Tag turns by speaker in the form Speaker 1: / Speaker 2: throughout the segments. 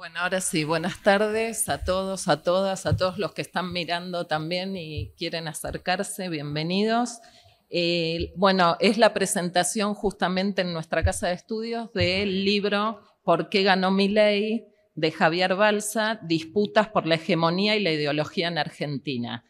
Speaker 1: Bueno, ahora sí, buenas tardes a todos, a todas, a todos los que están mirando también y quieren acercarse, bienvenidos. Eh, bueno, es la presentación justamente en nuestra casa de estudios del libro ¿Por qué ganó mi ley? de Javier Balsa, Disputas por la hegemonía y la ideología en Argentina.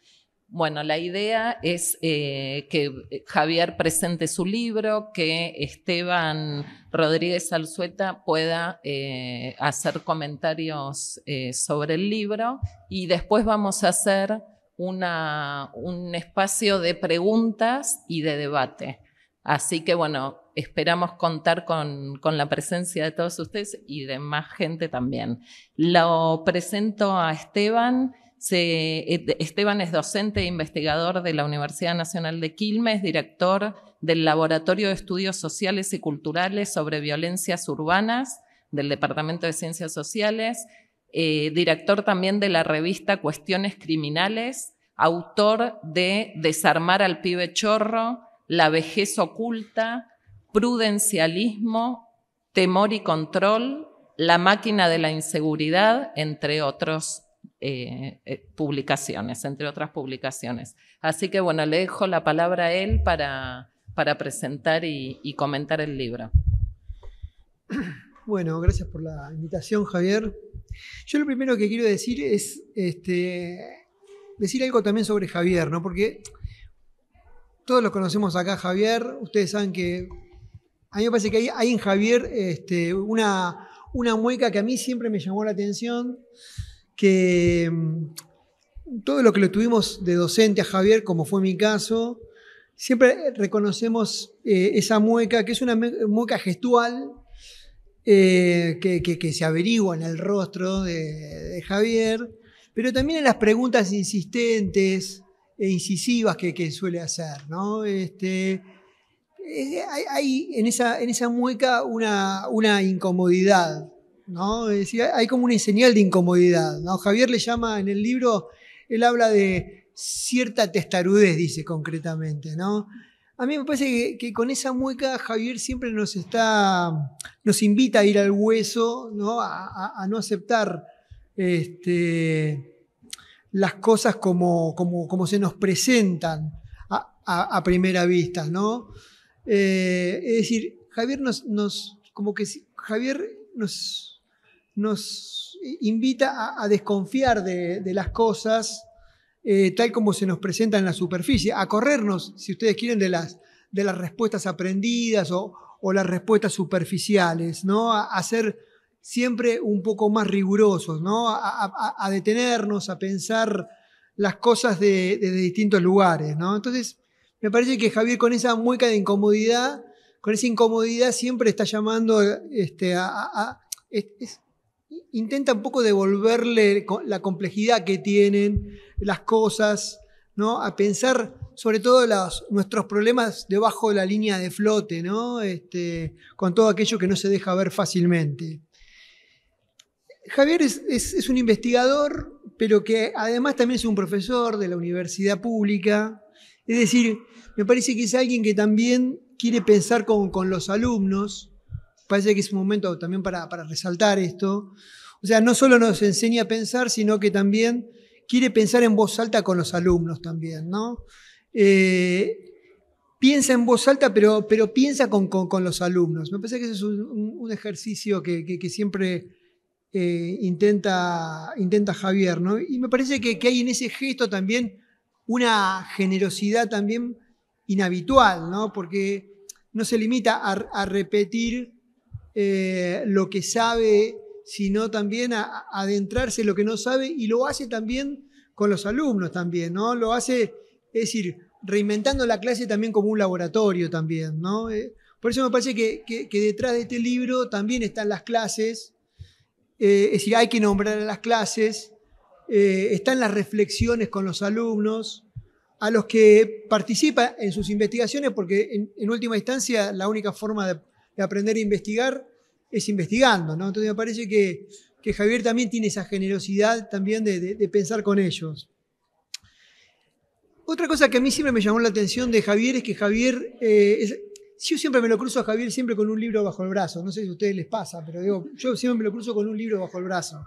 Speaker 1: Bueno, la idea es eh, que eh, Javier presente su libro, que Esteban Rodríguez Alzueta pueda eh, hacer comentarios sobre el libro y después vamos a hacer un espacio de preguntas y de debate. Así que bueno, esperamos contar con, la presencia de todos ustedes y de más gente también. Lo presento a Esteban. Eh, Esteban es docente e investigador de la Universidad Nacional de Quilmes, director del Laboratorio de Estudios Sociales y Culturales sobre Violencias Urbanas del Departamento de Ciencias Sociales, eh, director también de la revista Cuestiones Criminales, autor de Desarmar al pibe chorro, La vejez oculta, Prudencialismo, Temor y Control, La máquina de la inseguridad, entre otros eh, eh, publicaciones, entre otras publicaciones. Así que bueno, le dejo la palabra a él para, para presentar y, comentar el libro.
Speaker 2: Bueno, gracias por la invitación, Javier. Yo lo primero que quiero decir es este, decir algo también sobre Javier, ¿no? Porque todos los conocemos acá, Javier. Ustedes saben que a mí me parece que hay, en Javier este, una, una mueca que a mí siempre me llamó la atención que mm, todo lo que lo tuvimos de docente a Javier, como fue mi caso, siempre reconocemos eh, esa mueca, que es una mueca gestual eh, que, se averigua en el rostro de, Javier, pero también en las preguntas insistentes e incisivas que, que suele hacer. Este, eh, hay, en, esa, en, esa, mueca una, una incomodidad ¿no? hay como una señal de incomodidad, ¿no? Javier le llama en el libro, él habla de cierta testarudez, dice concretamente, ¿no? A mí me parece que, con esa mueca Javier siempre nos está, nos invita a ir al hueso, ¿no? A, no aceptar este, las cosas como, como, se nos presentan a, primera vista, ¿no? Eh, es decir, Javier nos, nos como que Javier nos nos invita a, desconfiar de, las cosas eh, tal como se nos presenta en la superficie, a corrernos, si ustedes quieren, de las, de las respuestas aprendidas o, las respuestas superficiales, ¿no? A, ser siempre un poco más rigurosos, ¿no? A, detenernos, a pensar las cosas de, distintos lugares, ¿no? Entonces, me parece que Javier con esa mueca de incomodidad, con esa incomodidad siempre está llamando este, a, intenta un poco devolverle la complejidad que tienen las cosas, ¿no? A pensar sobre todo nuestros problemas debajo de la línea de flote, este, con todo aquello que no se deja ver fácilmente. Javier es, un investigador, pero que además también es un profesor de la universidad pública. Es decir, me parece que es alguien que también quiere pensar con, los alumnos, parece que es un momento también para, para, resaltar esto, o sea, no solo nos enseña a pensar, sino que también quiere pensar en voz alta con los alumnos también, ¿no? Eh, piensa en voz alta, pero, pero piensa con, los alumnos. Me parece que ese es un, ejercicio que, siempre eh, intenta, intenta Javier, ¿no? Y me parece que, hay en ese gesto también una generosidad también inhabitual, ¿no? Porque no se limita a, repetir eh, lo que sabe sino también a, adentrarse en lo que no sabe y lo hace también con los alumnos también, ¿no? Lo hace, es decir, reinventando la clase también como un laboratorio también, ¿no? Eh, por eso me parece que, detrás de este libro también están las clases, eh, es decir, hay que nombrar las clases, eh, están las reflexiones con los alumnos, a los que participan en sus investigaciones, porque en, última instancia la única forma de, de aprender a investigar es investigando, ¿no? Entonces me parece que, Javier también tiene esa generosidad también de, pensar con ellos. Otra cosa que a mí siempre me llamó la atención de Javier es que Javier, eh, yo siempre me lo cruzo a Javier siempre con un libro bajo el brazo, no sé si a ustedes les pasa, pero digo, yo siempre me lo cruzo con un libro bajo el brazo.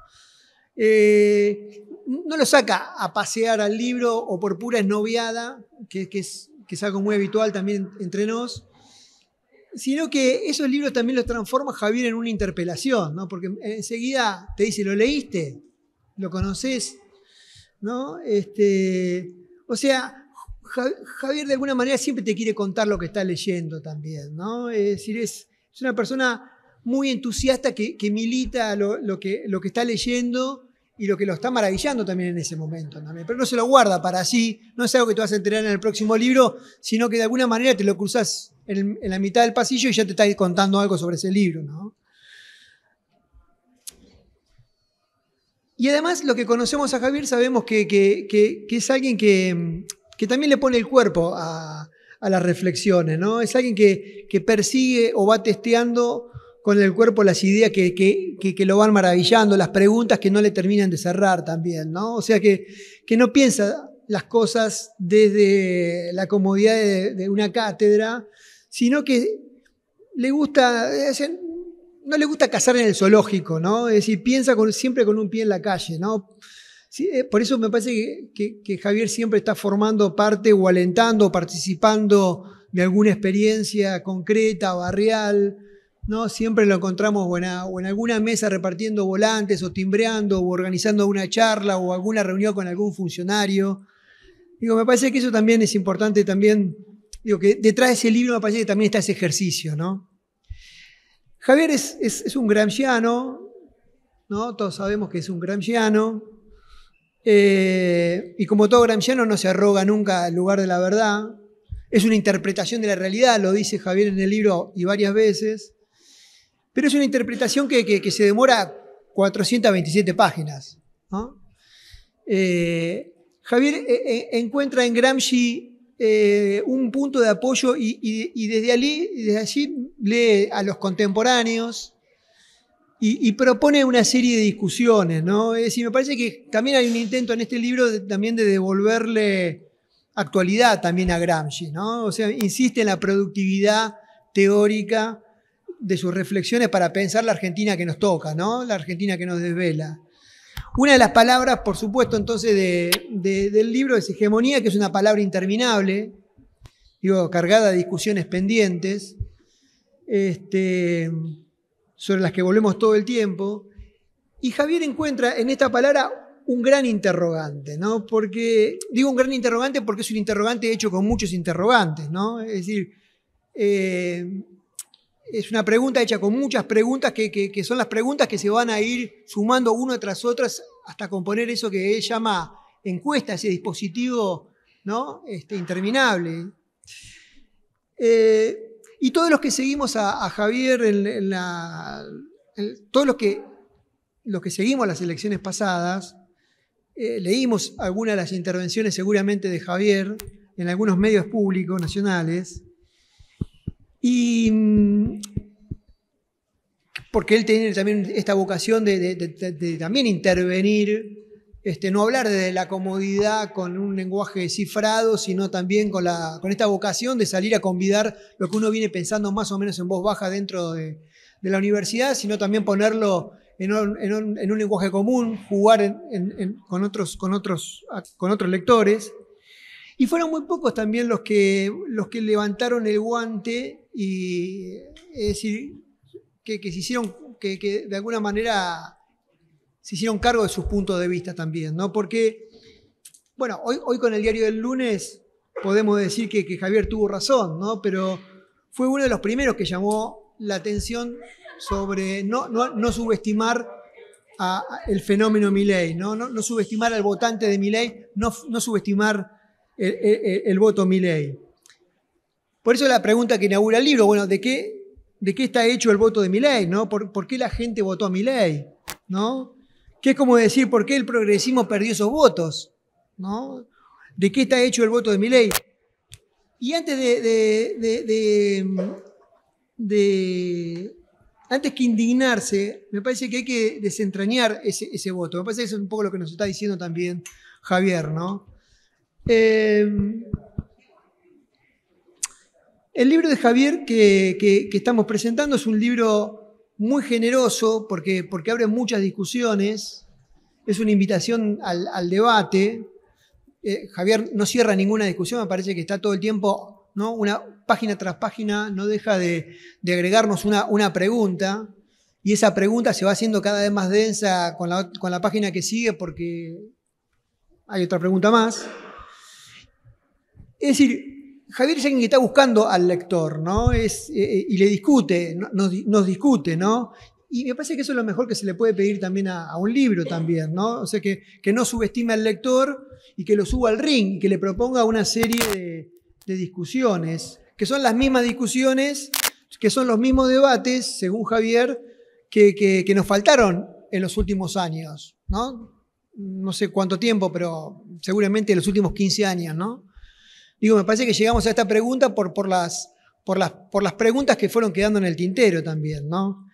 Speaker 2: Eh, no lo saca a pasear al libro o por pura esnoviada, que, que, es, que algo muy habitual también entre nos, sino que esos libros también los transforma Javier en una interpelación, ¿no? Porque enseguida te dice, ¿lo leíste? ¿Lo conoces? ¿No? Este, o sea, Javier de alguna manera siempre te quiere contar lo que está leyendo también, ¿no? Es decir, es, una persona muy entusiasta que, milita lo, lo, que, lo que está leyendo y lo que lo está maravillando también en ese momento. Pero no se lo guarda para sí, no es algo que te vas a enterar en el próximo libro, sino que de alguna manera te lo cruzas en, la mitad del pasillo y ya te está contando algo sobre ese libro, Y además lo que conocemos a Javier sabemos que, es alguien que, también le pone el cuerpo a, las reflexiones, ¿no? Es alguien que, persigue o va testeando con el cuerpo las ideas que, lo van maravillando, las preguntas que no le terminan de cerrar también, O sea que, no piensa las cosas desde la comodidad de una cátedra, sino que le gusta, eh, no le gusta cazar en el zoológico, ¿no? Es decir, piensa siempre con un pie en la calle, ¿no? Eh, por eso me parece que, Javier siempre está formando parte o alentando, participando de alguna experiencia concreta, barrial, ¿no? Siempre lo encontramos en, o en, alguna mesa repartiendo volantes o timbreando o organizando una charla o alguna reunión con algún funcionario. Digo, me parece que eso también es importante también digo que detrás de ese libro me parece también está ese ejercicio, ¿no? Javier es, un gramsciano, ¿no? Todos sabemos que es un gramsciano. Eh, y como todo gramsciano no se arroga nunca el lugar de la verdad. Es una interpretación de la realidad, lo dice Javier en el libro y varias veces. Pero es una interpretación que, se demora 427 páginas. ¿no? Eh, Javier eh, encuentra en Gramsci eh, un punto de apoyo y, desde, allí, desde allí lee a los contemporáneos y, propone una serie de discusiones, ¿no? me parece que también hay un intento en este libro de, también de devolverle actualidad también a Gramsci, ¿no? O sea, insiste en la productividad teórica de sus reflexiones para pensar la Argentina que nos toca, ¿no? La Argentina que nos desvela. Una de las palabras, por supuesto, entonces del libro es hegemonía, que es una palabra interminable, digo, cargada de discusiones pendientes, este, sobre las que volvemos todo el tiempo. Y Javier encuentra en esta palabra un gran interrogante, ¿no? Porque, digo un gran interrogante porque es un interrogante hecho con muchos interrogantes, ¿no? Es decir, eh, es una pregunta hecha con muchas preguntas que, son las preguntas que se van a ir sumando una tras otra hasta componer eso que él llama encuesta, ese dispositivo ¿no? Este, interminable. Eh, y todos los que seguimos a, Javier, en, la, todos los que, los que seguimos las elecciones pasadas, eh, leímos algunas de las intervenciones seguramente de Javier en algunos medios públicos nacionales, y mm, porque él tiene también esta vocación de, también intervenir, este, no hablar de la comodidad con un lenguaje cifrado, sino también con, la, con esta vocación de salir a convidar lo que uno viene pensando más o menos en voz baja dentro de, la universidad, sino también ponerlo en un, en en un lenguaje común, jugar con, otros, con, otros, con otros lectores. Y fueron muy pocos también los que, los que levantaron el guante y es decir, que, se hicieron, que, de alguna manera se hicieron cargo de sus puntos de vista también, ¿no? Porque, bueno, hoy, hoy con el diario del lunes podemos decir que, Javier tuvo razón, ¿no? Pero fue uno de los primeros que llamó la atención sobre no, no, subestimar a, el fenómeno Milei, ¿no? ¿no? No, subestimar al votante de Milei, no, no subestimar el, voto voto Milei. Por eso la pregunta que inaugura el libro, bueno, ¿de qué, de qué está hecho el voto de Milei? ¿no? ¿Por, qué la gente votó a Milei? ¿no? Que es como decir, ¿por qué el progresismo perdió esos votos? ¿no? ¿De qué está hecho el voto de ley Y antes de, antes que indignarse, me parece que hay que desentrañar ese, voto. Me parece que eso es un poco lo que nos está diciendo también Javier, ¿no? Em, el libro de Javier que, estamos presentando es un libro muy generoso porque, porque abre muchas discusiones, es una invitación al, debate. Eh, Javier no cierra ninguna discusión, me parece que está todo el tiempo, una página tras página, no deja de, agregarnos una, pregunta y esa pregunta se va haciendo cada vez más densa con la página que sigue porque hay otra pregunta más. Es decir, Javier es alguien que está buscando al lector, ¿no? Eh, eh, y le discute, nos, discute, ¿no? Y me parece que eso es lo mejor que se le puede pedir también a, un libro también, ¿no? O sea, que, no subestime al lector y que lo suba al ring y que le proponga una serie de, discusiones, que son las mismas discusiones, que son los mismos debates, según Javier, que, que nos faltaron en los últimos años, ¿no? No sé cuánto tiempo, pero seguramente en los últimos 15 años, ¿no? Digo, me parece que llegamos a esta pregunta por, las, por, las, por las preguntas que fueron quedando en el tintero también, ¿no?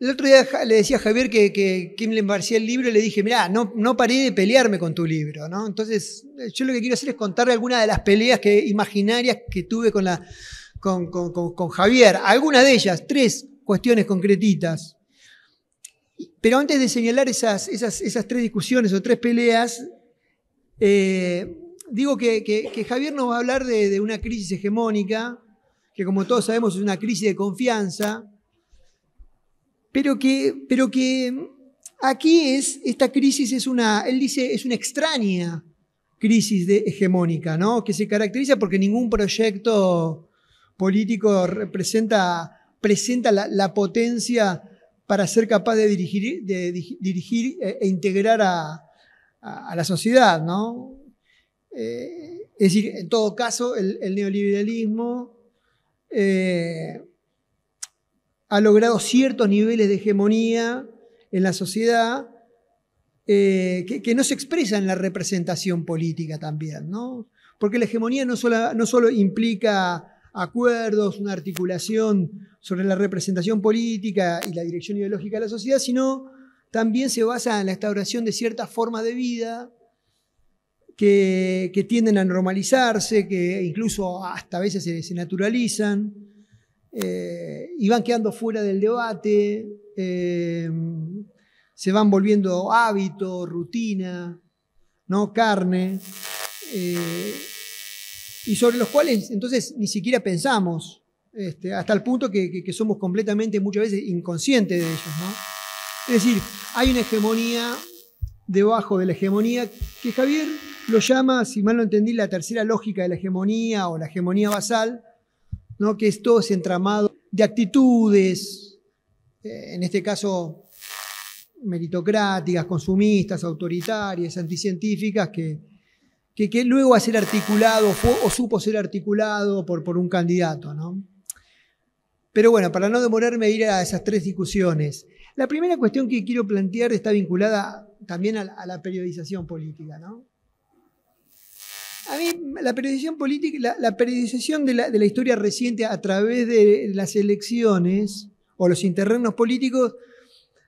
Speaker 2: El otro día le decía a Javier que, que Kim le embarcía el libro y le dije, mirá, no, no paré de pelearme con tu libro, ¿no? Entonces, yo lo que quiero hacer es contarle algunas de las peleas que, imaginarias que tuve con, la, con, Javier. Algunas de ellas, tres cuestiones concretitas. Pero antes de señalar esas, esas, esas tres discusiones o tres peleas, eh, digo que, Javier nos va a hablar de, una crisis hegemónica, que como todos sabemos es una crisis de confianza, pero que, pero que aquí es, esta crisis es una, él dice, es una extraña crisis de hegemónica, ¿no? que se caracteriza porque ningún proyecto político representa, presenta la, potencia para ser capaz de dirigir, de dirigir e, e integrar a, a la sociedad, ¿no? Eh, es decir, en todo caso, el, neoliberalismo eh, ha logrado ciertos niveles de hegemonía en la sociedad eh, que, no se expresan en la representación política también, ¿no? Porque la hegemonía no, no solo implica acuerdos, una articulación sobre la representación política y la dirección ideológica de la sociedad, sino también se basa en la instauración de ciertas formas de vida, que, tienden a normalizarse, que incluso hasta a veces se, naturalizan, eh, y van quedando fuera del debate, eh, se van volviendo hábito, rutina, ¿no? carne, eh, y sobre los cuales entonces ni siquiera pensamos, este, hasta el punto que, somos completamente muchas veces inconscientes de ellos. Es decir, hay una hegemonía debajo de la hegemonía que Javier lo llama, si mal no entendí, la tercera lógica de la hegemonía o la hegemonía basal, ¿no? que es todo ese entramado de actitudes, eh, en este caso meritocráticas, consumistas, autoritarias, anticientíficas, que, que, luego va a ser articulado o supo ser articulado por, por un candidato. Pero bueno, para no demorarme ir a esas tres discusiones. La primera cuestión que quiero plantear está vinculada también a la, a la periodización política. ¿no? A mí la periodización política, la, la periodización de la, historia reciente a través de las elecciones o los interrenos políticos,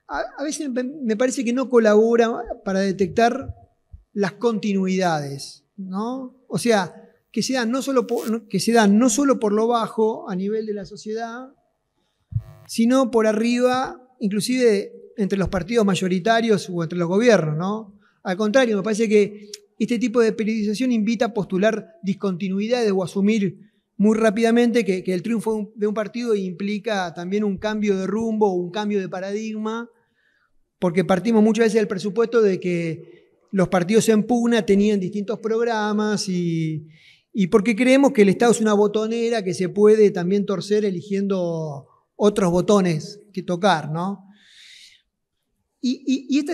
Speaker 2: a, veces me parece que no colabora para detectar las continuidades, ¿no? O sea, que se no solo por, que se dan no solo por lo bajo a nivel de la sociedad, sino por arriba, inclusive entre los partidos mayoritarios o entre los gobiernos, ¿no? Al contrario, me parece que este tipo de periodización invita a postular discontinuidades o asumir muy rápidamente que, el triunfo de un partido implica también un cambio de rumbo, o un cambio de paradigma, porque partimos muchas veces del presupuesto de que los partidos en pugna tenían distintos programas y, y porque creemos que el Estado es una botonera que se puede también torcer eligiendo otros botones que tocar, ¿no? Y, esta,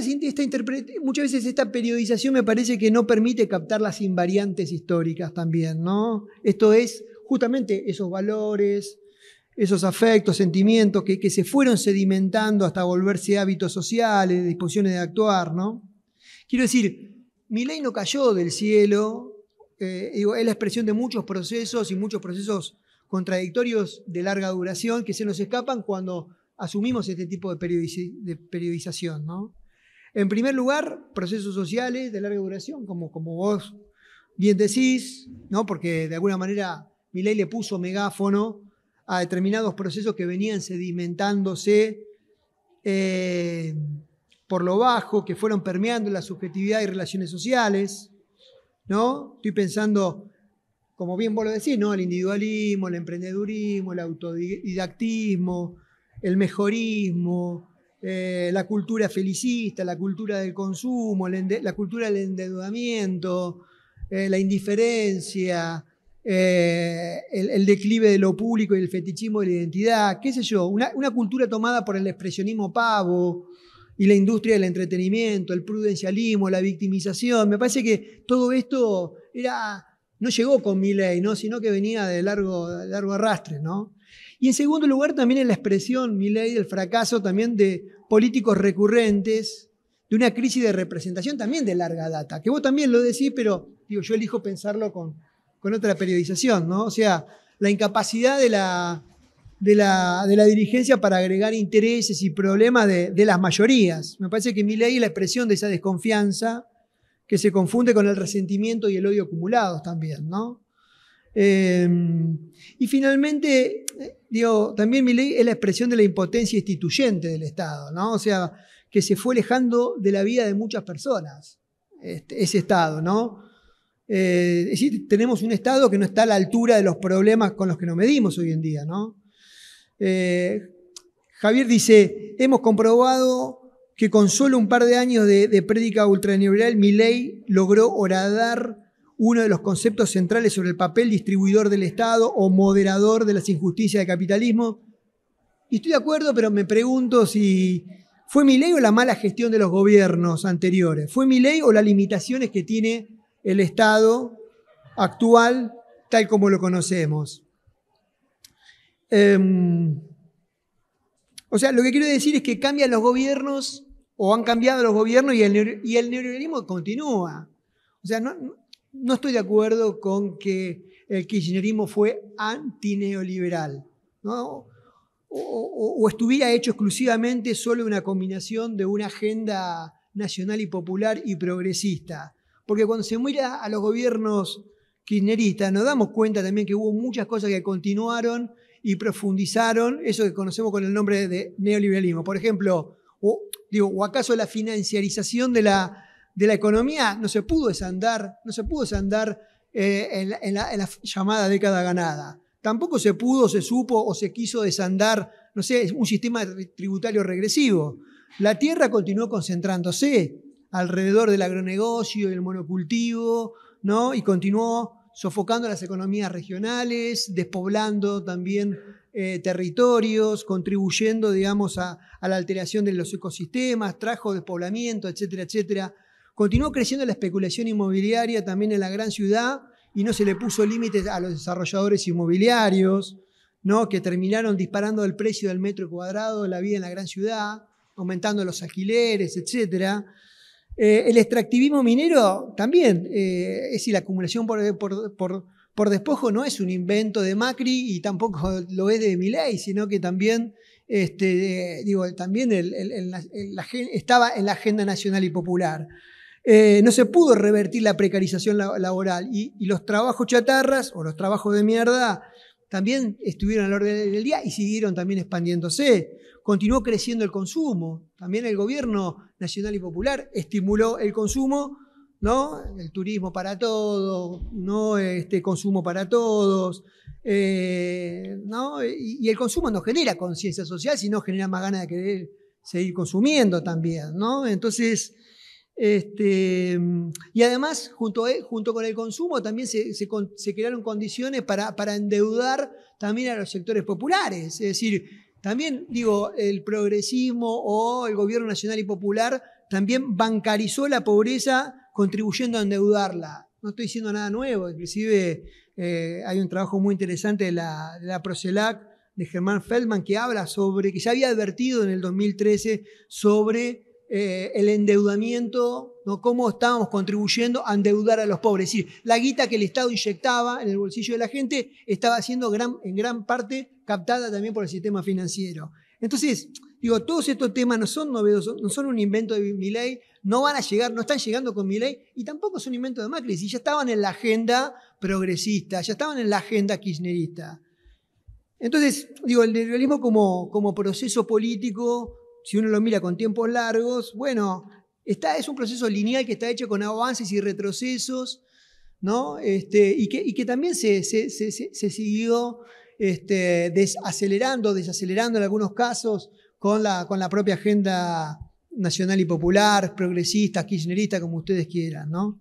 Speaker 2: muchas veces esta periodización me parece que no permite captar las invariantes históricas también, ¿no? Esto es justamente esos valores, esos afectos, sentimientos que, se fueron sedimentando hasta volverse hábitos sociales, disposiciones de actuar, ¿no? Quiero decir, mi ley no cayó del cielo, eh, es la expresión de muchos procesos y muchos procesos contradictorios de larga duración que se nos escapan cuando asumimos este tipo de, periodización. ¿no? En primer lugar, procesos sociales de larga duración, como, como vos bien decís, ¿no? porque de alguna manera ley le puso megáfono a determinados procesos que venían sedimentándose eh, por lo bajo, que fueron permeando la subjetividad y relaciones sociales. ¿no? Estoy pensando, como bien vos lo decís, ¿no? el individualismo, el emprendedurismo, el autodidactismo, el mejorismo, eh, la cultura felicista, la cultura del consumo, la cultura del endeudamiento, eh, la indiferencia, eh, el, declive de lo público y el fetichismo de la identidad, qué sé yo, una, cultura tomada por el expresionismo pavo y la industria del entretenimiento, el prudencialismo, la victimización. Me parece que todo esto era, no llegó con mi ley, ¿no? sino que venía de largo, de largo arrastre. ¿no? Y en segundo lugar, también en la expresión, mi ley, del fracaso también de políticos recurrentes, de una crisis de representación también de larga data, que vos también lo decís, pero digo, yo elijo pensarlo con, otra periodización, ¿no? O sea, la incapacidad de la, de de la dirigencia para agregar intereses y problemas de, las mayorías. Me parece que mi ley es la expresión de esa desconfianza que se confunde con el resentimiento y el odio acumulados también, ¿no? Eh, y finalmente, ¿Eh? digo, también mi ley es la expresión de la impotencia instituyente del Estado, ¿no? O sea, que se fue alejando de la vida de muchas personas, este, ese Estado, ¿no? Eh, es decir, tenemos un Estado que no está a la altura de los problemas con los que nos medimos hoy en día, ¿no? Eh, Javier dice, hemos comprobado que con solo un par de años de, prédica ultraliberal, mi ley logró oradar uno de los conceptos centrales sobre el papel distribuidor del Estado o moderador de las injusticias del capitalismo. Y estoy de acuerdo, pero me pregunto si fue mi ley o la mala gestión de los gobiernos anteriores, fue mi ley o las limitaciones que tiene el Estado actual tal como lo conocemos. Em, o sea, lo que quiero decir es que cambian los gobiernos o han cambiado los gobiernos y el, y el neoliberalismo continúa. O sea, no, no estoy de acuerdo con que el kirchnerismo fue antineoliberal, ¿no? O, estuviera hecho exclusivamente solo una combinación de una agenda nacional y popular y progresista. Porque cuando se mira a los gobiernos kirchneristas, nos damos cuenta también que hubo muchas cosas que continuaron y profundizaron eso que conocemos con el nombre de neoliberalismo. Por ejemplo, digo, o acaso la financiarización de la de la economía no se pudo desandar, no se pudo desandar eh, en, la, llamada década ganada. Tampoco se pudo, se supo o se quiso desandar, no sé, un sistema tributario regresivo. La tierra continuó concentrándose alrededor del agronegocio, el monocultivo, ¿no? Y continuó sofocando las economías regionales, despoblando también eh, territorios, contribuyendo, digamos, a, a, la alteración de los ecosistemas, trajo despoblamiento, etcétera, etcétera. Continuó creciendo la especulación inmobiliaria también en la gran ciudad y no se le puso límites a los desarrolladores inmobiliarios, ¿no? que terminaron disparando el precio del metro cuadrado de la vida en la gran ciudad, aumentando los alquileres, etc. Eh, el extractivismo minero también, eh, es decir, la acumulación por, despojo no es un invento de Macri y tampoco lo es de Milei, sino que también, este, digo, también estaba en la agenda nacional y popular. Eh, no se pudo revertir la precarización laboral y, los trabajos chatarras o los trabajos de mierda también estuvieron al orden del día y siguieron también expandiéndose. Continuó creciendo el consumo. También el gobierno nacional y popular estimuló el consumo, ¿no? El turismo para todos, ¿no? Este consumo para todos. Eh, ¿no? y, el consumo no genera conciencia social, sino genera más ganas de querer seguir consumiendo también, ¿no? Entonces, este, mm, y además, junto, e, junto, con el consumo, también se, crearon condiciones para, para, endeudar también a los sectores populares. Es decir, también, digo, el progresismo o el gobierno nacional y popular también bancarizó la pobreza contribuyendo a endeudarla. No estoy diciendo nada nuevo, inclusive eh, hay un trabajo muy interesante de la, de la Procelac de Germán Feldman que habla sobre, que ya había advertido en el 2013 sobre eh, el endeudamiento, ¿no? cómo estábamos contribuyendo a endeudar a los pobres. Es decir, la guita que el Estado inyectaba en el bolsillo de la gente estaba siendo en gran parte captada también por el sistema financiero. Entonces, digo, todos estos temas no son novedosos, no son un invento de Milley no van a llegar, no están llegando con Milley y tampoco son invento de Macri, si ya estaban en la agenda progresista, ya estaban en la agenda kirchnerista. Entonces, digo, el neoliberalismo como proceso político si uno lo mira con tiempos largos, bueno, es un proceso lineal que está hecho con avances y retrocesos, ¿no? Este, y, que, también se, siguió este, desacelerando, desacelerando en algunos casos con la, con la propia agenda nacional y popular, progresista, kirchnerista, como ustedes quieran, ¿no?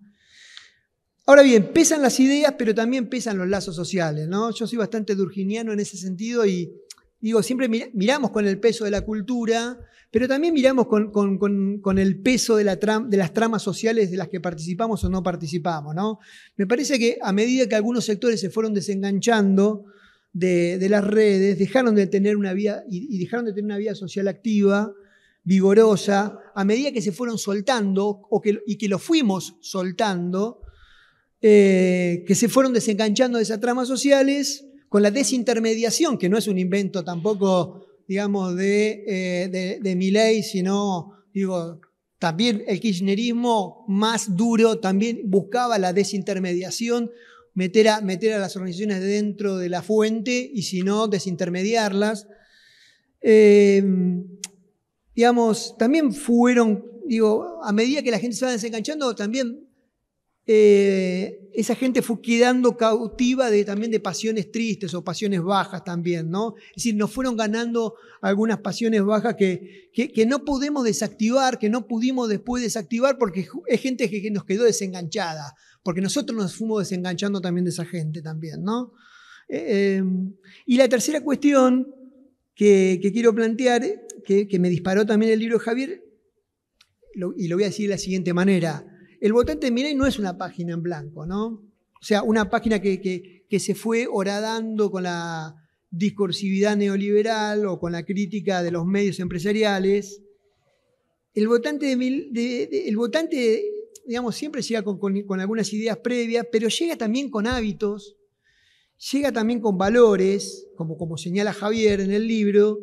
Speaker 2: Ahora bien, pesan las ideas, pero también pesan los lazos sociales, ¿no? Yo soy bastante durginiano en ese sentido y digo, siempre miramos con el peso de la cultura, pero también miramos con, el peso de, las tramas sociales de las que participamos o no participamos. ¿no? Me parece que a medida que algunos sectores se fueron desenganchando de, las redes, dejaron de tener una vida y, dejaron de tener una vida social activa, vigorosa, a medida que se fueron soltando o y que lo fuimos soltando, eh, que se fueron desenganchando de esas tramas sociales, con la desintermediación, que no es un invento tampoco digamos, de, eh, de, sino, digo, también el kirchnerismo más duro también buscaba la desintermediación, meter a, meter a las organizaciones dentro de la fuente y si no, desintermediarlas. Eh, digamos, también fueron, digo, a medida que la gente se va desenganchando, también eh, esa gente fue quedando cautiva de, también de pasiones tristes o pasiones bajas también, ¿no? Es decir, nos fueron ganando algunas pasiones bajas que, que, no pudimos desactivar, que no pudimos después desactivar porque es gente que, nos quedó desenganchada, porque nosotros nos fuimos desenganchando también de esa gente también, ¿no? Eh, y la tercera cuestión que, quiero plantear, eh, que, me disparó también el libro de Javier, y lo voy a decir de la siguiente manera el votante Mirai no es una página en blanco, ¿no? O sea, una página que, se fue horadando con la discursividad neoliberal o con la crítica de los medios empresariales. El votante, de, el votante digamos, siempre llega con, algunas ideas previas, pero llega también con hábitos, llega también con valores, como, como señala Javier en el libro,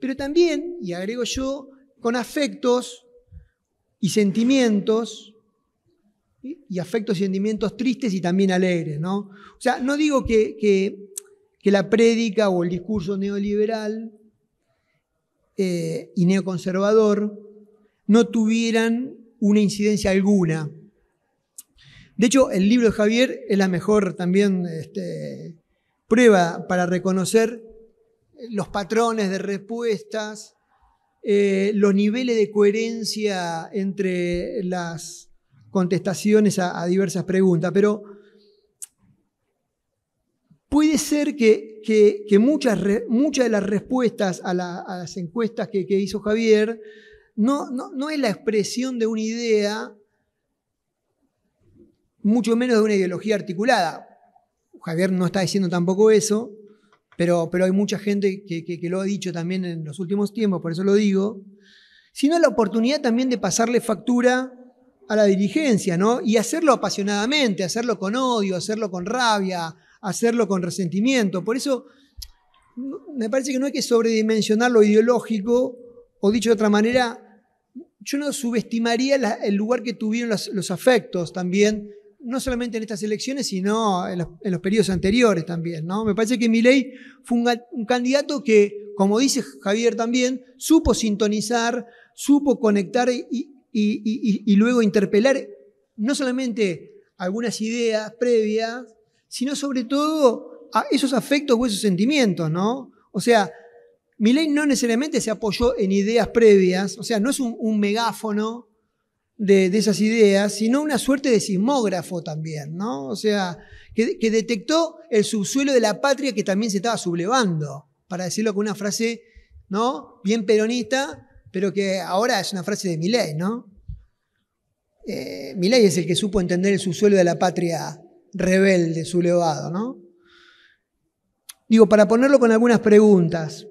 Speaker 2: pero también, y agrego yo, con afectos y sentimientos y afectos y sentimientos tristes y también alegres, ¿no? O sea, no digo que, la prédica o el discurso neoliberal eh, y neoconservador no tuvieran una incidencia alguna. De hecho, el libro de Javier es la mejor también este, prueba para reconocer los patrones de respuestas, eh, los niveles de coherencia entre las contestaciones a, diversas preguntas, pero puede ser que, muchas, de las respuestas a, las encuestas que, hizo Javier no, no, es la expresión de una idea, mucho menos de una ideología articulada. Javier no está diciendo tampoco eso, pero, pero hay mucha gente que lo ha dicho también en los últimos tiempos, por eso lo digo, sino la oportunidad también de pasarle factura a la dirigencia, ¿no? Y hacerlo apasionadamente, hacerlo con odio, hacerlo con rabia, hacerlo con resentimiento. Por eso me parece que no hay que sobredimensionar lo ideológico, o dicho de otra manera, yo no subestimaría el lugar que tuvieron los, afectos también, no solamente en estas elecciones, sino en los, periodos anteriores también. ¿no? Me parece que Milei fue un, candidato que, como dice Javier también, supo sintonizar, supo conectar y, y, luego interpelar no solamente algunas ideas previas, sino sobre todo a esos afectos o esos sentimientos, ¿no? O sea, Milei no necesariamente se apoyó en ideas previas, o sea, no es un, megáfono de, esas ideas, sino una suerte de simógrafo también, ¿no? O sea, que, que detectó el subsuelo de la patria que también se estaba sublevando, para decirlo con una frase, ¿no? Bien peronista, pero que ahora es una frase de Milei, ¿no? Eh, es el que supo entender el subsuelo de la patria rebelde, sublevado, ¿no? Digo, para ponerlo con algunas preguntas,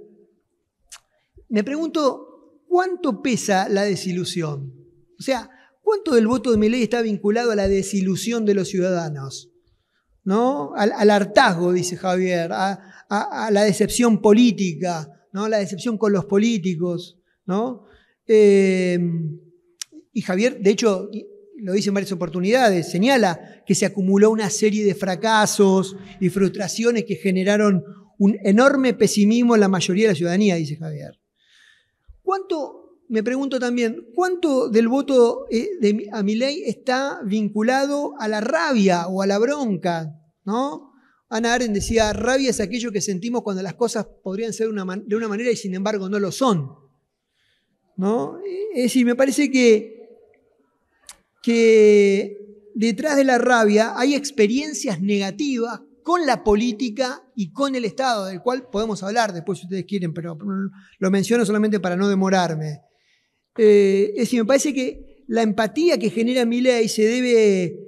Speaker 2: me pregunto cuánto pesa la desilusión. O sea, ¿cuánto del voto de Milei está vinculado a la desilusión de los ciudadanos? ¿No? Al, hartazgo, dice Javier, a, a la decepción política, ¿no? la decepción con los políticos. Eh, y Javier, de hecho, lo dice en varias oportunidades, señala que se acumuló una serie de fracasos y frustraciones que generaron un enorme pesimismo en la mayoría de la ciudadanía, dice Javier. ¿Cuánto, me pregunto también, cuánto del voto eh, de, a mi ley está vinculado a la rabia o a la bronca? ¿no? Ana Arendt decía, rabia es aquello que sentimos cuando las cosas podrían ser de una manera y sin embargo no lo son. ¿no? Es eh, decir, me parece que, detrás de la rabia hay experiencias negativas con la política y con el Estado, del cual podemos hablar después si ustedes quieren, pero lo menciono solamente para no demorarme. Eh, es decir, me parece que la empatía que genera Milei se debe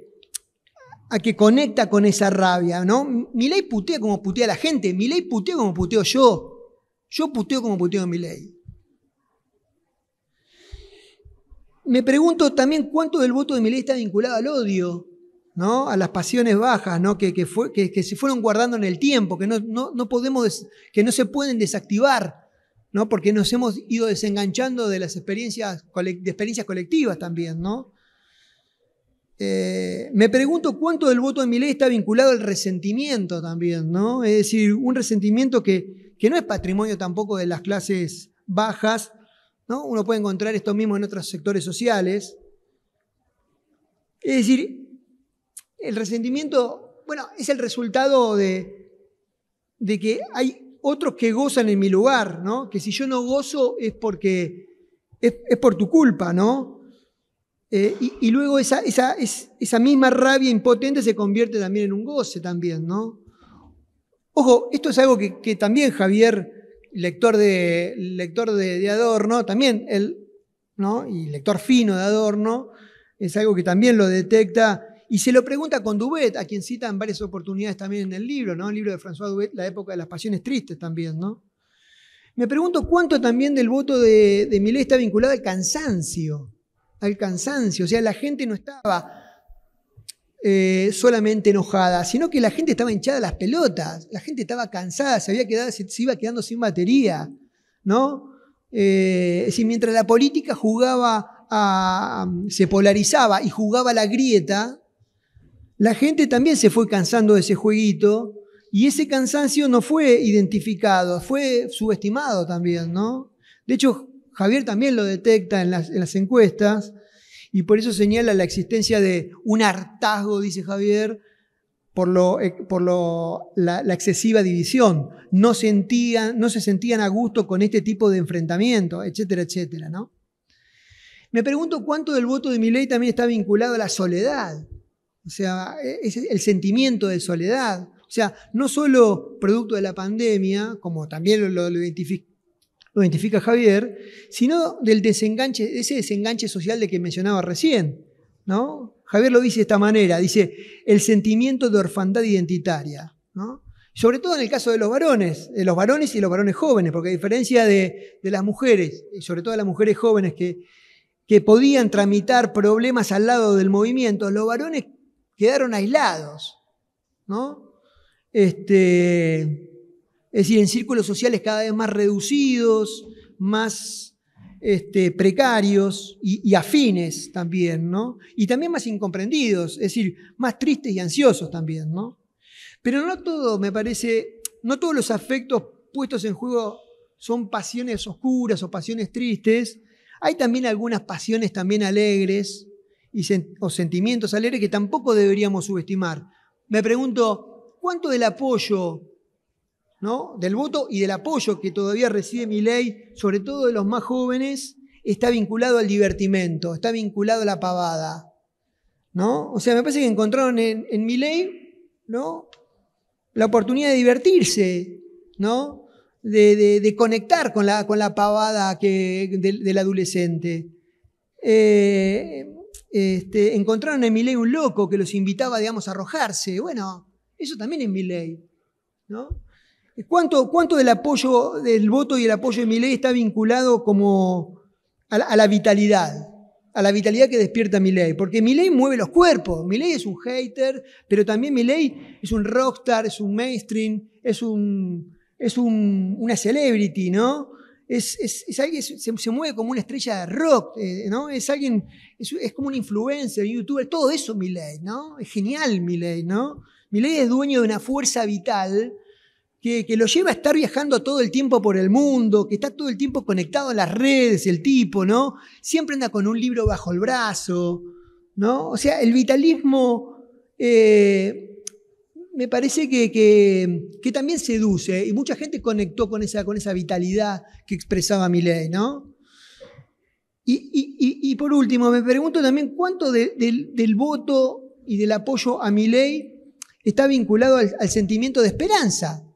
Speaker 2: a que conecta con esa rabia, ¿no? Milei putea como putea la gente, Milei putea como puteo yo, yo puteo como puteo Milei. me pregunto también cuánto del voto de Milei está vinculado al odio, ¿no? a las pasiones bajas, ¿no? que, que, se fueron guardando en el tiempo, que no, no, podemos, que no se pueden desactivar, ¿no? porque nos hemos ido desenganchando de las experiencias, experiencias colectivas también. ¿no? Eh, me pregunto cuánto del voto de Milei está vinculado al resentimiento también, ¿no? es decir, un resentimiento que, que no es patrimonio tampoco de las clases bajas, uno puede encontrar esto mismo en otros sectores sociales. Es decir, el resentimiento, bueno, es el resultado de, que hay otros que gozan en mi lugar, ¿no? Que si yo no gozo es porque es, por tu culpa, ¿no? Eh, y, luego esa, esa misma rabia impotente se convierte también en un goce también, ¿no? Ojo, esto es algo que, que también Javier lector de, lector de, Adorno, también él, ¿no? y lector fino de Adorno, es algo que también lo detecta y se lo pregunta con Duvet, a quien cita en varias oportunidades también en el libro, ¿no? el libro de François Duvet, La época de las pasiones tristes también. ¿no? Me pregunto cuánto también del voto de, de Millet está vinculado al cansancio, al cansancio, o sea, la gente no estaba eh, solamente enojada, sino que la gente estaba hinchada las pelotas, la gente estaba cansada, se, había quedado, se, iba quedando sin batería, ¿no? Eh, mientras la política jugaba um, se polarizaba y jugaba la grieta, la gente también se fue cansando de ese jueguito y ese cansancio no fue identificado, fue subestimado también, ¿no? De hecho, Javier también lo detecta en las, en las encuestas, y por eso señala la existencia de un hartazgo, dice Javier, por, lo, eh, por la, excesiva división. No, sentían, no se sentían a gusto con este tipo de enfrentamiento, etcétera, etcétera. ¿no? Me pregunto cuánto del voto de ley también está vinculado a la soledad, o sea, e, el sentimiento de soledad. O sea, no solo producto de la pandemia, como también lo, identificó lo identifica Javier, sino del desenganche, de ese desenganche social de que mencionaba recién. ¿no? Javier lo dice de esta manera, dice, el sentimiento de orfandad identitaria. ¿no? Sobre todo en el caso de los varones, de los varones y los varones jóvenes, porque a diferencia de, las mujeres, y sobre todo de las mujeres jóvenes que, que podían tramitar problemas al lado del movimiento, los varones quedaron aislados, ¿no? Este, es decir, en círculos sociales cada vez más reducidos, más este, precarios y, afines también, ¿no? Y también más incomprendidos, es decir, más tristes y ansiosos también, ¿no? Pero no todo, me parece, no todos los afectos puestos en juego son pasiones oscuras o pasiones tristes. Hay también algunas pasiones también alegres y o sentimientos alegres que tampoco deberíamos subestimar. Me pregunto, ¿cuánto del apoyo ¿no? del voto y del apoyo que todavía recibe mi ley, sobre todo de los más jóvenes, está vinculado al divertimento, está vinculado a la pavada. ¿no? O sea, me parece que encontraron en, en mi ley ¿no? la oportunidad de divertirse, ¿no? de, conectar con la, con la pavada que, del, adolescente. Eh, este, encontraron en mi ley un loco que los invitaba, digamos, a arrojarse. Bueno, eso también es mi ley. ¿no? ¿Cuánto, cuánto del apoyo del voto y el apoyo de mi ley está vinculado como a la, vitalidad? a la vitalidad que despierta ley porque ley mueve los cuerpos, ley es un hater, pero también ley es un rockstar, es un mainstream, es un es una celebrity, ¿no? Es, alguien, se, se, mueve como una estrella de rock, eh, ¿no? Es alguien, es, es, como un influencer, youtuber, todo eso ley ¿no? Es genial ley ¿no? ley es dueño de una fuerza vital que, lo lleva a estar viajando todo el tiempo por el mundo, que está todo el tiempo conectado a las redes, el tipo, ¿no? Siempre anda con un libro bajo el brazo, ¿no? O sea, el vitalismo eh, me parece que, también seduce y mucha gente conectó con esa, con esa vitalidad que expresaba Milei, ¿no? Y, por último, me pregunto también cuánto del, voto y del apoyo a Milei está vinculado al sentimiento de esperanza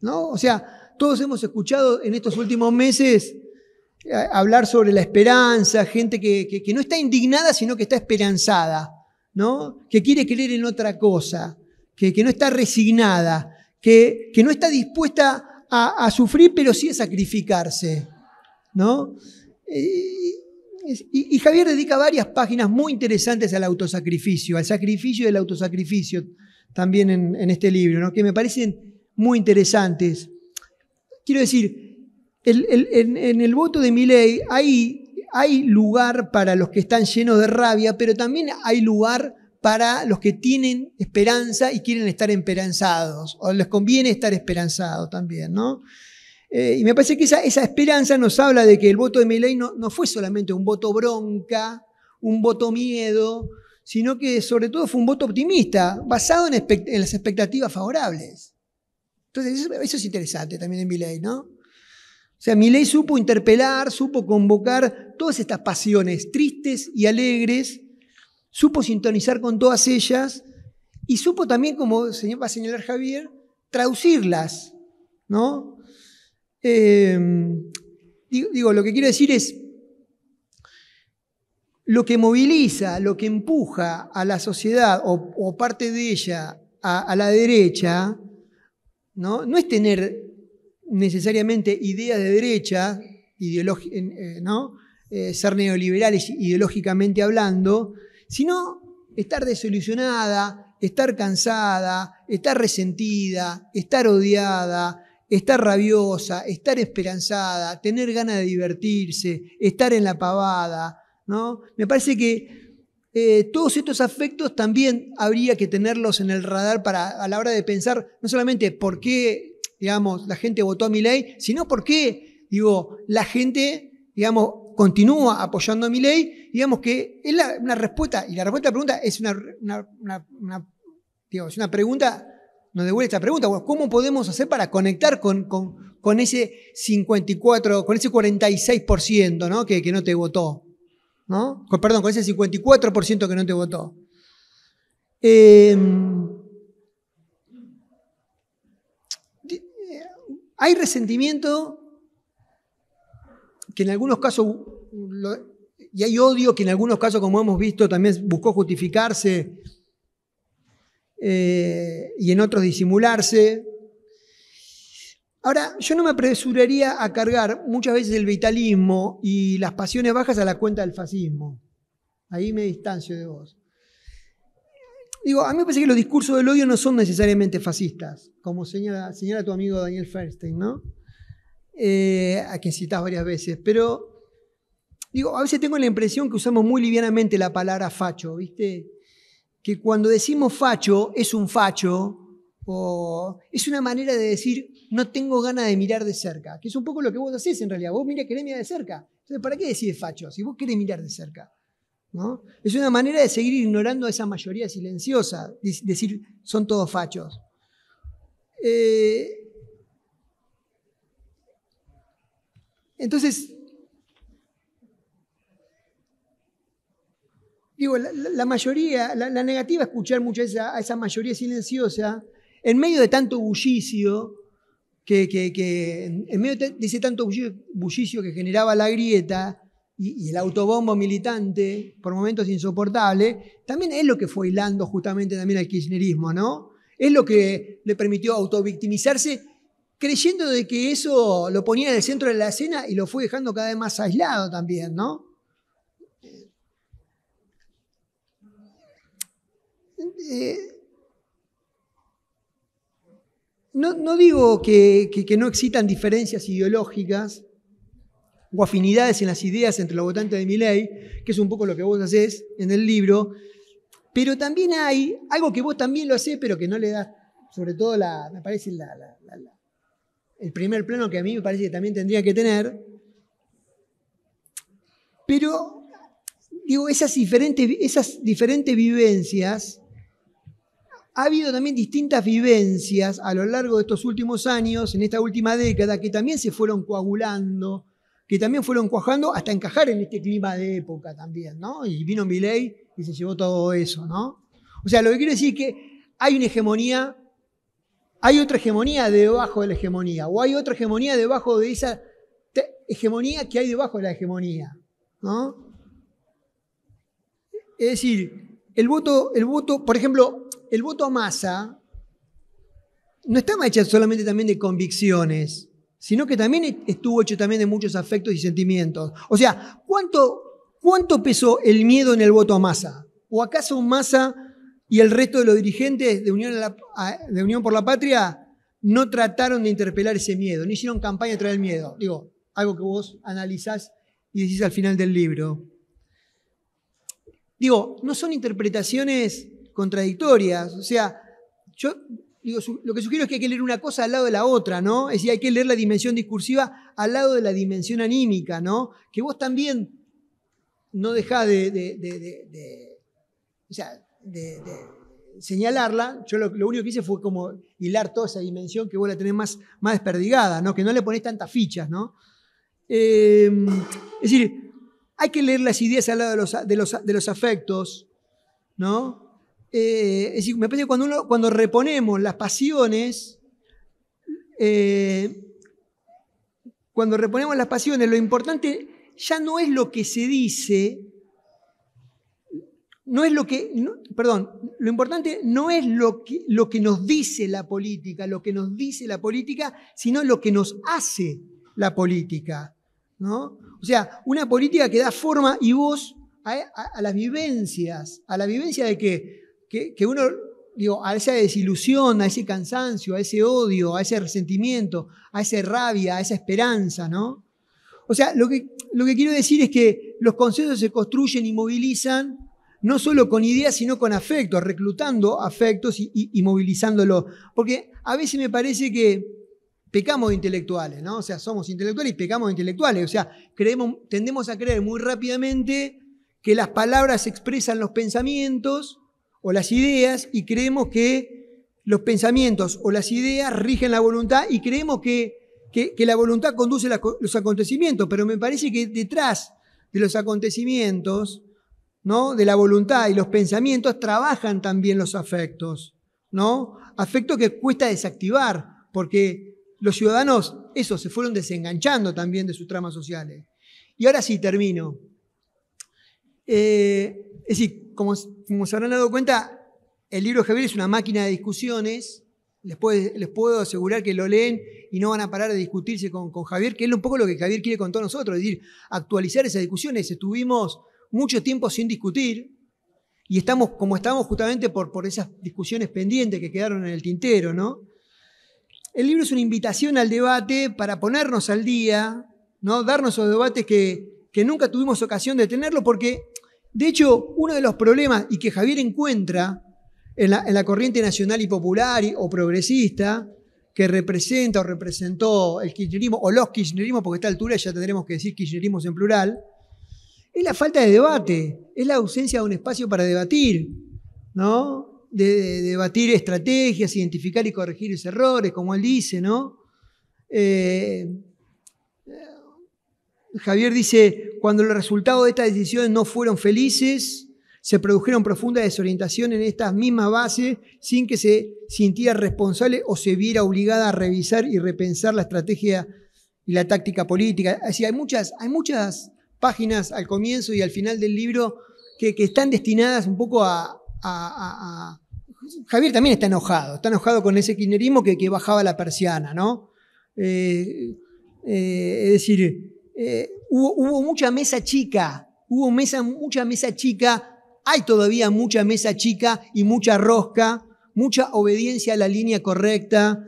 Speaker 2: ¿no? O sea, todos hemos escuchado en estos últimos meses eh, hablar sobre la esperanza, gente que, no está indignada, sino que está esperanzada, ¿no? Que quiere creer en otra cosa, que, no está resignada, que, no está dispuesta a, sufrir, pero sí a sacrificarse, ¿no? Eh, y, Javier dedica varias páginas muy interesantes al autosacrificio, al sacrificio del autosacrificio también en, en este libro, que me parecen muy interesantes. Quiero decir, en, el voto de Miley hay, lugar para los que están llenos de rabia, pero también hay lugar para los que tienen esperanza y quieren estar esperanzados, o les conviene estar esperanzados también, ¿no? Eh, y me parece que esa, esperanza nos habla de que el voto de Milley no, fue solamente un voto bronca, un voto miedo, sino que sobre todo fue un voto optimista, basado en, en las expectativas favorables. Entonces, eso es interesante también en ley, ¿no? O sea, ley supo interpelar, supo convocar todas estas pasiones tristes y alegres, supo sintonizar con todas ellas y supo también, como va a señalar Javier, traducirlas, ¿no? Em, digo, lo que quiero decir es, lo que moviliza, lo que empuja a la sociedad o, parte de ella a la derecha, ¿no? es tener necesariamente idea de derecha, eh, ¿no? Eh, ser neoliberales ideológicamente hablando, sino estar desilusionada, estar cansada, estar resentida, estar odiada, estar rabiosa, estar esperanzada, tener ganas de divertirse, estar en la pavada. ¿no? Me parece que eh, todos estos afectos también habría que tenerlos en el radar para, a la hora de pensar no solamente por qué, digamos, la gente votó a mi ley, sino por qué, digo, la gente, digamos, continúa apoyando a mi ley, digamos que es una respuesta, y la respuesta a la pregunta es una, una, pregunta, nos devuelve esta pregunta, ¿cómo podemos hacer para conectar con, ese 54, con ese 46% Que, que no te votó? perdón, con ese 54% que no te votó. Em, eh, hay resentimiento que en algunos casos, y hay odio que en algunos casos, como hemos visto, también buscó justificarse eh, y en otros disimularse. Ahora, yo no me apresuraría a cargar muchas veces el vitalismo y las pasiones bajas a la cuenta del fascismo. Ahí me distancio de vos. Digo, a mí me parece que los discursos del odio no son necesariamente fascistas, como señala, tu amigo Daniel Fernstein, ¿no? Eh, a quien citás varias veces. Pero, digo, a veces tengo la impresión que usamos muy livianamente la palabra facho, ¿viste? Que cuando decimos facho, es un facho, o es una manera de decir, no tengo ganas de mirar de cerca, que es un poco lo que vos hacés en realidad, vos mira, querés mirar de cerca. Entonces, ¿para qué decís fachos si vos querés mirar de cerca? ¿No? Es una manera de seguir ignorando a esa mayoría silenciosa, decir, son todos fachos. Eh, entonces, digo, la, mayoría, la, negativa es escuchar mucho a esa mayoría silenciosa en medio de tanto bullicio, que, en medio de ese tanto bullicio que generaba la grieta y, el autobombo militante, por momentos insoportable, también es lo que fue hilando justamente también al kirchnerismo, ¿no? Es lo que le permitió autovictimizarse creyendo de que eso lo ponía en el centro de la escena y lo fue dejando cada vez más aislado también, ¿no? Eh, eh no, digo que, no existan diferencias ideológicas o afinidades en las ideas entre los votantes de mi ley, que es un poco lo que vos haces en el libro, pero también hay algo que vos también lo haces, pero que no le das, sobre todo, me parece el primer plano que a mí me parece que también tendría que tener. Pero, digo, esas diferentes, esas diferentes vivencias ha habido también distintas vivencias a lo largo de estos últimos años, en esta última década, que también se fueron coagulando, que también fueron cuajando hasta encajar en este clima de época también, ¿no? Y vino Milei y se llevó todo eso, ¿no? O sea, lo que quiero decir es que hay una hegemonía, hay otra hegemonía debajo de la hegemonía, o hay otra hegemonía debajo de esa hegemonía que hay debajo de la hegemonía, ¿no? Es decir, el voto, el voto, por ejemplo, el voto a masa no estaba hecho solamente también de convicciones, sino que también estuvo hecho también de muchos afectos y sentimientos. O sea, ¿cuánto, cuánto pesó el miedo en el voto a masa? ¿O acaso masa y el resto de los dirigentes de Unión, por la Patria no trataron de interpelar ese miedo, no hicieron campaña contra el miedo? Digo, algo que vos analizás y decís al final del libro. Digo, no son interpretaciones contradictorias. O sea, yo digo, lo que sugiero es que hay que leer una cosa al lado de la otra, ¿no? Es decir, hay que leer la dimensión discursiva al lado de la dimensión anímica, ¿no? Que vos también no dejás de, de, de señalarla. Yo lo, único que hice fue como hilar toda esa dimensión que vos la tenés más, más desperdigada, ¿no? Que no le ponés tantas fichas, ¿no? Em, es decir, hay que leer las ideas al lado de los, de los, de los afectos, ¿no? Eh, me parece que cuando, uno, cuando reponemos las pasiones, eh, cuando reponemos las pasiones, lo importante ya no es lo que se dice, no es lo que, perdón, lo importante no es lo que, lo que nos dice la política, lo que nos dice la política, sino lo que nos hace la política, ¿no? O sea, una política que da forma y voz a, a las vivencias, a la vivencia de que que, uno, digo, a esa desilusión, a ese cansancio, a ese odio, a ese resentimiento, a esa rabia, a esa esperanza, ¿no? O sea, lo que, lo que quiero decir es que los conceptos se construyen y movilizan no solo con ideas, sino con afectos, reclutando afectos y, movilizándolos. Porque a veces me parece que pecamos de intelectuales, ¿no? O sea, somos intelectuales y pecamos de intelectuales. O sea, creemos, tendemos a creer muy rápidamente que las palabras expresan los pensamientos o las ideas y creemos que los pensamientos o las ideas rigen la voluntad y creemos que, la voluntad conduce los acontecimientos, pero me parece que detrás de los acontecimientos, ¿no? de la voluntad y los pensamientos trabajan también los afectos, ¿no? Afectos que cuesta desactivar, porque los ciudadanos, eso, se fueron desenganchando también de sus tramas sociales. Y ahora sí, termino. Eh, es decir, como, se habrán dado cuenta, el libro de Javier es una máquina de discusiones. Les puedo, asegurar que lo leen y no van a parar de discutirse con, Javier, que es un poco lo que Javier quiere con todos nosotros, es decir, actualizar esas discusiones. Estuvimos mucho tiempo sin discutir y estamos como estamos justamente por, esas discusiones pendientes que quedaron en el tintero, ¿no? El libro es una invitación al debate para ponernos al día, Darnos esos debates que nunca tuvimos ocasión de tenerlo porque de hecho, uno de los problemas y que Javier encuentra en la, corriente nacional y popular o progresista que representa o representó el kirchnerismo o los kirchnerismos, porque a esta altura ya tendremos que decir kirchnerismos en plural, es la falta de debate, es la ausencia de un espacio para debatir, ¿no? De, debatir estrategias, identificar y corregir los errores, como él dice, ¿no? Eh, Javier dice, cuando los resultados de estas decisiones no fueron felices, se produjeron profundas desorientaciones en estas mismas bases sin que se sintiera responsable o se viera obligada a revisar y repensar la estrategia y la táctica política. Así hay muchas, hay muchas páginas al comienzo y al final del libro que, están destinadas un poco a, Javier también está enojado, está enojado con ese quinerismo que, bajaba la persiana, ¿no? Eh, eh, es decir, eh, Hubo, mucha mesa chica, hubo mucha mesa chica, hay todavía mucha mesa chica y mucha rosca, mucha obediencia a la línea correcta,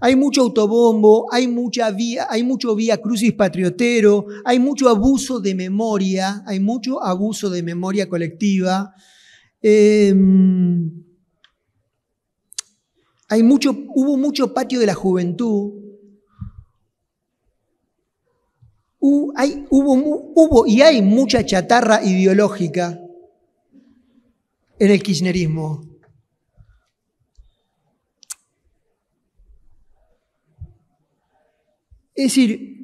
Speaker 2: hay mucho autobombo, hay, mucha vía, hay mucho vía crucis patriotero, hay mucho abuso de memoria, hay mucho abuso de memoria colectiva. Em, hay mucho, hubo mucho patio de la juventud, hubo, y hay mucha chatarra ideológica en el kirchnerismo. Es decir,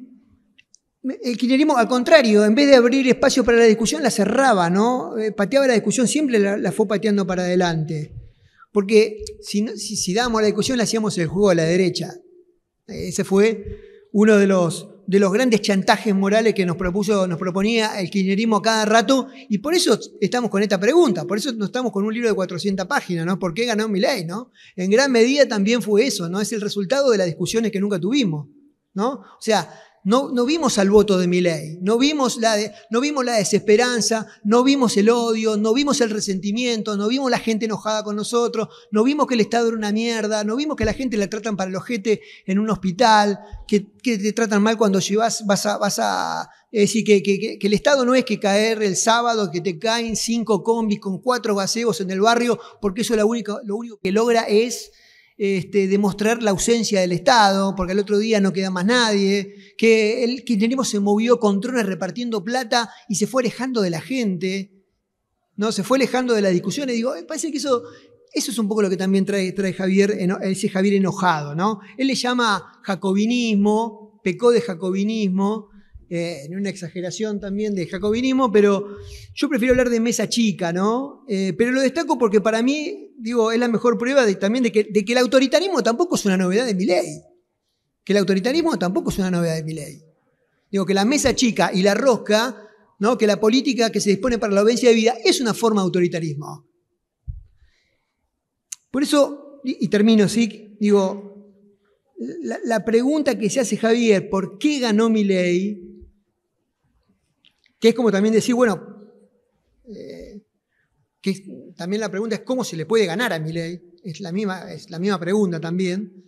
Speaker 2: el kirchnerismo, al contrario, en vez de abrir espacio para la discusión, la cerraba, ¿no? Eh, pateaba la discusión, siempre la, fue pateando para adelante. Porque si, si dábamos la discusión, la hacíamos el juego a la derecha. Ese fue uno de los de los grandes chantajes morales que nos, propuso, nos proponía el kirchnerismo cada rato, y por eso estamos con esta pregunta, por eso no estamos con un libro de 400 páginas, ¿no? ¿Por qué ganó ley no? En gran medida también fue eso, ¿no? Es el resultado de las discusiones que nunca tuvimos, ¿no? O sea, no, vimos al voto de mi no, vimos la no vimos la desesperanza, no vimos el odio, no vimos el resentimiento, no vimos la gente enojada con nosotros, no vimos que el Estado era una mierda, no vimos que la gente la tratan para el ojete en un hospital, que, te tratan mal cuando llevas, vas a, vas a decir, que, el Estado no es que caer el sábado, que te caen cinco combis con cuatro gaseos en el barrio, porque eso es lo único que logra es este, demostrar la ausencia del Estado, porque al otro día no queda más nadie, que el tenemos se movió con trones repartiendo plata y se fue alejando de la gente, ¿no? se fue alejando de las discusiones. Digo, parece que eso, eso es un poco lo que también trae, trae Javier, ese Javier enojado. ¿no? Él le llama jacobinismo, pecó de jacobinismo, eh, en una exageración también de jacobinismo, pero yo prefiero hablar de mesa chica, ¿no? Eh, pero lo destaco porque para mí, digo, es la mejor prueba de, también de que, el autoritarismo tampoco es una novedad de mi ley. Que el autoritarismo tampoco es una novedad de mi ley. Digo, que la mesa chica y la rosca, ¿no? Que la política que se dispone para la obediencia de vida es una forma de autoritarismo. Por eso, y, termino, sí, digo, la, la, pregunta que se hace Javier, ¿por qué ganó mi ley? Que es como también decir, bueno, eh, que también la pregunta es cómo se le puede ganar a Milei. Es la misma, es la misma pregunta también.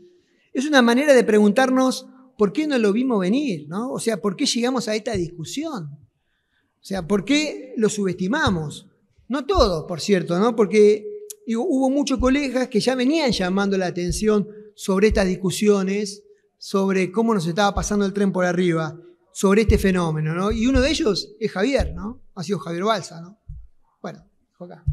Speaker 2: Es una manera de preguntarnos por qué no lo vimos venir, ¿no? O sea, ¿por qué llegamos a esta discusión? O sea, ¿por qué lo subestimamos? No todos, por cierto, ¿no? Porque hubo muchos colegas que ya venían llamando la atención sobre estas discusiones, sobre cómo nos estaba pasando el tren por arriba sobre este fenómeno, ¿no? Y uno de ellos es Javier, ¿no? Ha sido Javier Balsa, ¿no? Bueno, dijo acá.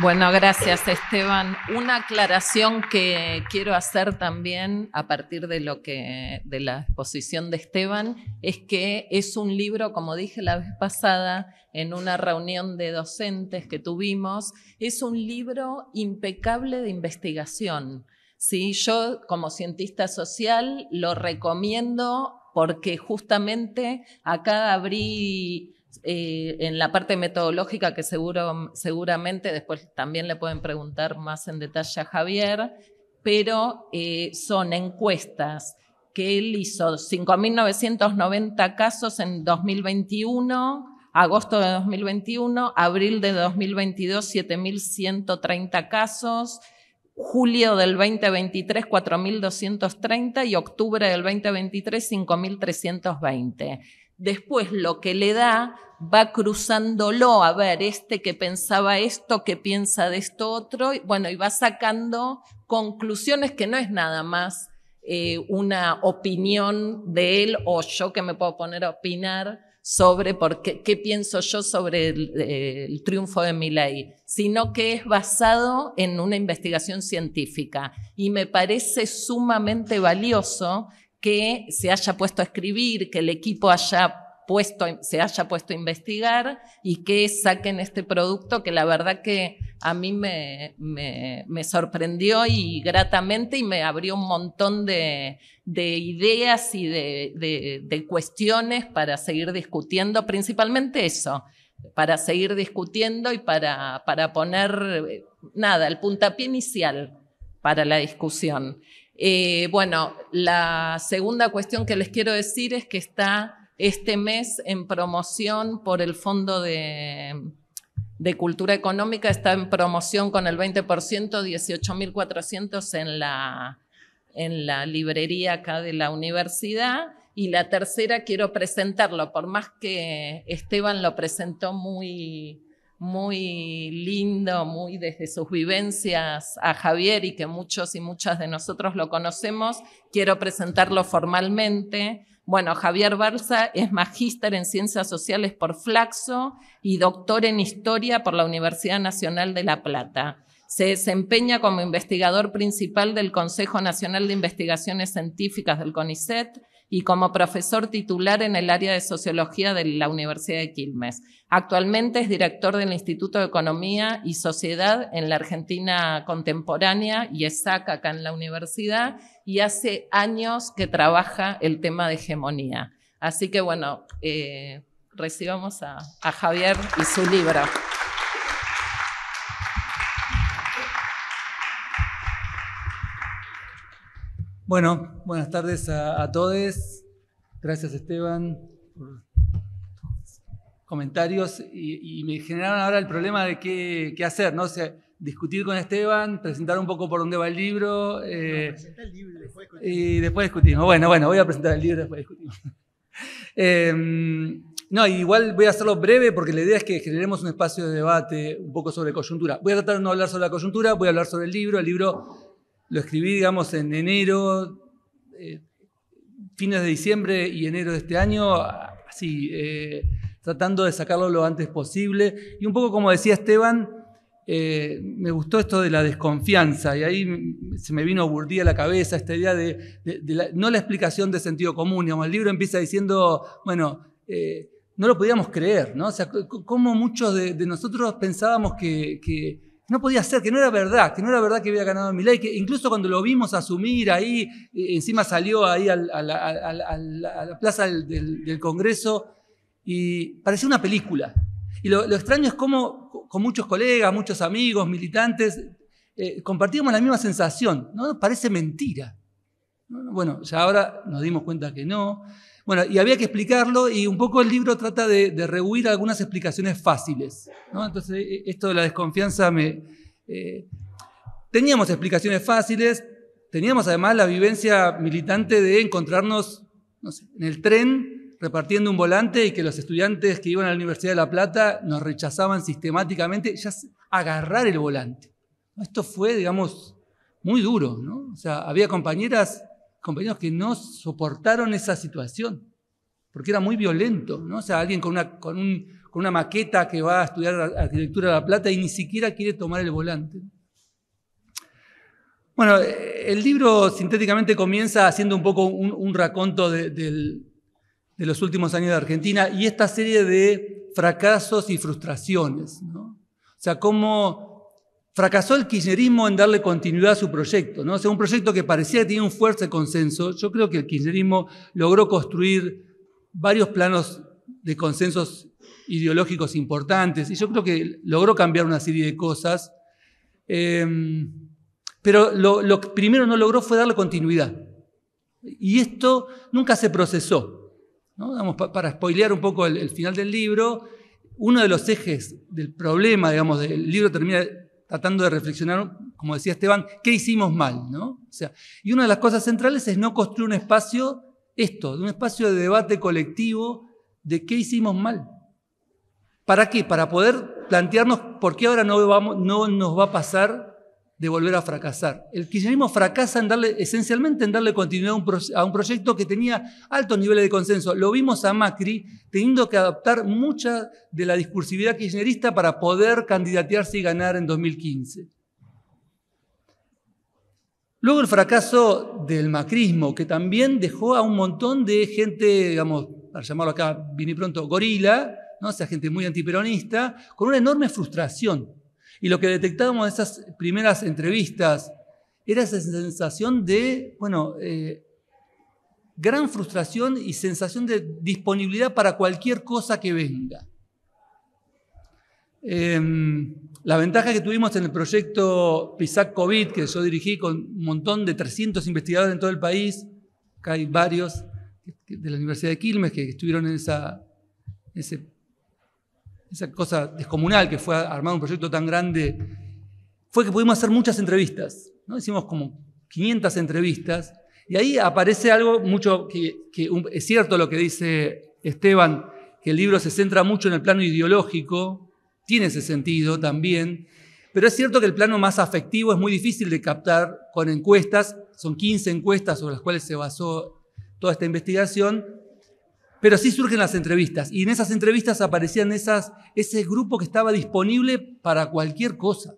Speaker 1: Bueno, gracias Esteban. Una aclaración que quiero hacer también a partir de lo que de la exposición de Esteban es que es un libro, como dije la vez pasada en una reunión de docentes que tuvimos, es un libro impecable de investigación. Sí, yo como cientista social lo recomiendo porque justamente acá abrí eh, en la parte metodológica, que seguro, seguramente después también le pueden preguntar más en detalle a Javier, pero eh, son encuestas que él hizo 5.990 casos en 2021, agosto de 2021, abril de 2022 7.130 casos, julio del 2023 4.230 y octubre del 2023 5.320 después lo que le da va cruzándolo, a ver, este que pensaba esto, que piensa de esto otro, y bueno, y va sacando conclusiones que no es nada más eh, una opinión de él o yo que me puedo poner a opinar sobre por qué, pienso yo sobre el, el triunfo de mi ley, sino que es basado en una investigación científica. Y me parece sumamente valioso que se haya puesto a escribir, que el equipo haya puesto, se haya puesto a investigar y que saquen este producto que la verdad que a mí me, sorprendió y gratamente y me abrió un montón de, ideas y de, cuestiones para seguir discutiendo, principalmente eso, para seguir discutiendo y para, para poner, eh, nada, el puntapié inicial para la discusión. Eh, bueno, la segunda cuestión que les quiero decir es que está este mes en promoción por el Fondo de, Cultura Económica, está en promoción con el 20%, 18.400 en la, en la librería acá de la universidad. Y la tercera quiero presentarlo, por más que Esteban lo presentó muy muy lindo, muy desde sus vivencias a Javier y que muchos y muchas de nosotros lo conocemos, quiero presentarlo formalmente. Bueno, Javier Barza es magíster en Ciencias Sociales por Flaxo y doctor en Historia por la Universidad Nacional de La Plata. Se desempeña como investigador principal del Consejo Nacional de Investigaciones Científicas del CONICET y como profesor titular en el área de sociología de la Universidad de Quilmes. Actualmente es director del Instituto de Economía y Sociedad en la Argentina Contemporánea y ESAC acá en la universidad y hace años que trabaja el tema de hegemonía. Así que bueno, eh, recibamos a Javier y su libro.
Speaker 3: Bueno, buenas tardes a, todos. Gracias Esteban por comentarios y, me generaron ahora el problema de qué, hacer, ¿no? O sea, discutir con Esteban, presentar un poco por dónde va el libro. Eh, el libro después y después discutimos. Bueno, bueno, voy a presentar el libro y después discutimos. Em, no, igual voy a hacerlo breve porque la idea es que generemos un espacio de debate un poco sobre coyuntura. Voy a tratar de no hablar sobre la coyuntura, voy a hablar sobre el libro. El libro lo escribí, digamos, en enero, eh, fines de diciembre y enero de este año, así, eh, tratando de sacarlo lo antes posible. Y un poco como decía Esteban, eh, me gustó esto de la desconfianza, y ahí se me vino burdía a la cabeza esta idea de, no la explicación de sentido común, digamos, el libro empieza diciendo, bueno, no lo podíamos creer, ¿no? O sea, como muchos de, nosotros pensábamos que no podía ser, que no era verdad, que no era verdad que había ganado Milei, que incluso cuando lo vimos asumir ahí, eh, encima salió ahí a la plaza del, Congreso y parecía una película. Y lo, extraño es cómo con muchos colegas, muchos amigos, militantes, eh, compartíamos la misma sensación. ¿no? Parece mentira. Bueno, ya ahora nos dimos cuenta que no. Bueno, y había que explicarlo y un poco el libro trata de, rehuir algunas explicaciones fáciles. ¿no? Entonces, e, e, esto de la desconfianza me... Eh, teníamos explicaciones fáciles, teníamos además la vivencia militante de encontrarnos en el tren repartiendo un volante y que los estudiantes que iban a la Universidad de La Plata nos rechazaban sistemáticamente ya agarrar el volante. Esto fue, digamos, muy duro, ¿no? O sea, había compañeras compañeros que no soportaron esa situación, porque era muy violento, ¿no? O sea, alguien con una, con, una maqueta que va a estudiar arquitectura de La Plata y ni siquiera quiere tomar el volante. Bueno, el libro sintéticamente comienza haciendo un poco un, raconto de, de, los últimos años de Argentina y esta serie de fracasos y frustraciones. ¿no? O sea, cómo Fracasó el kirchnerismo en darle continuidad a su proyecto, ¿no? un proyecto que parecía que tenía un fuerte consenso. Yo creo que el kirchnerismo logró construir varios planos de consensos ideológicos importantes y yo creo que logró cambiar una serie de cosas. Em, pero lo, que primero no logró fue darle continuidad. Y esto nunca se procesó. ¿no? para spoilear un poco el, el, final del libro, uno de los ejes del problema, digamos, del libro termina tratando de reflexionar, como decía Esteban, qué hicimos mal, ¿no? O sea, y una de las cosas centrales es no construir un espacio, esto, un espacio de debate colectivo de qué hicimos mal. ¿Para qué? Para poder plantearnos por qué ahora no, vamos, no nos va a pasar de volver a fracasar. El kirchnerismo fracasa en darle, esencialmente en darle continuidad a un, proyecto que tenía altos niveles de consenso. Lo vimos a Macri teniendo que adaptar mucha de la discursividad kirchnerista para poder candidatearse y ganar en 2015. Luego el fracaso del macrismo, que también dejó a un montón de gente, digamos, para llamarlo acá, viene pronto, gorila, ¿no? o sea, gente muy antiperonista, con una enorme frustración y lo que detectábamos en esas primeras entrevistas era esa sensación de, bueno, eh, gran frustración y sensación de disponibilidad para cualquier cosa que venga. Em, la ventaja que tuvimos en el proyecto PISAC COVID, que yo dirigí con un montón de 300 investigadores en todo el país, acá hay varios de la Universidad de Quilmes que estuvieron en esa, ese esa cosa descomunal que fue armar un proyecto tan grande, fue que pudimos hacer muchas entrevistas. ¿no? Hicimos como 500 entrevistas y ahí aparece algo mucho que, es cierto lo que dice Esteban, que el libro se centra mucho en el plano ideológico, tiene ese sentido también, pero es cierto que el plano más afectivo es muy difícil de captar con encuestas, son 15 encuestas sobre las cuales se basó toda esta investigación, pero sí surgen las entrevistas y en esas entrevistas aparecían esas, ese grupo que estaba disponible para cualquier cosa.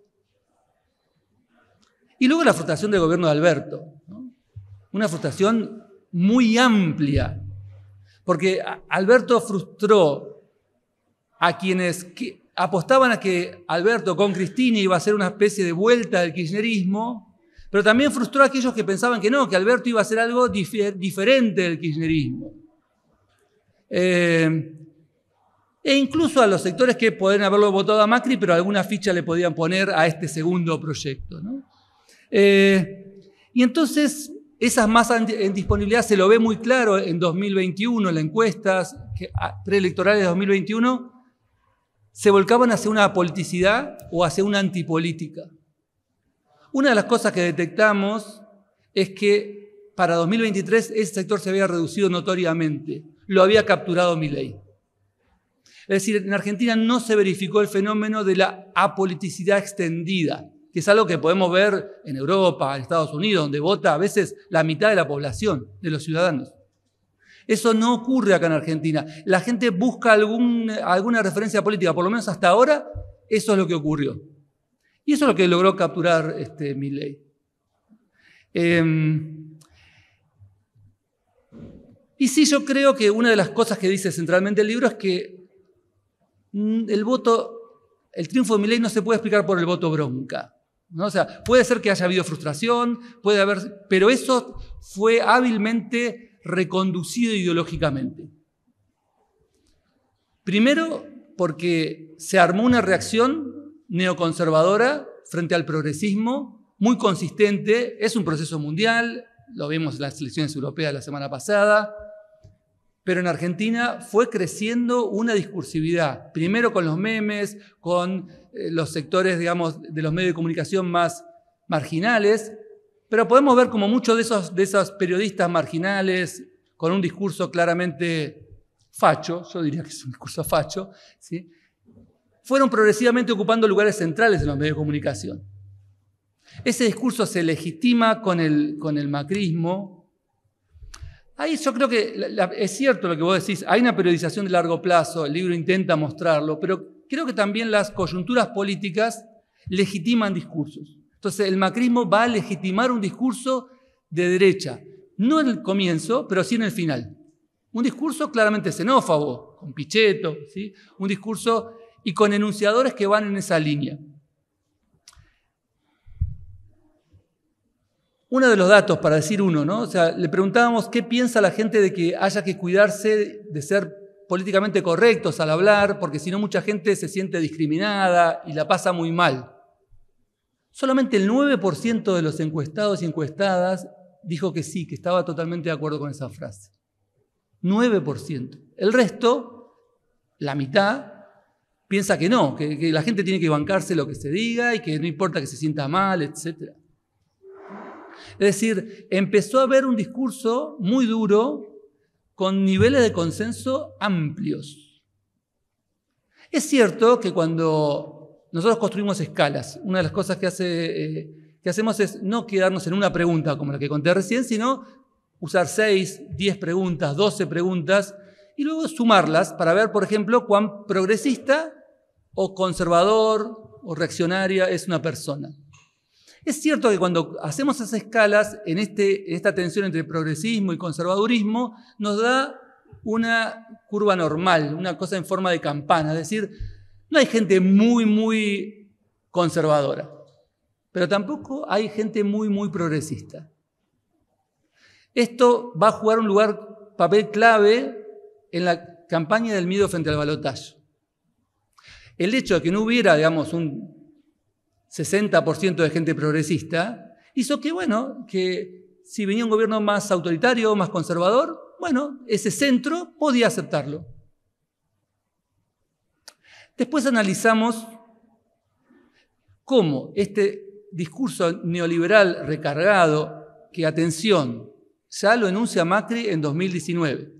Speaker 3: Y luego la frustración del gobierno de Alberto, una frustración muy amplia, porque Alberto frustró a quienes apostaban a que Alberto con Cristina iba a ser una especie de vuelta del kirchnerismo, pero también frustró a aquellos que pensaban que no, que Alberto iba a ser algo diferente del kirchnerismo. Eh, e incluso a los sectores que pueden haberlo votado a Macri, pero alguna ficha le podían poner a este segundo proyecto. Eh, y entonces, esas masas en disponibilidad se lo ve muy claro en 2021, en las encuestas ah, preelectorales de 2021, se volcaban hacia una politicidad o hacia una antipolítica. Una de las cosas que detectamos es que para 2023 ese sector se había reducido notoriamente lo había capturado ley Es decir, en Argentina no se verificó el fenómeno de la apoliticidad extendida, que es algo que podemos ver en Europa, en Estados Unidos, donde vota a veces la mitad de la población, de los ciudadanos. Eso no ocurre acá en Argentina. La gente busca alguna referencia política, por lo menos hasta ahora, eso es lo que ocurrió. Y eso es lo que logró capturar este, ley y sí, yo creo que una de las cosas que dice centralmente el libro es que mm, el voto, el triunfo de Milei no se puede explicar por el voto bronca. ¿no? O sea, puede ser que haya habido frustración, puede haber, pero eso fue hábilmente reconducido ideológicamente. Primero, porque se armó una reacción neoconservadora frente al progresismo, muy consistente, es un proceso mundial, lo vimos en las elecciones europeas la semana pasada, pero en Argentina fue creciendo una discursividad, primero con los memes, con eh, los sectores, digamos, de los medios de comunicación más marginales, pero podemos ver como muchos de esos, periodistas marginales, con un discurso claramente facho, yo diría que es un discurso facho, ¿sí? fueron progresivamente ocupando lugares centrales en los medios de comunicación. Ese discurso se legitima con el macrismo, Ahí yo creo que es cierto lo que vos decís, hay una periodización de largo plazo, el libro intenta mostrarlo, pero creo que también las coyunturas políticas legitiman discursos. Entonces el macrismo va a legitimar un discurso de derecha, no en el comienzo, pero sí en el final. Un discurso claramente xenófobo, con Pichetto, ¿sí? un discurso y con enunciadores que van en esa línea. Uno de los datos, para decir uno, ¿no? O sea, le preguntábamos qué piensa la gente de que haya que cuidarse de ser políticamente correctos al hablar, porque si no mucha gente se siente discriminada y la pasa muy mal. Solamente el 9% de los encuestados y encuestadas dijo que sí, que estaba totalmente de acuerdo con esa frase. 9%. El resto, la mitad, piensa que no, que, que la gente tiene que bancarse lo que se diga y que no importa que se sienta mal, etcétera. Es decir, empezó a haber un discurso muy duro con niveles de consenso amplios. Es cierto que cuando nosotros construimos escalas, una de las cosas eh, que, hacemos es no quedarnos en una pregunta como la que conté recién, sino usar seis, diez preguntas, doce preguntas y luego sumarlas para ver, por ejemplo, cuán progresista o conservador o reaccionaria es una persona. Es cierto que cuando hacemos esas escalas, este, en esta tensión entre progresismo y conservadurismo, nos da una curva normal, una cosa en forma de campana. Es decir, no hay gente muy, muy conservadora, pero tampoco hay gente muy, muy progresista. Esto va a jugar un lugar, papel clave en la campaña del miedo frente al balotaje. El hecho de que no hubiera, digamos, un 60% de gente progresista, hizo que, bueno, que si venía un gobierno más autoritario, más conservador, bueno, ese centro podía aceptarlo. Después analizamos cómo este discurso neoliberal recargado, que atención, ya lo enuncia Macri en 2019.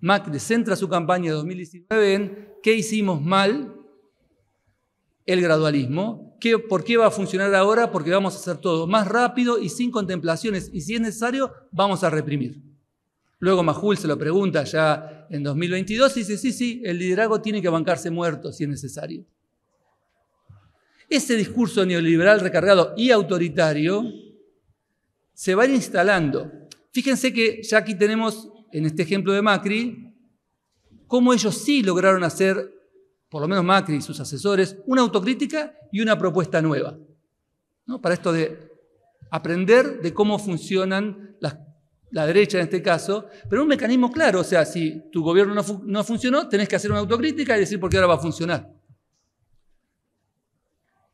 Speaker 3: Macri centra su campaña de 2019 en qué hicimos mal, el gradualismo, ¿Por qué va a funcionar ahora? Porque vamos a hacer todo más rápido y sin contemplaciones. Y si es necesario, vamos a reprimir. Luego Majul se lo pregunta ya en 2022 y dice, sí, sí, el liderazgo tiene que bancarse muerto si es necesario. Ese discurso neoliberal recargado y autoritario se va instalando. Fíjense que ya aquí tenemos, en este ejemplo de Macri, cómo ellos sí lograron hacer por lo menos Macri y sus asesores, una autocrítica y una propuesta nueva. ¿no? Para esto de aprender de cómo funcionan la derecha en este caso, pero un mecanismo claro, o sea, si tu gobierno no, no funcionó, tenés que hacer una autocrítica y decir por qué ahora va a funcionar.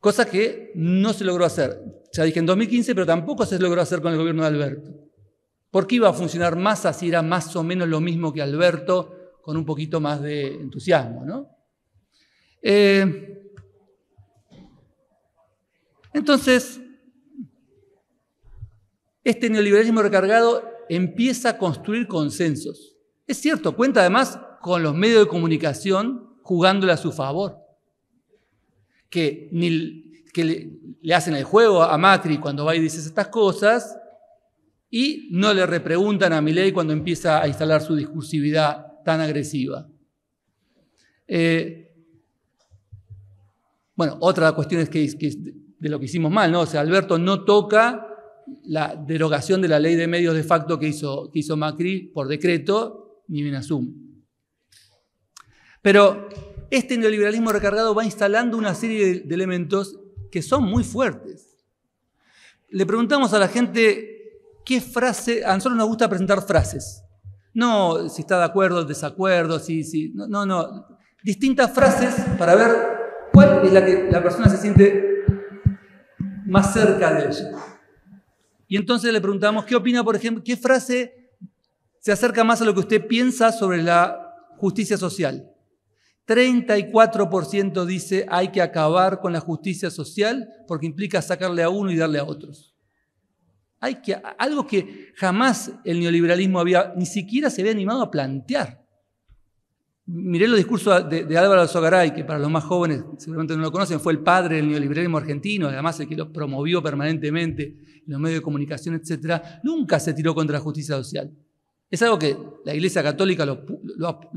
Speaker 3: Cosa que no se logró hacer. Ya dije en 2015, pero tampoco se logró hacer con el gobierno de Alberto. ¿Por qué iba a funcionar más así, era más o menos lo mismo que Alberto, con un poquito más de entusiasmo, ¿no? Eh, entonces, este neoliberalismo recargado empieza a construir consensos. Es cierto, cuenta además con los medios de comunicación jugándole a su favor, que, ni, que le, hacen el juego a Macri cuando va y dice estas cosas y no le repreguntan a Milei cuando empieza a instalar su discursividad tan agresiva. Eh, bueno, otra cuestión es que, que de lo que hicimos mal, ¿no? O sea, Alberto no toca la derogación de la ley de medios de facto que hizo, hizo Macri por decreto, ni bien asume. Pero este neoliberalismo recargado va instalando una serie de elementos que son muy fuertes. Le preguntamos a la gente qué frase, a nosotros nos gusta presentar frases. No si está de acuerdo, desacuerdo, si, si, no, no. Distintas frases para ver ¿Cuál es la que la persona se siente más cerca de ella? Y entonces le preguntamos, ¿qué opina, por ejemplo, qué frase se acerca más a lo que usted piensa sobre la justicia social? 34% dice hay que acabar con la justicia social porque implica sacarle a uno y darle a otros. Hay que, algo que jamás el neoliberalismo había, ni siquiera se había animado a plantear. Miré los discursos de, Álvaro Zogaray, que para los más jóvenes seguramente no lo conocen, fue el padre del neoliberalismo argentino, además el que lo promovió permanentemente en los medios de comunicación, etc. Nunca se tiró contra la justicia social. Es algo que la Iglesia Católica lo,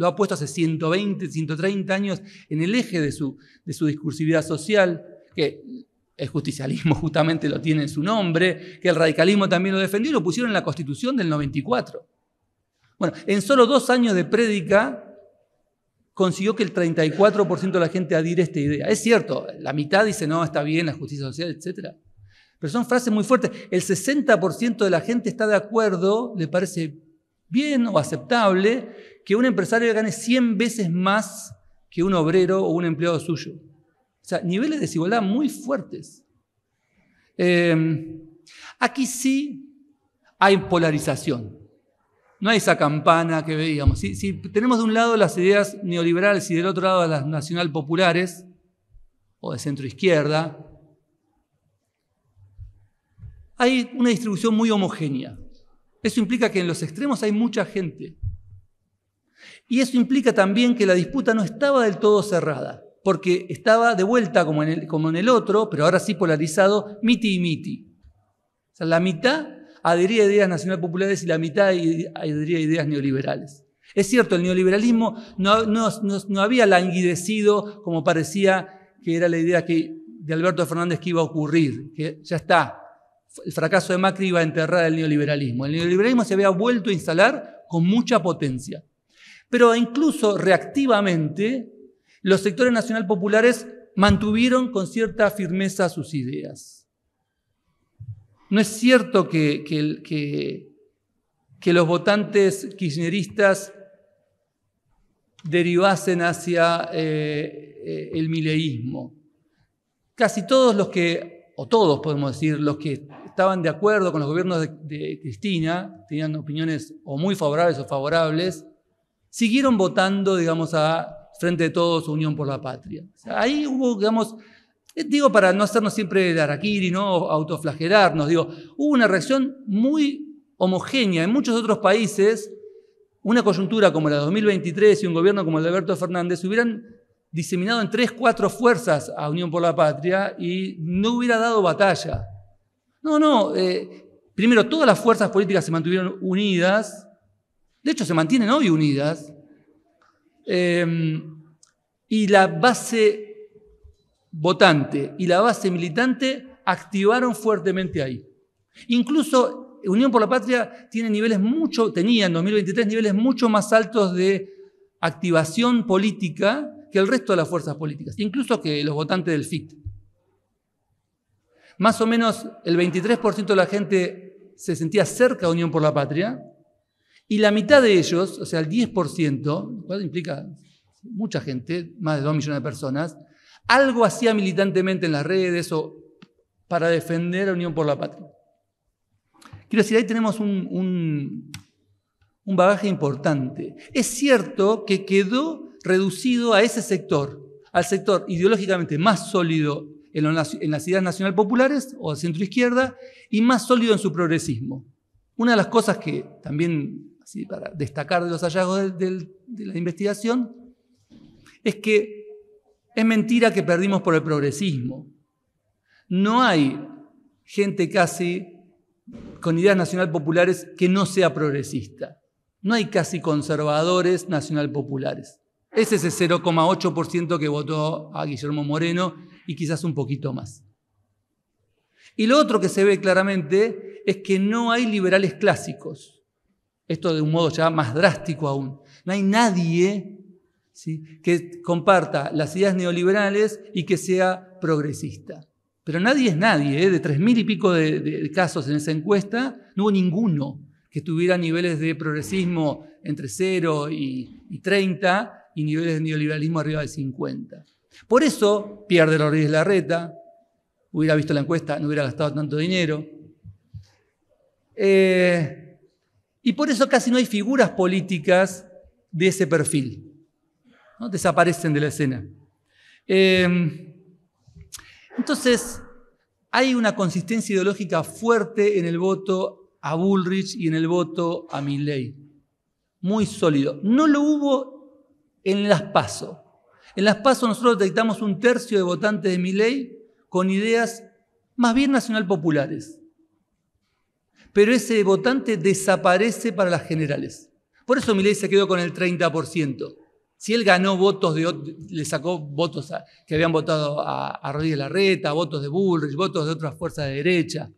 Speaker 3: ha, puesto hace 120, 130 años en el eje de su, de su discursividad social, que el justicialismo justamente lo tiene en su nombre, que el radicalismo también lo defendió y lo pusieron en la Constitución del 94. Bueno, en solo dos años de prédica, consiguió que el 34% de la gente adhiera a esta idea. Es cierto, la mitad dice, no, está bien, la justicia social, etc. Pero son frases muy fuertes. El 60% de la gente está de acuerdo, le parece bien o aceptable, que un empresario gane 100 veces más que un obrero o un empleado suyo. O sea, niveles de desigualdad muy fuertes. Eh, aquí sí hay polarización no hay esa campana que veíamos. Si, tenemos de un lado las ideas neoliberales y del otro lado las nacional populares o de centro izquierda, hay una distribución muy homogénea. Eso implica que en los extremos hay mucha gente. Y eso implica también que la disputa no estaba del todo cerrada, porque estaba de vuelta como en el, como en el otro, pero ahora sí polarizado, miti y miti. O sea, la mitad adhería a ideas nacional populares y la mitad adhería a ideas neoliberales. Es cierto, el neoliberalismo no, había languidecido como parecía que era la idea que, de Alberto Fernández que iba a ocurrir, que ya está, el fracaso de Macri iba a enterrar el neoliberalismo. El neoliberalismo se había vuelto a instalar con mucha potencia. Pero incluso reactivamente, los sectores nacional populares mantuvieron con cierta firmeza sus ideas. No es cierto que, los votantes kirchneristas derivasen hacia eh, el mileísmo. Casi todos los que, o todos podemos decir, los que estaban de acuerdo con los gobiernos de, Cristina, tenían opiniones o muy favorables o favorables, siguieron votando, digamos, a Frente a Todos, Unión por la Patria. ahí hubo, digamos, eh, digo, para no hacernos siempre de araquiri, no autoflagelarnos, digo, hubo una reacción muy homogénea en muchos otros países. Una coyuntura como la de 2023 y un gobierno como el de Alberto Fernández hubieran diseminado en tres, cuatro fuerzas a Unión por la Patria y no hubiera dado batalla. No, no. Eh, primero, todas las fuerzas políticas se mantuvieron unidas. De hecho, se mantienen hoy unidas. Eh, y la base votante y la base militante activaron fuertemente ahí. Incluso Unión por la Patria tiene niveles mucho, tenía en 2023 niveles mucho más altos de activación política que el resto de las fuerzas políticas, incluso que los votantes del FIT. Más o menos el 23% de la gente se sentía cerca de Unión por la Patria y la mitad de ellos, o sea, el 10%, lo cual implica mucha gente, más de 2 millones de personas, algo hacía militantemente en las redes o para defender la Unión por la Patria. Quiero decir, ahí tenemos un, un, bagaje importante. Es cierto que quedó reducido a ese sector, al sector ideológicamente más sólido en, las ideas nacional populares o centro izquierda y más sólido en su progresismo. Una de las cosas que también, así para destacar de los hallazgos de la investigación, es que es mentira que perdimos por el progresismo. No hay gente casi con ideas nacional populares que no sea progresista. No hay casi conservadores nacional populares. Ese Es el 0,8% que votó a Guillermo Moreno y quizás un poquito más. Y lo otro que se ve claramente es que no hay liberales clásicos. Esto de un modo ya más drástico aún. No hay nadie que comparta las ideas neoliberales y que sea progresista. Pero nadie es nadie, ¿eh? de tres mil y pico de, casos en esa encuesta, no hubo ninguno que tuviera niveles de progresismo entre 0 y, y 30 y niveles de neoliberalismo arriba de 50. Por eso pierde la reta hubiera visto la encuesta, no hubiera gastado tanto dinero. Eh, y por eso casi no hay figuras políticas de ese perfil. ¿no? desaparecen de la escena. Em, entonces, hay una consistencia ideológica fuerte en el voto a Bullrich y en el voto a Milley. Muy sólido. No lo hubo en las PASO. En las PASO nosotros detectamos un tercio de votantes de Milley con ideas más bien nacional populares. Pero ese votante desaparece para las generales. Por eso Milei se quedó con el 30%. Si él ganó votos, de, le sacó votos que habían votado a, a Rodríguez Larreta, votos de Bullrich, votos de otras fuerzas de derecha.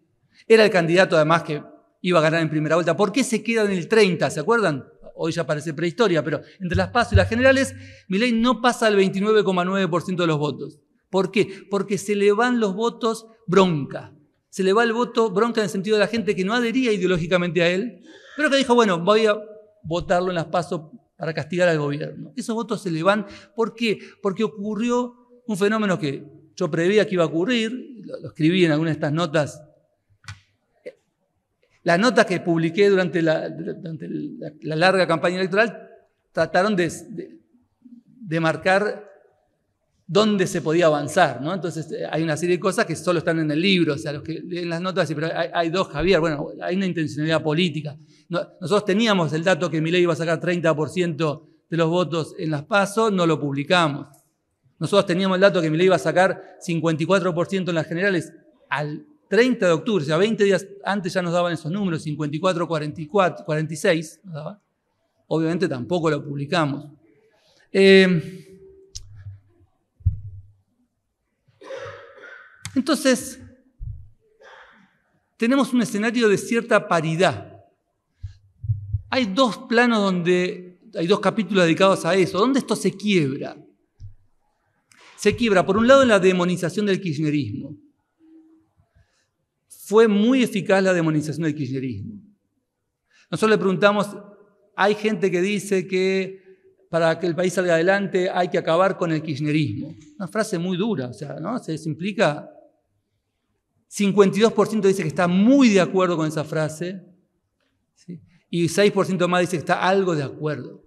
Speaker 3: Era el candidato además que iba a ganar en primera vuelta. ¿Por qué se queda en el 30? ¿Se acuerdan? Hoy ya parece prehistoria, pero entre las PASO y las generales, Milei no pasa al 29,9% de los votos. ¿Por qué? Porque se le van los votos bronca. Se le va el voto bronca en el sentido de la gente que no adhería ideológicamente a él, pero que dijo, bueno, voy a votarlo en las PASO para castigar al gobierno. Esos votos se le van. ¿Por qué? Porque ocurrió un fenómeno que yo preveía que iba a ocurrir, lo, escribí en alguna de estas notas. Las notas que publiqué durante la, larga campaña electoral trataron de marcar dónde se podía avanzar, ¿no? Entonces eh, hay una serie de cosas que solo están en el libro, o sea, los que las notas, pero hay, dos Javier, bueno, hay una intencionalidad política. nosotros teníamos el dato que Milei iba a sacar 30% de los votos en las PASO, no lo publicamos. Nosotros teníamos el dato que Milei iba a sacar 54% en las generales al 30 de octubre, o sea, 20 días antes ya nos daban esos números, 54, 44, 46, Obviamente tampoco lo publicamos. Eh, Entonces, tenemos un escenario de cierta paridad. Hay dos planos donde, hay dos capítulos dedicados a eso, ¿Dónde esto se quiebra. Se quiebra, por un lado, en la demonización del kirchnerismo. Fue muy eficaz la demonización del kirchnerismo. Nosotros le preguntamos, hay gente que dice que para que el país salga adelante hay que acabar con el kirchnerismo. Una frase muy dura, o sea, ¿no? Se implica 52% dice que está muy de acuerdo con esa frase. Y 6% más dice que está algo de acuerdo.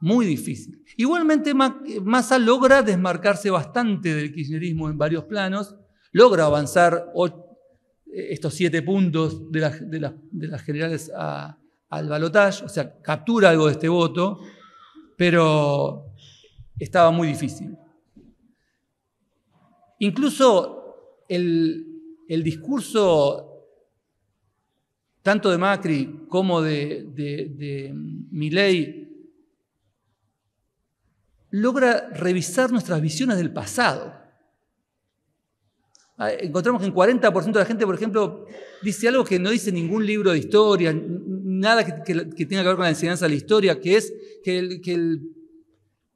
Speaker 3: Muy difícil. Igualmente, Massa logra desmarcarse bastante del kirchnerismo en varios planos. Logra avanzar estos siete puntos de las, generales al balotaje. O sea, captura algo de este voto. Pero estaba muy difícil. Incluso el, discurso tanto de Macri como de, de, logra revisar nuestras visiones del pasado. Ah, encontramos que en 40% de la gente, por ejemplo, dice algo que no dice ningún libro de historia, nada que, tenga que ver con la enseñanza de la historia, que es que,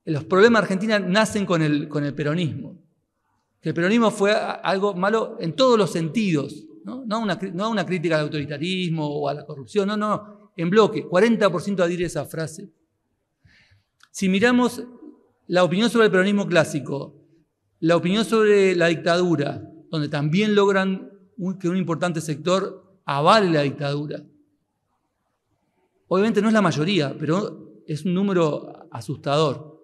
Speaker 3: los problemas de nacen con el peronismo el peronismo fue algo malo en todos los sentidos, no, no, una, crítica al autoritarismo o a la corrupción, no, no, en bloque, 40% adhiere a esa frase. Si miramos la opinión sobre el peronismo clásico, la opinión sobre la dictadura, donde también logran que un importante sector avale la dictadura. Obviamente no es la mayoría, pero es un número asustador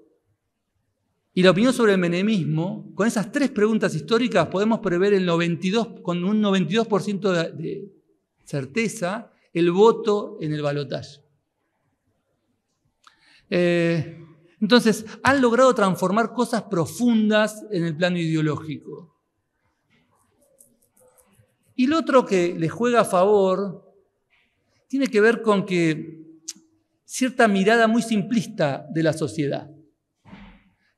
Speaker 3: y la opinión sobre el menemismo, con esas tres preguntas históricas podemos prever el 92, con un 92% de certeza el voto en el balotaje. Eh, entonces, han logrado transformar cosas profundas en el plano ideológico. Y lo otro que les juega a favor tiene que ver con que cierta mirada muy simplista de la sociedad.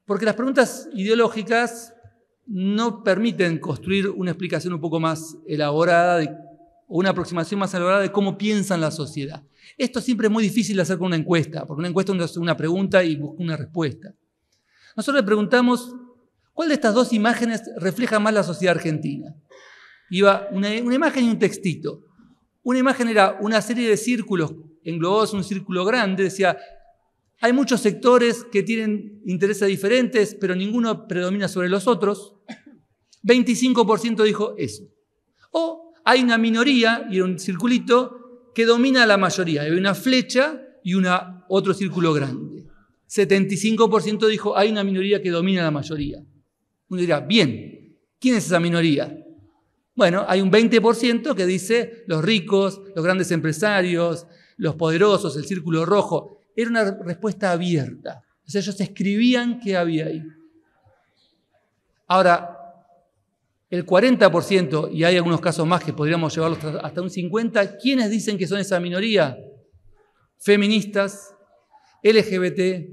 Speaker 3: Porque las preguntas ideológicas no permiten construir una explicación un poco más elaborada o una aproximación más elaborada de cómo piensan la sociedad. Esto siempre es muy difícil de hacer con una encuesta, porque una encuesta es una pregunta y busca una respuesta. Nosotros le preguntamos, ¿cuál de estas dos imágenes refleja más la sociedad argentina? Iba una, una imagen y un textito. Una imagen era una serie de círculos englobados en un círculo grande, decía, hay muchos sectores que tienen intereses diferentes, pero ninguno predomina sobre los otros. 25% dijo eso. O hay una minoría y un circulito que domina la mayoría. Hay una flecha y una, otro círculo grande. 75% dijo hay una minoría que domina la mayoría. Uno dirá, bien, ¿quién es esa minoría? Bueno, hay un 20% que dice los ricos, los grandes empresarios, los poderosos, el círculo rojo era una respuesta abierta. O sea, ellos escribían qué había ahí. Ahora, el 40%, y hay algunos casos más que podríamos llevarlos hasta un 50%, ¿quiénes dicen que son esa minoría? Feministas, LGBT,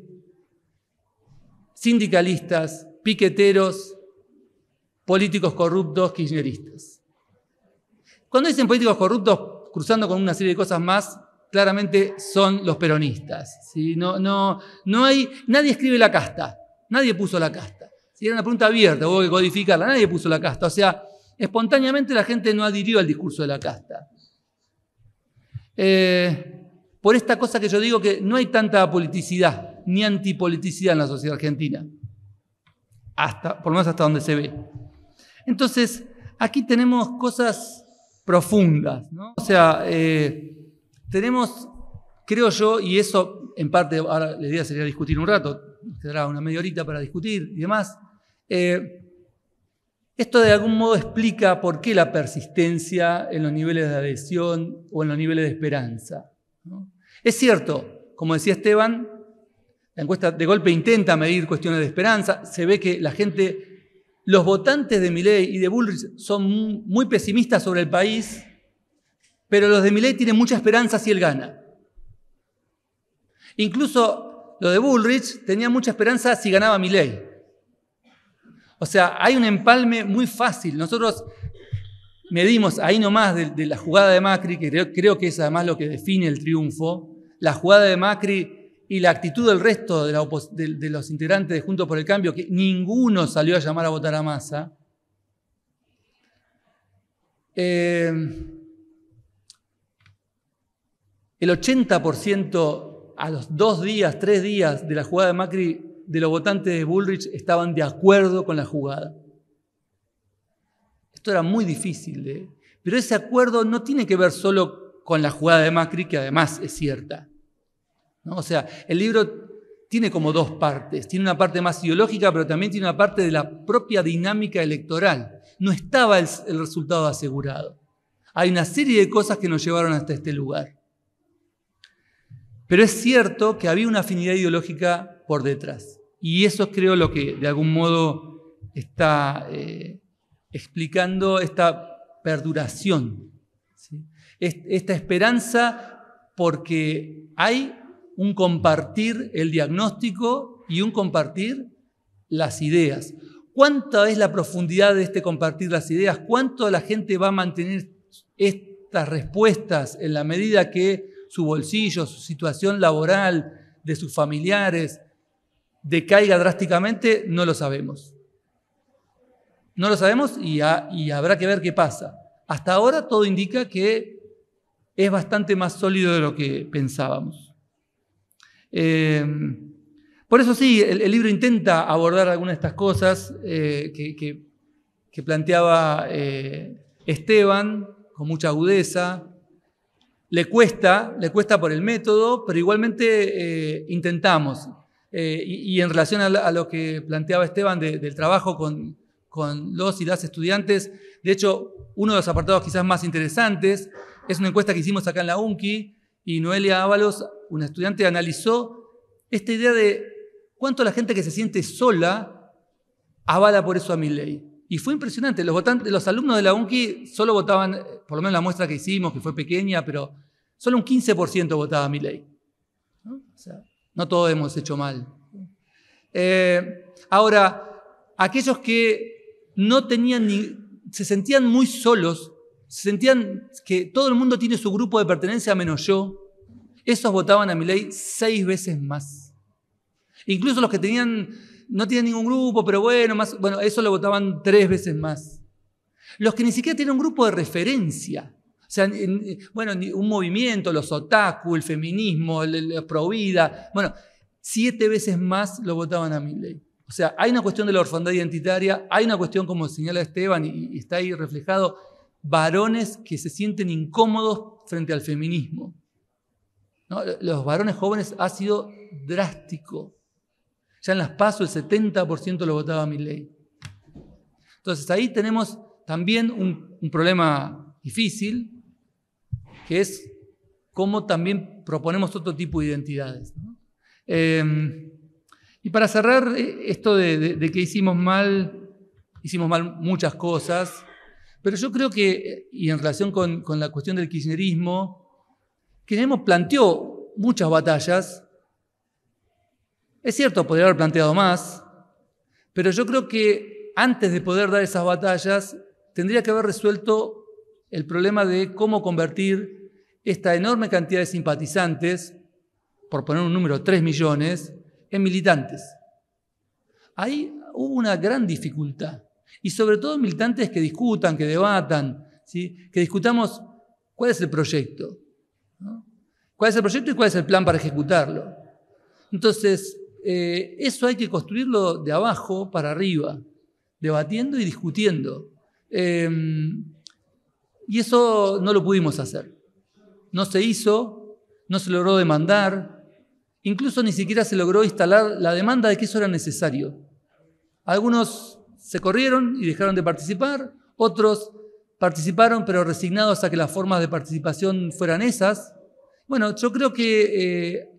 Speaker 3: sindicalistas, piqueteros, políticos corruptos, kirchneristas. Cuando dicen políticos corruptos, cruzando con una serie de cosas más, claramente son los peronistas. ¿sí? No, no, no hay, nadie escribe la casta, nadie puso la casta. Si Era una pregunta abierta, hubo que codificarla, nadie puso la casta. O sea, espontáneamente la gente no adhirió al discurso de la casta. Eh, por esta cosa que yo digo que no hay tanta politicidad ni antipoliticidad en la sociedad argentina, hasta, por lo menos hasta donde se ve. Entonces, aquí tenemos cosas profundas, O sea, eh, tenemos, creo yo, y eso en parte ahora la idea sería discutir un rato, tendrá una media horita para discutir y demás. Eh, esto de algún modo explica por qué la persistencia en los niveles de adhesión o en los niveles de esperanza. Es cierto, como decía Esteban, la encuesta de golpe intenta medir cuestiones de esperanza, se ve que la gente, los votantes de Millet y de Bullrich son muy pesimistas sobre el país pero los de Milley tienen mucha esperanza si él gana. Incluso los de Bullrich tenían mucha esperanza si ganaba Milley. O sea, hay un empalme muy fácil. Nosotros medimos ahí nomás de, la jugada de Macri, que creo, que es además lo que define el triunfo, la jugada de Macri y la actitud del resto de, los integrantes de Juntos por el Cambio, que ninguno salió a llamar a votar a Massa. Eh, el 80% a los dos días, tres días de la jugada de Macri, de los votantes de Bullrich estaban de acuerdo con la jugada. Esto era muy difícil, ¿eh? pero ese acuerdo no tiene que ver solo con la jugada de Macri, que además es cierta. O sea, el libro tiene como dos partes. Tiene una parte más ideológica, pero también tiene una parte de la propia dinámica electoral. No estaba el resultado asegurado. Hay una serie de cosas que nos llevaron hasta este lugar. Pero es cierto que había una afinidad ideológica por detrás. Y eso creo lo que de algún modo está eh, explicando esta perduración, esta esperanza porque hay un compartir el diagnóstico y un compartir las ideas. ¿Cuánta es la profundidad de este compartir las ideas? ¿Cuánto la gente va a mantener estas respuestas en la medida que su bolsillo, su situación laboral, de sus familiares, decaiga drásticamente, no lo sabemos. No lo sabemos y, habrá que ver qué pasa. Hasta ahora todo indica que es bastante más sólido de lo que pensábamos. Eh, por eso sí, el, libro intenta abordar algunas de estas cosas eh, que, planteaba eh, Esteban con mucha agudeza, le cuesta, le cuesta por el método, pero igualmente eh, intentamos. Eh, y, en relación a, lo que planteaba Esteban del trabajo con, con los y las estudiantes, de hecho, uno de los apartados quizás más interesantes es una encuesta que hicimos acá en la UNCI y Noelia Ábalos, una estudiante, analizó esta idea de cuánto la gente que se siente sola avala por eso a mi ley. Y fue impresionante. Los, votantes, los alumnos de la UNCI solo votaban, por lo menos la muestra que hicimos, que fue pequeña, pero solo un 15% votaba a mi ley. ¿No? todos hemos hecho mal. Eh, ahora, aquellos que no tenían ni, se sentían muy solos, se sentían que todo el mundo tiene su grupo de pertenencia menos yo, esos votaban a mi ley seis veces más. Incluso los que tenían no tiene ningún grupo, pero bueno, más, bueno, eso lo votaban tres veces más. Los que ni siquiera tienen un grupo de referencia. O sea, bueno, un movimiento, los otaku, el feminismo, la provida. Bueno, siete veces más lo votaban a Milley. O sea, hay una cuestión de la orfandad identitaria, hay una cuestión, como señala Esteban, y, está ahí reflejado, varones que se sienten incómodos frente al feminismo. Los varones jóvenes ha sido drástico ya en las PASO el 70% lo votaba mi ley. Entonces ahí tenemos también un, problema difícil, que es cómo también proponemos otro tipo de identidades. Em, y para cerrar eh, esto de, que hicimos mal, hicimos mal muchas cosas, pero yo creo que, y en relación con, con la cuestión del kirchnerismo, kirchnerismo planteó muchas batallas es cierto, podría haber planteado más, pero yo creo que antes de poder dar esas batallas, tendría que haber resuelto el problema de cómo convertir esta enorme cantidad de simpatizantes, por poner un número 3 millones, en militantes. Ahí hubo una gran dificultad. Y sobre todo militantes que discutan, que debatan, ¿sí? que discutamos cuál es el proyecto. ¿Cuál es el proyecto y cuál es el plan para ejecutarlo? Entonces, eh, eso hay que construirlo de abajo para arriba, debatiendo y discutiendo. Em, y eso no lo pudimos hacer. No se hizo, no se logró demandar, incluso ni siquiera se logró instalar la demanda de que eso era necesario. Algunos se corrieron y dejaron de participar, otros participaron pero resignados a que las formas de participación fueran esas. Bueno, yo creo que eh,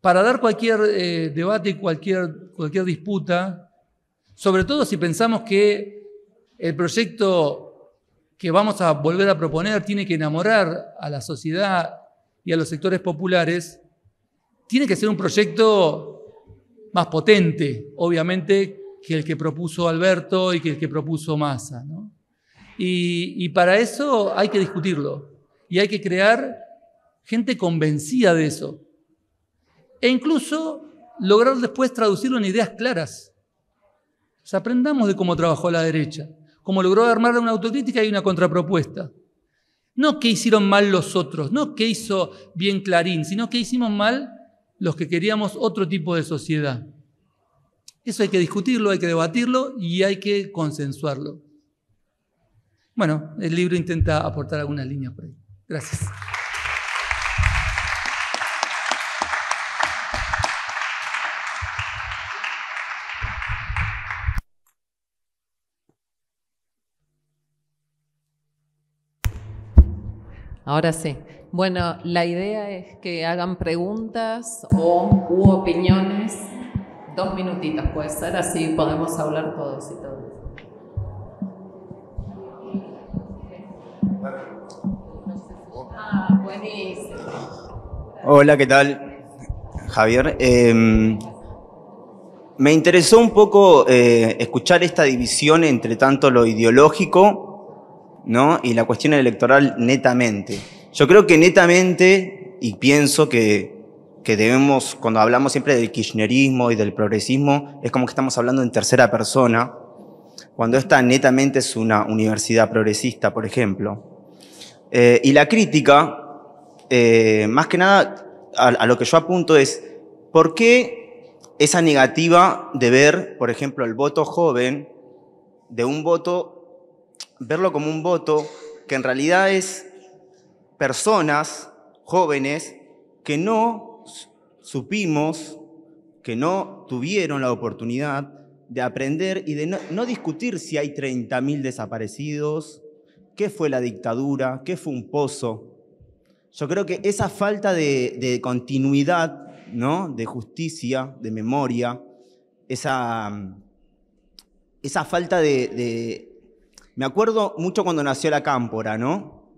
Speaker 3: para dar cualquier eh, debate y cualquier, cualquier disputa, sobre todo si pensamos que el proyecto que vamos a volver a proponer tiene que enamorar a la sociedad y a los sectores populares, tiene que ser un proyecto más potente, obviamente, que el que propuso Alberto y que el que propuso Massa. y para eso hay que discutirlo y hay que crear gente convencida de eso e incluso lograr después traducirlo en ideas claras. O aprendamos de cómo trabajó la derecha, cómo logró armar una autocrítica y una contrapropuesta. No que hicieron mal los otros, no que hizo bien Clarín, sino que hicimos mal los que queríamos otro tipo de sociedad. Eso hay que discutirlo, hay que debatirlo y hay que consensuarlo. Bueno, el libro intenta aportar algunas líneas por ahí. Gracias.
Speaker 1: Ahora sí. Bueno, la idea es que hagan preguntas o u opiniones. Dos minutitos puede ser, así podemos hablar todos y todas. Ah,
Speaker 4: Hola, ¿qué tal? Javier. Em, me interesó un poco eh, escuchar esta división entre tanto lo ideológico y la cuestión electoral netamente. Yo creo que netamente, y pienso que, que debemos, cuando hablamos siempre del kirchnerismo y del progresismo, es como que estamos hablando en tercera persona, cuando esta netamente es una universidad progresista, por ejemplo. Eh, y la crítica, eh, más que nada, a lo que yo apunto es, ¿por qué esa negativa de ver, por ejemplo, el voto joven de un voto verlo como un voto que en realidad es personas jóvenes que no supimos, que no tuvieron la oportunidad de aprender y de no, discutir si hay 30.000 desaparecidos, qué fue la dictadura, qué fue un pozo. Yo creo que esa falta de, continuidad, ¿no? de justicia, de memoria, esa, mm, esa falta de me acuerdo mucho cuando nació la cámpora, ¿no?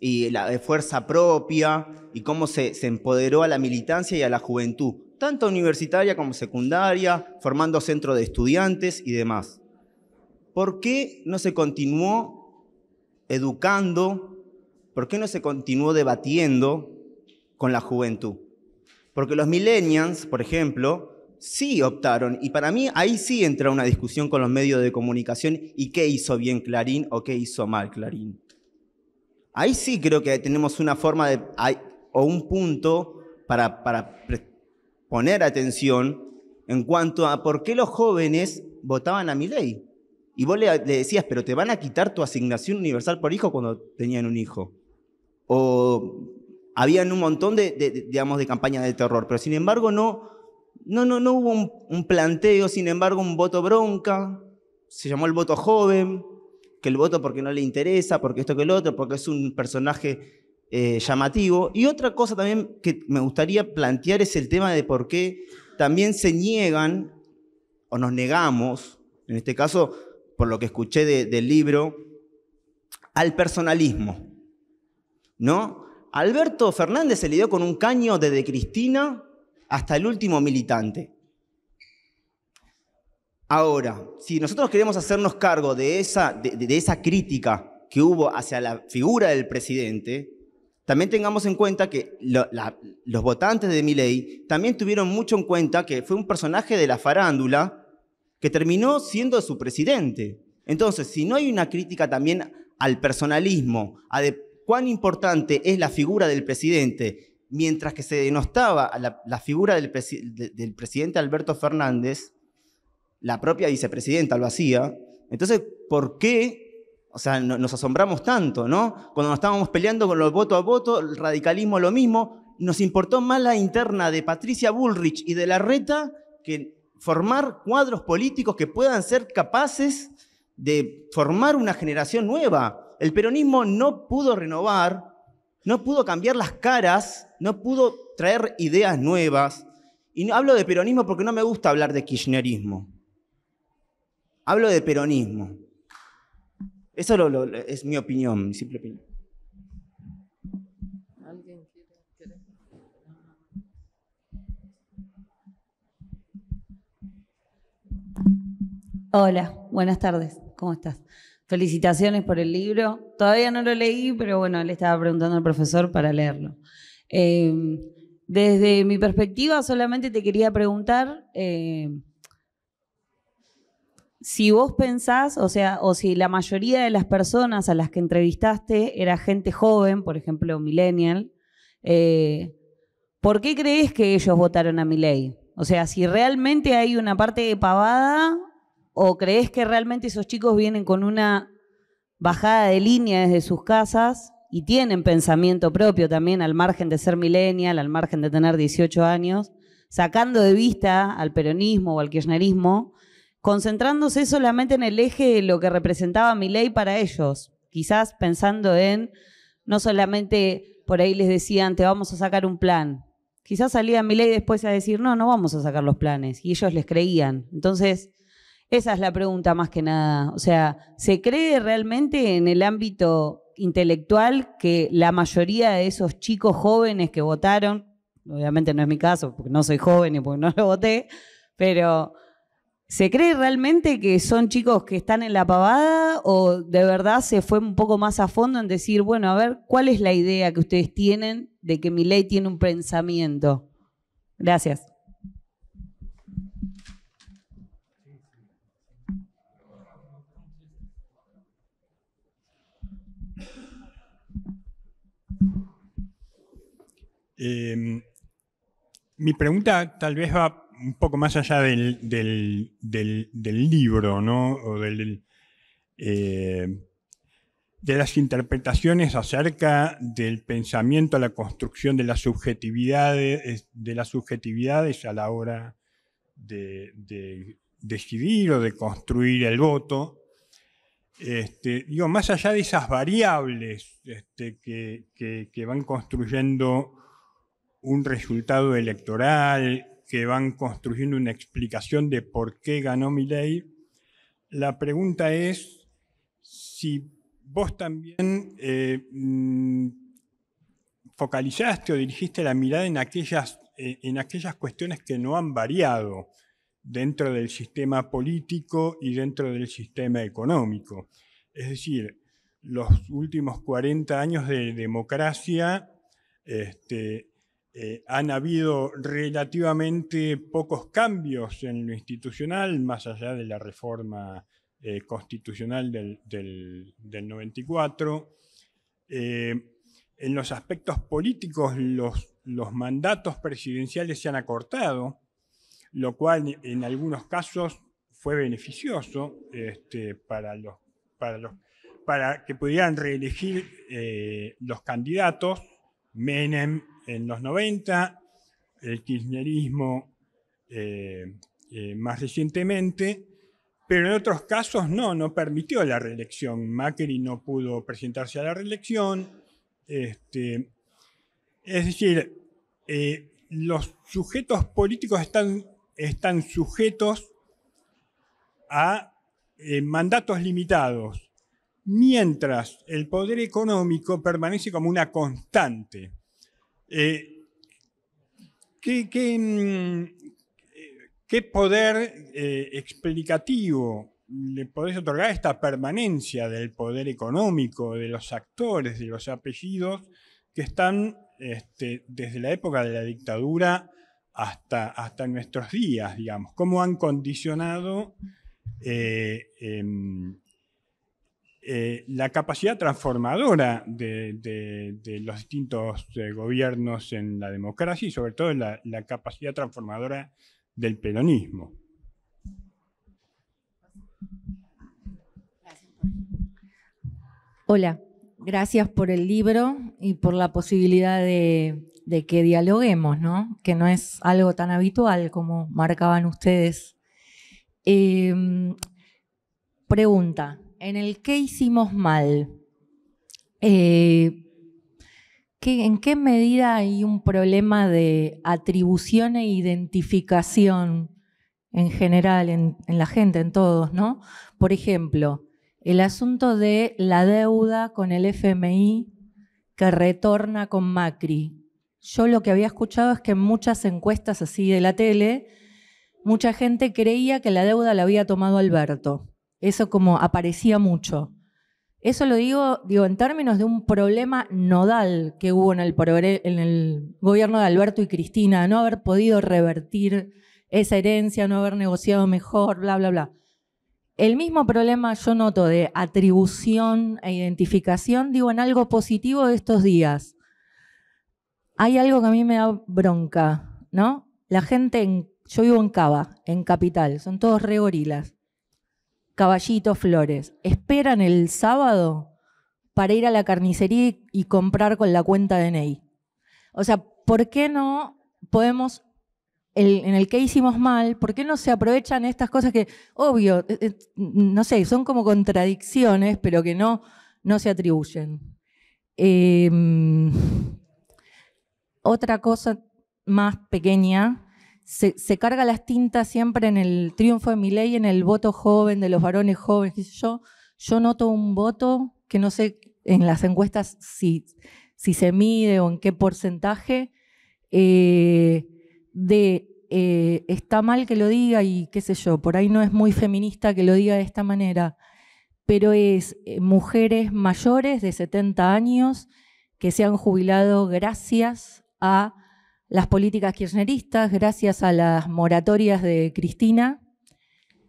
Speaker 4: Y la de fuerza propia y cómo se, se empoderó a la militancia y a la juventud, tanto universitaria como secundaria, formando centros de estudiantes y demás. ¿Por qué no se continuó educando? ¿Por qué no se continuó debatiendo con la juventud? Porque los millennials, por ejemplo, sí optaron. Y para mí ahí sí entra una discusión con los medios de comunicación y qué hizo bien Clarín o qué hizo mal Clarín. Ahí sí creo que tenemos una forma de, o un punto para, para poner atención en cuanto a por qué los jóvenes votaban a mi ley. Y vos le, decías, pero te van a quitar tu asignación universal por hijo cuando tenían un hijo. O habían un montón de, digamos, de campañas de terror, pero sin embargo no, no, no, no hubo un, planteo, sin embargo, un voto bronca, se llamó el voto joven, que el voto porque no le interesa, porque esto que el otro, porque es un personaje eh, llamativo. Y otra cosa también que me gustaría plantear es el tema de por qué también se niegan o nos negamos, en este caso, por lo que escuché del libro, al personalismo. ¿No? Alberto Fernández se lidió con un caño desde Cristina hasta el último militante. Ahora, si nosotros queremos hacernos cargo de esa, de, esa crítica que hubo hacia la figura del presidente, también tengamos en cuenta que los votantes de Milei también tuvieron mucho en cuenta que fue un personaje de la farándula que terminó siendo su presidente. Entonces, si no hay una crítica también al personalismo, a de cuán importante es la figura del presidente mientras que se denostaba la, figura del, presidente Alberto Fernández, la propia vicepresidenta lo hacía. Entonces, ¿por qué? O sea, nos asombramos tanto, ¿no? Cuando nos estábamos peleando con los voto a voto, el radicalismo lo mismo, nos importó más la interna de Patricia Bullrich y de la reta que formar cuadros políticos que puedan ser capaces de formar una generación nueva. El peronismo no pudo renovar no pudo cambiar las caras, no pudo traer ideas nuevas. Y no hablo de peronismo porque no me gusta hablar de kirchnerismo. Hablo de peronismo. Eso es mi opinión, mi simple opinión.
Speaker 5: Hola, buenas tardes, ¿cómo estás? Felicitaciones por el libro. Todavía no lo leí, pero bueno, le estaba preguntando al profesor para leerlo. Em, desde mi perspectiva, solamente te quería preguntar em, si vos pensás, o sea, o si la mayoría de las personas a las que entrevistaste era gente joven, por ejemplo, millennial, eh, ¿por qué crees que ellos votaron a mi ley? O sea, si realmente hay una parte de pavada ¿O crees que realmente esos chicos vienen con una bajada de línea desde sus casas y tienen pensamiento propio también al margen de ser millennial, al margen de tener 18 años, sacando de vista al peronismo o al kirchnerismo, concentrándose solamente en el eje de lo que representaba mi ley para ellos, quizás pensando en, no solamente por ahí les decían, te vamos a sacar un plan, quizás salía mi ley después a decir, no, no vamos a sacar los planes, y ellos les creían. Entonces, esa es la pregunta más que nada. O sea, ¿se cree realmente en el ámbito intelectual que la mayoría de esos chicos jóvenes que votaron, obviamente no es mi caso porque no soy joven y porque no lo voté, pero ¿se cree realmente que son chicos que están en la pavada o de verdad se fue un poco más a fondo en decir, bueno, a ver, ¿cuál es la idea que ustedes tienen de que mi ley tiene un pensamiento? Gracias.
Speaker 6: Em, mi pregunta tal vez va un poco más allá del, libro, eh, de las interpretaciones acerca del pensamiento, la construcción de las subjetividades, de las subjetividades a la hora de, decidir o de construir el voto. Este, digo, más allá de esas variables este, que, van construyendo un resultado electoral, que van construyendo una explicación de por qué ganó mi ley. La pregunta es si vos también eh, mm, focalizaste o dirigiste la mirada en aquellas, eh, en aquellas cuestiones que no han variado dentro del sistema político y dentro del sistema económico. Es decir, los últimos 40 años de democracia este, eh, han habido relativamente pocos cambios en lo institucional, más allá de la reforma eh, constitucional del, 94. Eh, en los aspectos políticos, los, mandatos presidenciales se han acortado, lo cual en algunos casos fue beneficioso este, para, para que pudieran reelegir los candidatos, Menem, en los 90, el kirchnerismo eh, eh, más recientemente, pero en otros casos no, no permitió la reelección. Macri no pudo presentarse a la reelección. Este, es decir, eh, los sujetos políticos están, sujetos a mandatos limitados, mientras el poder económico permanece como una constante. Eh, mm, ¿qué, poder eh, explicativo le podés otorgar esta permanencia del poder económico, de los actores, de los apellidos que están este, desde la época de la dictadura hasta, nuestros días, digamos? ¿Cómo han condicionado eh, em, eh, la capacidad transformadora de, los distintos eh, gobiernos en la democracia y sobre todo la, capacidad transformadora del peronismo.
Speaker 7: Hola, gracias por el libro y por la posibilidad de, que dialoguemos, que no es algo tan habitual como marcaban ustedes. Eh, pregunta, en el qué hicimos mal. Eh, ¿En qué medida hay un problema de atribución e identificación en general, en, en la gente, en todos, ¿no? Por ejemplo, el asunto de la deuda con el FMI que retorna con Macri. Yo lo que había escuchado es que en muchas encuestas así de la tele, mucha gente creía que la deuda la había tomado Alberto. Eso como aparecía mucho. Eso lo digo, digo, en términos de un problema nodal que hubo en el, gobierno de Alberto y Cristina, no haber podido revertir esa herencia, no haber negociado mejor, bla, bla, bla. El mismo problema yo noto de atribución e identificación, digo, en algo positivo de estos días. Hay algo que a mí me da bronca, ¿no? La gente, en, yo vivo en Cava, en Capital, son todos gorilas caballitos, Flores, esperan el sábado para ir a la carnicería y comprar con la cuenta de Ney. O sea, ¿por qué no podemos, en el que hicimos mal, por qué no se aprovechan estas cosas que, obvio, eh, eh, no sé, son como contradicciones, pero que no, no se atribuyen? Em, otra cosa más pequeña se, carga las tintas siempre en el triunfo de mi ley, en el voto joven, de los varones jóvenes, yo. Yo noto un voto que no sé en las encuestas si, si se mide o en qué porcentaje, eh, de eh, está mal que lo diga y qué sé yo, por ahí no es muy feminista que lo diga de esta manera, pero es eh, mujeres mayores de 70 años que se han jubilado gracias a las políticas kirchneristas, gracias a las moratorias de Cristina,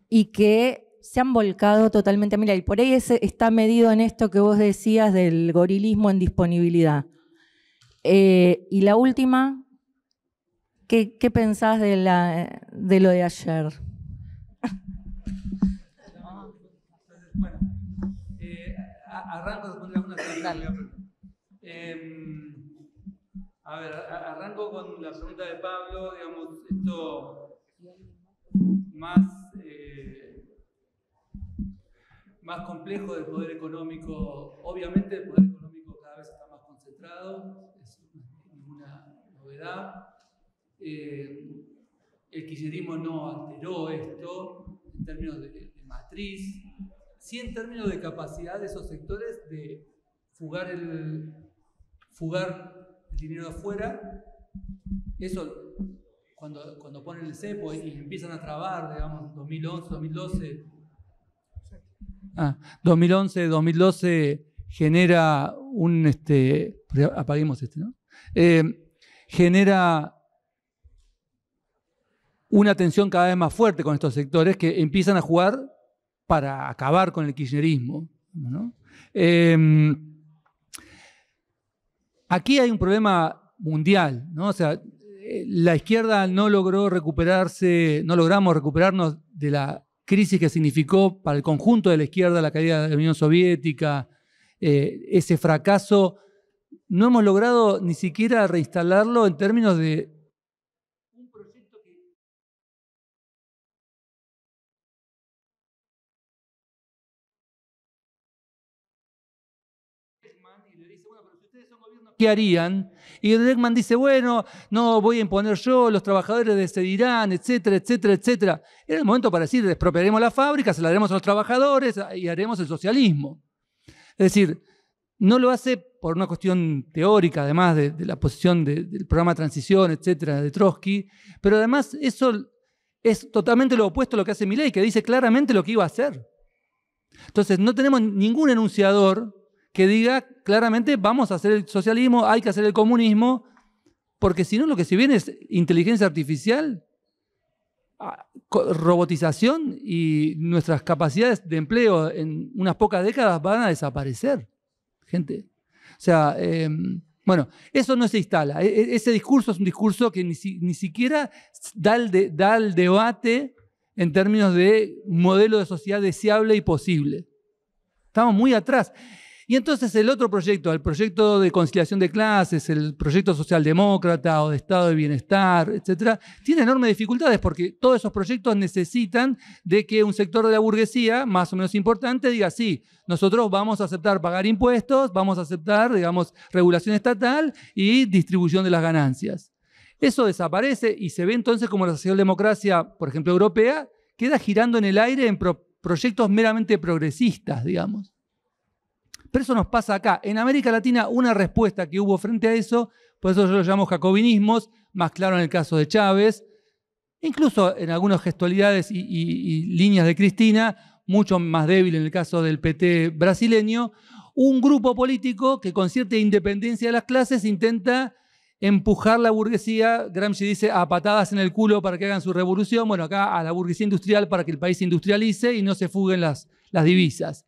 Speaker 7: y que se han volcado totalmente. Mira, y por ahí está medido en esto que vos decías del gorilismo en disponibilidad. Eh, y la última, ¿qué, pensás de, la, de lo de ayer?
Speaker 3: Eh, a ver, arranco con la pregunta de Pablo, digamos, esto más, eh, más complejo del poder económico. Obviamente el poder económico cada vez está más concentrado, es ninguna novedad. Eh, el kirchnerismo no alteró esto en términos de, matriz, sí en términos de capacidad de esos sectores de fugar el, fugar el dinero de afuera, eso cuando, cuando ponen el cepo y, empiezan a trabar, digamos, 2011, 2012. Ah, 2011, 2012 genera un, este, apaguemos este, ¿no? Eh, genera una tensión cada vez más fuerte con estos sectores que empiezan a jugar para acabar con el kirchnerismo. ¿no? Eh, Aquí hay un problema mundial, ¿no? O sea, la izquierda no logró recuperarse, no logramos recuperarnos de la crisis que significó para el conjunto de la izquierda la caída de la Unión Soviética, eh, ese fracaso. No hemos logrado ni siquiera reinstalarlo en términos de harían. Y Reckman dice, bueno, no voy a imponer yo, los trabajadores decidirán, este etcétera, etcétera, etcétera. Era el momento para decir, despropiaremos la fábrica, se la daremos a los trabajadores y haremos el socialismo. Es decir, no lo hace por una cuestión teórica, además de, la posición del programa Transición, etcétera, de Trotsky, pero además eso es totalmente lo opuesto a lo que hace Milley, que dice claramente lo que iba a hacer. Entonces, no tenemos ningún enunciador que diga claramente vamos a hacer el socialismo, hay que hacer el comunismo, porque si no lo que se viene es inteligencia artificial, ah, robotización y nuestras capacidades de empleo en unas pocas décadas van a desaparecer, gente. O sea, em, bueno, eso no se instala. E, e, ese discurso es un discurso que ni, siquiera da el, da el debate en términos de modelo de sociedad deseable y posible. Estamos muy atrás. Y entonces el otro proyecto, el proyecto de conciliación de clases, el proyecto socialdemócrata o de estado de bienestar, etcétera, tiene enormes dificultades porque todos esos proyectos necesitan de que un sector de la burguesía, más o menos importante, diga sí, nosotros vamos a aceptar pagar impuestos, vamos a aceptar, digamos, regulación estatal y distribución de las ganancias. Eso desaparece y se ve entonces como la socialdemocracia, por ejemplo, europea, queda girando en el aire en proyectos meramente progresistas, digamos. Pero eso nos pasa acá. En América Latina, una respuesta que hubo frente a eso, por eso yo lo llamo jacobinismos, más claro en el caso de Chávez, incluso en algunas gestualidades y, líneas de Cristina, mucho más débil en el caso del PT brasileño, un grupo político que con cierta independencia de las clases intenta empujar la burguesía, Gramsci dice, a patadas en el culo para que hagan su revolución, bueno, acá a la burguesía industrial para que el país se industrialice y no se fuguen las divisas.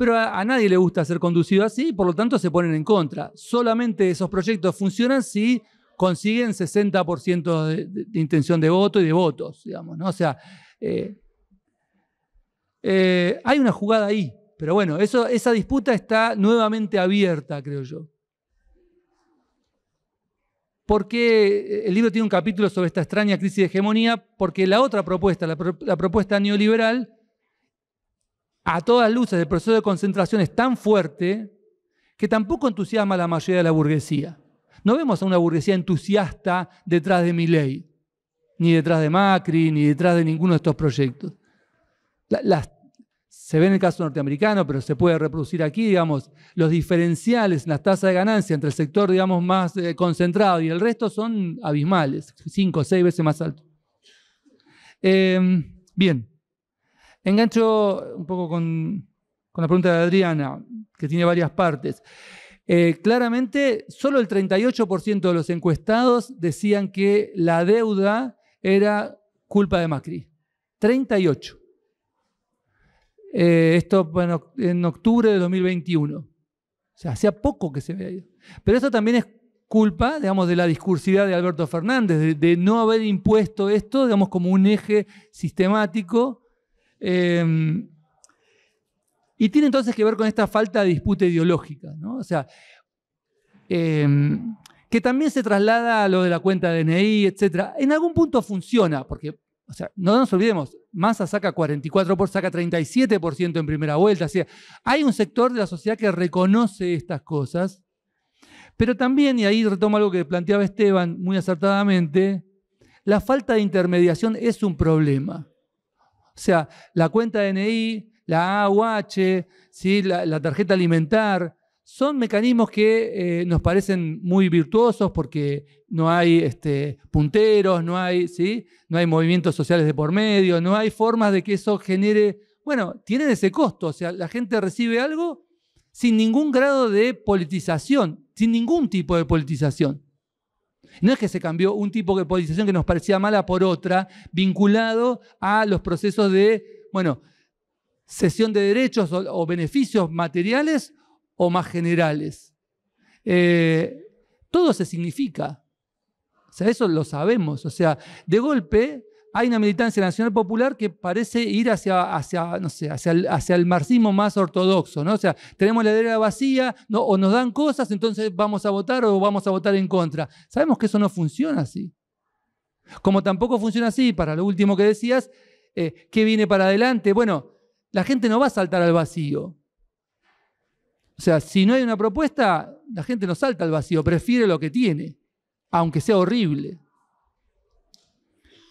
Speaker 3: Pero a, nadie le gusta ser conducido así, por lo tanto se ponen en contra. Solamente esos proyectos funcionan si consiguen 60% de, intención de voto y de votos, digamos, O sea, eh, eh, hay una jugada ahí, pero bueno, esa disputa está nuevamente abierta, creo yo. Porque eh, el libro tiene un capítulo sobre esta extraña crisis de hegemonía, porque la otra propuesta, la propuesta neoliberal, a todas luces el proceso de concentración es tan fuerte que tampoco entusiasma a la mayoría de la burguesía. No vemos a una burguesía entusiasta detrás de ley, ni detrás de Macri, ni detrás de ninguno de estos proyectos. se ve en el caso norteamericano, pero se puede reproducir aquí, digamos, los diferenciales en las tasas de ganancia entre el sector, digamos, más eh, concentrado y el resto son abismales, cinco o seis veces más alto. Em, bien. Engancho un poco con, la pregunta de Adriana, que tiene varias partes. Eh, claramente, solo el 38% de los encuestados decían que la deuda era culpa de Macri. 38. Eh, esto en octubre de 2021. O sea, hacía poco que se veía. Pero eso también es culpa, digamos, de la discursidad de Alberto Fernández, de no haber impuesto esto, digamos, como un eje sistemático Em, y tiene entonces que ver con esta falta de disputa ideológica, O sea, em, que también se traslada a lo de la cuenta de DNI, etc. En algún punto funciona, porque, o sea, no nos olvidemos, Massa saca 44%, saca 37% en primera vuelta. O sea, hay un sector de la sociedad que reconoce estas cosas, pero también, y ahí retomo algo que planteaba Esteban muy acertadamente, la falta de intermediación es un problema. O sea, la cuenta DNI, la AUH, ¿sí? la, tarjeta alimentar, son mecanismos que eh, nos parecen muy virtuosos porque no hay este, punteros, no hay, ¿sí? no hay movimientos sociales de por medio, no hay formas de que eso genere... Bueno, tienen ese costo, o sea, la gente recibe algo sin ningún grado de politización, sin ningún tipo de politización. No es que se cambió un tipo de politización que nos parecía mala por otra, vinculado a los procesos de, bueno, cesión de derechos o, beneficios materiales o más generales. Eh, todo se significa. O sea, eso lo sabemos. O sea, de golpe hay una militancia nacional popular que parece ir hacia, hacia, no hacia, el, marxismo más ortodoxo, ¿no? O sea, tenemos la heredera vacía, o nos dan cosas, entonces vamos a votar o vamos a votar en contra. Sabemos que eso no funciona así. Como tampoco funciona así, para lo último que decías, eh, ¿qué viene para adelante? Bueno, la gente no va a saltar al vacío. O sea, si no hay una propuesta, la gente no salta al vacío, prefiere lo que tiene, aunque sea horrible.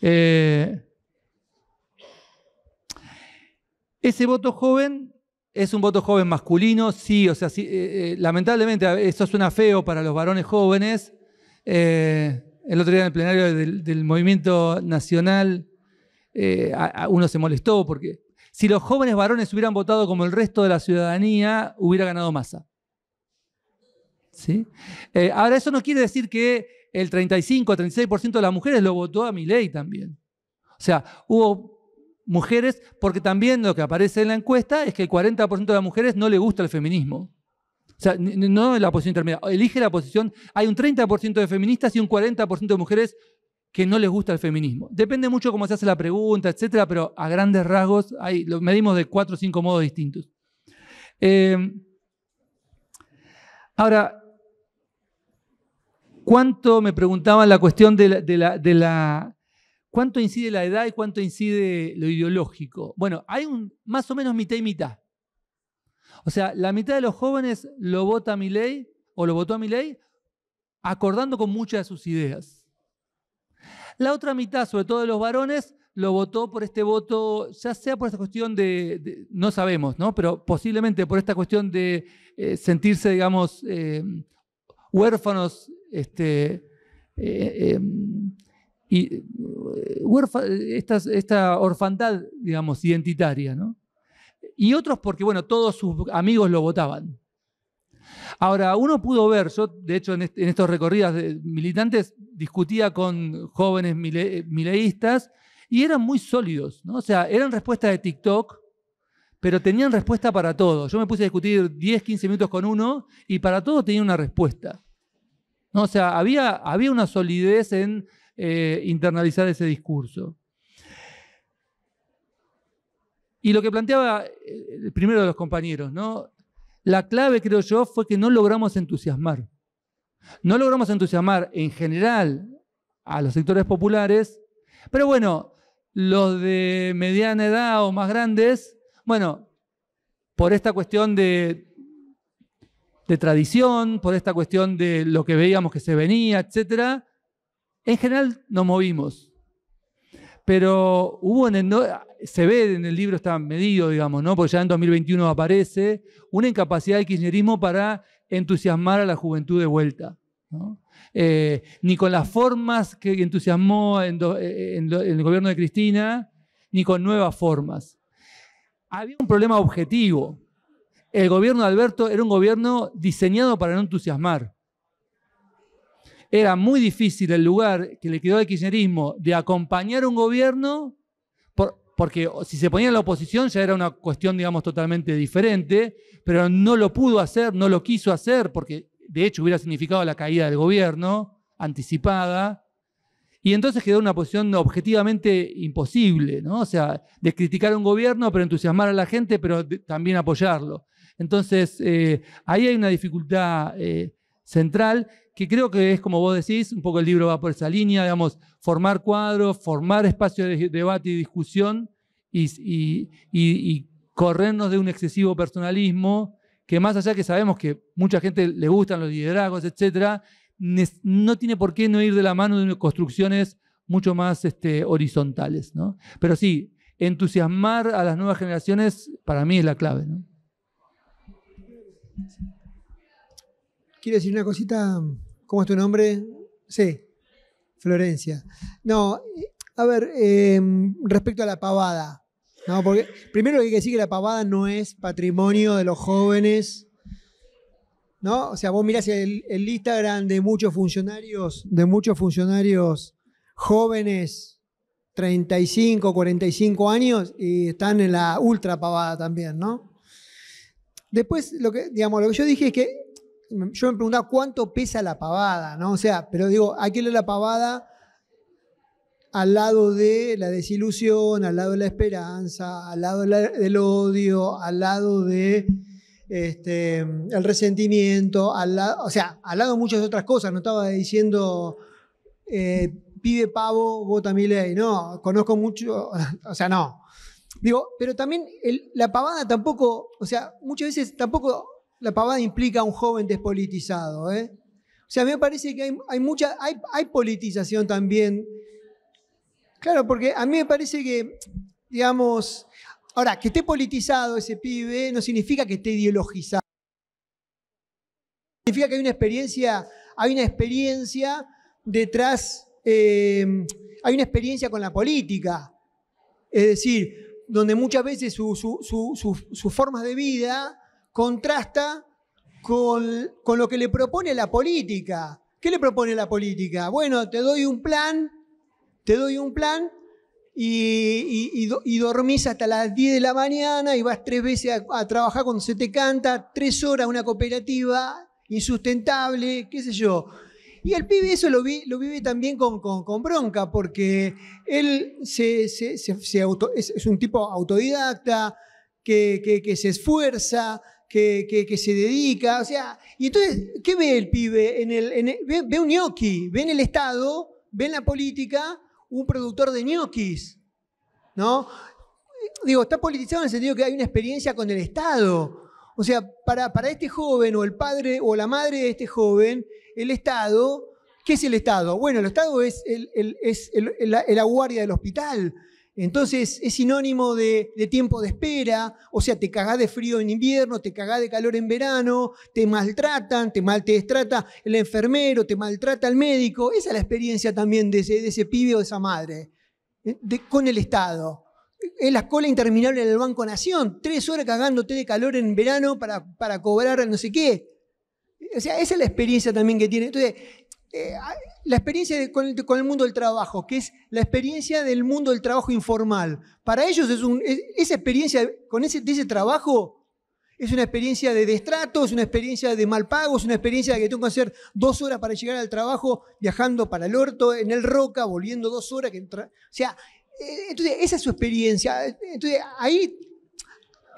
Speaker 3: Eh, ese voto joven es un voto joven masculino, sí, o sea, eh, eh, lamentablemente eso suena feo para los varones jóvenes. el otro día en el plenario del, movimiento nacional, uno se molestó porque si los jóvenes varones hubieran votado como el resto de la ciudadanía, hubiera ganado masa. ahora, eso no quiere decir que el 35, 36% de las mujeres lo votó a mi ley también. O sea, hubo mujeres, porque también lo que aparece en la encuesta es que el 40% de las mujeres no le gusta el feminismo. O sea, no la posición intermedia, elige la posición, hay un 30% de feministas y un 40% de mujeres que no les gusta el feminismo. Depende mucho cómo se hace la pregunta, etcétera, pero a grandes rasgos hay, lo medimos de cuatro o cinco modos distintos. Eh, ahora, ¿Cuánto, me preguntaban la cuestión de la, ¿Cuánto incide la edad y cuánto incide lo ideológico? Bueno, hay un más o menos mitad y mitad. O sea, la mitad de los jóvenes lo vota mi ley o lo votó a mi ley acordando con muchas de sus ideas. La otra mitad, sobre todo de los varones, lo votó por este voto, ya sea por esta cuestión de, no sabemos, ¿no? Pero posiblemente por esta cuestión de eh, sentirse, digamos, eh, huérfanos este, eh, em, y eh, esta, orfandad, digamos, identitaria, ¿no? Y otros porque, bueno, todos sus amigos lo votaban. Ahora, uno pudo ver, yo de hecho en, estos recorridos de militantes discutía con jóvenes mileístas y eran muy sólidos, ¿no? O sea, eran respuestas de TikTok, pero tenían respuesta para todo. Yo me puse a discutir 10, 15 minutos con uno y para todo tenía una respuesta. ¿no? O sea, había, había una solidez en eh, internalizar ese discurso. Y lo que planteaba eh, el primero de los compañeros, ¿no? La clave, creo yo, fue que no logramos entusiasmar. No logramos entusiasmar en general a los sectores populares, pero bueno, los de mediana edad o más grandes, bueno, por esta cuestión de de tradición, por esta cuestión de lo que veíamos que se venía, etc. En general nos movimos. Pero hubo en el, se ve en el libro, está medido, digamos, ¿no? porque ya en 2021 aparece, una incapacidad de kirchnerismo para entusiasmar a la juventud de vuelta. Eh, ni con las formas que entusiasmó en, eh, eh, en el gobierno de Cristina, ni con nuevas formas. Había un problema objetivo, el gobierno de Alberto era un gobierno diseñado para no entusiasmar. Era muy difícil el lugar que le quedó al kirchnerismo de acompañar un gobierno, porque si se ponía en la oposición ya era una cuestión, digamos, totalmente diferente, pero no lo pudo hacer, no lo quiso hacer, porque de hecho hubiera significado la caída del gobierno anticipada. Y entonces quedó en una posición objetivamente imposible, ¿no? O sea, de criticar a un gobierno, pero entusiasmar a la gente, pero también apoyarlo. Entonces, eh, ahí hay una dificultad eh, central que creo que es como vos decís, un poco el libro va por esa línea, digamos, formar cuadros, formar espacios de debate y discusión y, corrernos de un excesivo personalismo que más allá que sabemos que mucha gente le gustan los liderazgos, etc., no tiene por qué no ir de la mano de construcciones mucho más este, horizontales. ¿no? Pero sí, entusiasmar a las nuevas generaciones para mí es la clave. ¿no? Quiero decir una cosita. ¿Cómo es tu nombre? Sí,
Speaker 2: Florencia. No, a ver, em, respecto a la pavada. No, porque primero hay que decir que la pavada no es patrimonio de los jóvenes. ¿No? O sea, vos mirás el, el Instagram de muchos funcionarios, de muchos funcionarios jóvenes, 35, 45 años, y están en la ultra pavada también, ¿no? Después, lo que, digamos, lo que yo dije es que mm, yo me preguntaba cuánto pesa la pavada, ¿no? O sea, pero digo, hay que leer la pavada al lado de la desilusión, al lado de la esperanza, al lado del odio, al lado de este, resentimiento, al lado, o sea, al lado de muchas otras cosas. No estaba diciendo eh, pibe pavo, vota mi ley. No, conozco mucho, o sea, no. Digo, pero también la pavada tampoco, o sea, muchas veces tampoco la pavada implica un joven despolitizado. ¿eh? O sea, a mí me parece que hay, mucha, hay, politización también. Claro, porque a mí me parece que, digamos, ahora, que esté politizado ese pibe no significa que esté ideologizado. Significa que hay una experiencia, hay una experiencia detrás, eh, hay una experiencia con la política. Es decir, donde muchas veces su, su, sus formas de vida contrasta con, lo que le propone la política. ¿Qué le propone la política? Bueno, te doy un plan, te doy un plan y, y, dormís hasta las 10 de la mañana y vas tres veces a, a trabajar cuando se te canta, tres horas una cooperativa insustentable, qué sé yo. Y el pibe eso lo, lo vive también con, bronca, porque él se, es, un tipo autodidacta, que, se esfuerza, que, se dedica, o sea, y entonces, ¿qué ve el pibe? ve, un ñoqui, ve en el Estado, ve en la política un productor de ñoquis, ¿no? Digo, está politizado en el sentido que hay una experiencia con el Estado. O sea, para este joven o el padre o la madre de este joven, el Estado, ¿qué es el Estado? Bueno, el Estado es, es la, guardia del hospital. Entonces es sinónimo de, tiempo de espera, o sea, te cagás de frío en invierno, te cagás de calor en verano, te maltratan, te, mal, el enfermero, te maltrata el médico. Esa es la experiencia también de ese, pibe o de esa madre, eh, con el Estado es la cola interminable en el Banco Nación, tres horas cagándote de calor en verano para, para cobrar no sé qué. O sea, esa es la experiencia también que tiene. Entonces, eh, ah, la experiencia con, el, mundo del trabajo, que es la experiencia del mundo del trabajo informal. Para ellos es, esa experiencia con ese, trabajo es una experiencia de destrato, es una experiencia de mal pago, es una experiencia de que tengo que hacer dos horas para llegar al trabajo, viajando para el orto, en el roca, volviendo dos horas. O sea, eh, esa es su experiencia. Entonces ahí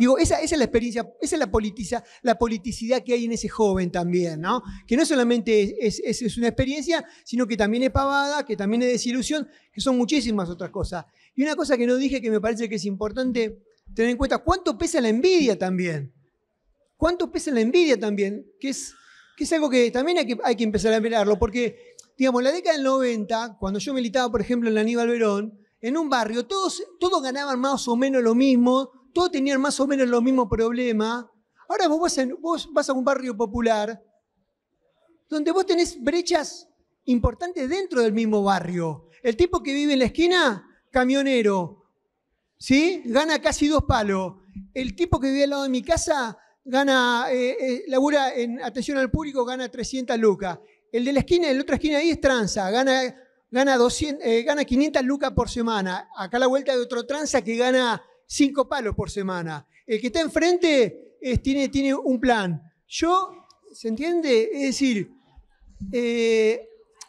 Speaker 2: Digo, esa, es la experiencia, esa es la, politiza, la politicidad que hay en ese joven también, ¿no? Que no solamente es, una experiencia, sino que también es pavada, que también es desilusión, que son muchísimas otras cosas. Y una cosa que no dije que me parece que es importante tener en cuenta, ¿cuánto pesa la envidia también? ¿Cuánto pesa la envidia también? Que es, que algo que también hay que, empezar a mirarlo, porque, digamos, la década del 90, cuando yo militaba, por ejemplo, en la Aníbal Verón, en un barrio, todos, todos ganaban más o menos lo mismo, todos tenían más o menos los mismos problemas. Ahora vos vas, a, un barrio popular donde vos tenés brechas importantes dentro del mismo barrio. El tipo que vive en la esquina, camionero, ¿sí? Gana casi dos palos. El tipo que vive al lado de mi casa, gana, eh, eh, labura en atención al público, gana 300 lucas. El de la esquina, el de la otra esquina ahí es tranza, gana, gana, 200, eh, gana 500 lucas por semana. Acá la vuelta de otro tranza que gana cinco palos por semana. El que está enfrente tiene, tiene un plan. Yo, ¿se entiende? Es decir, eh,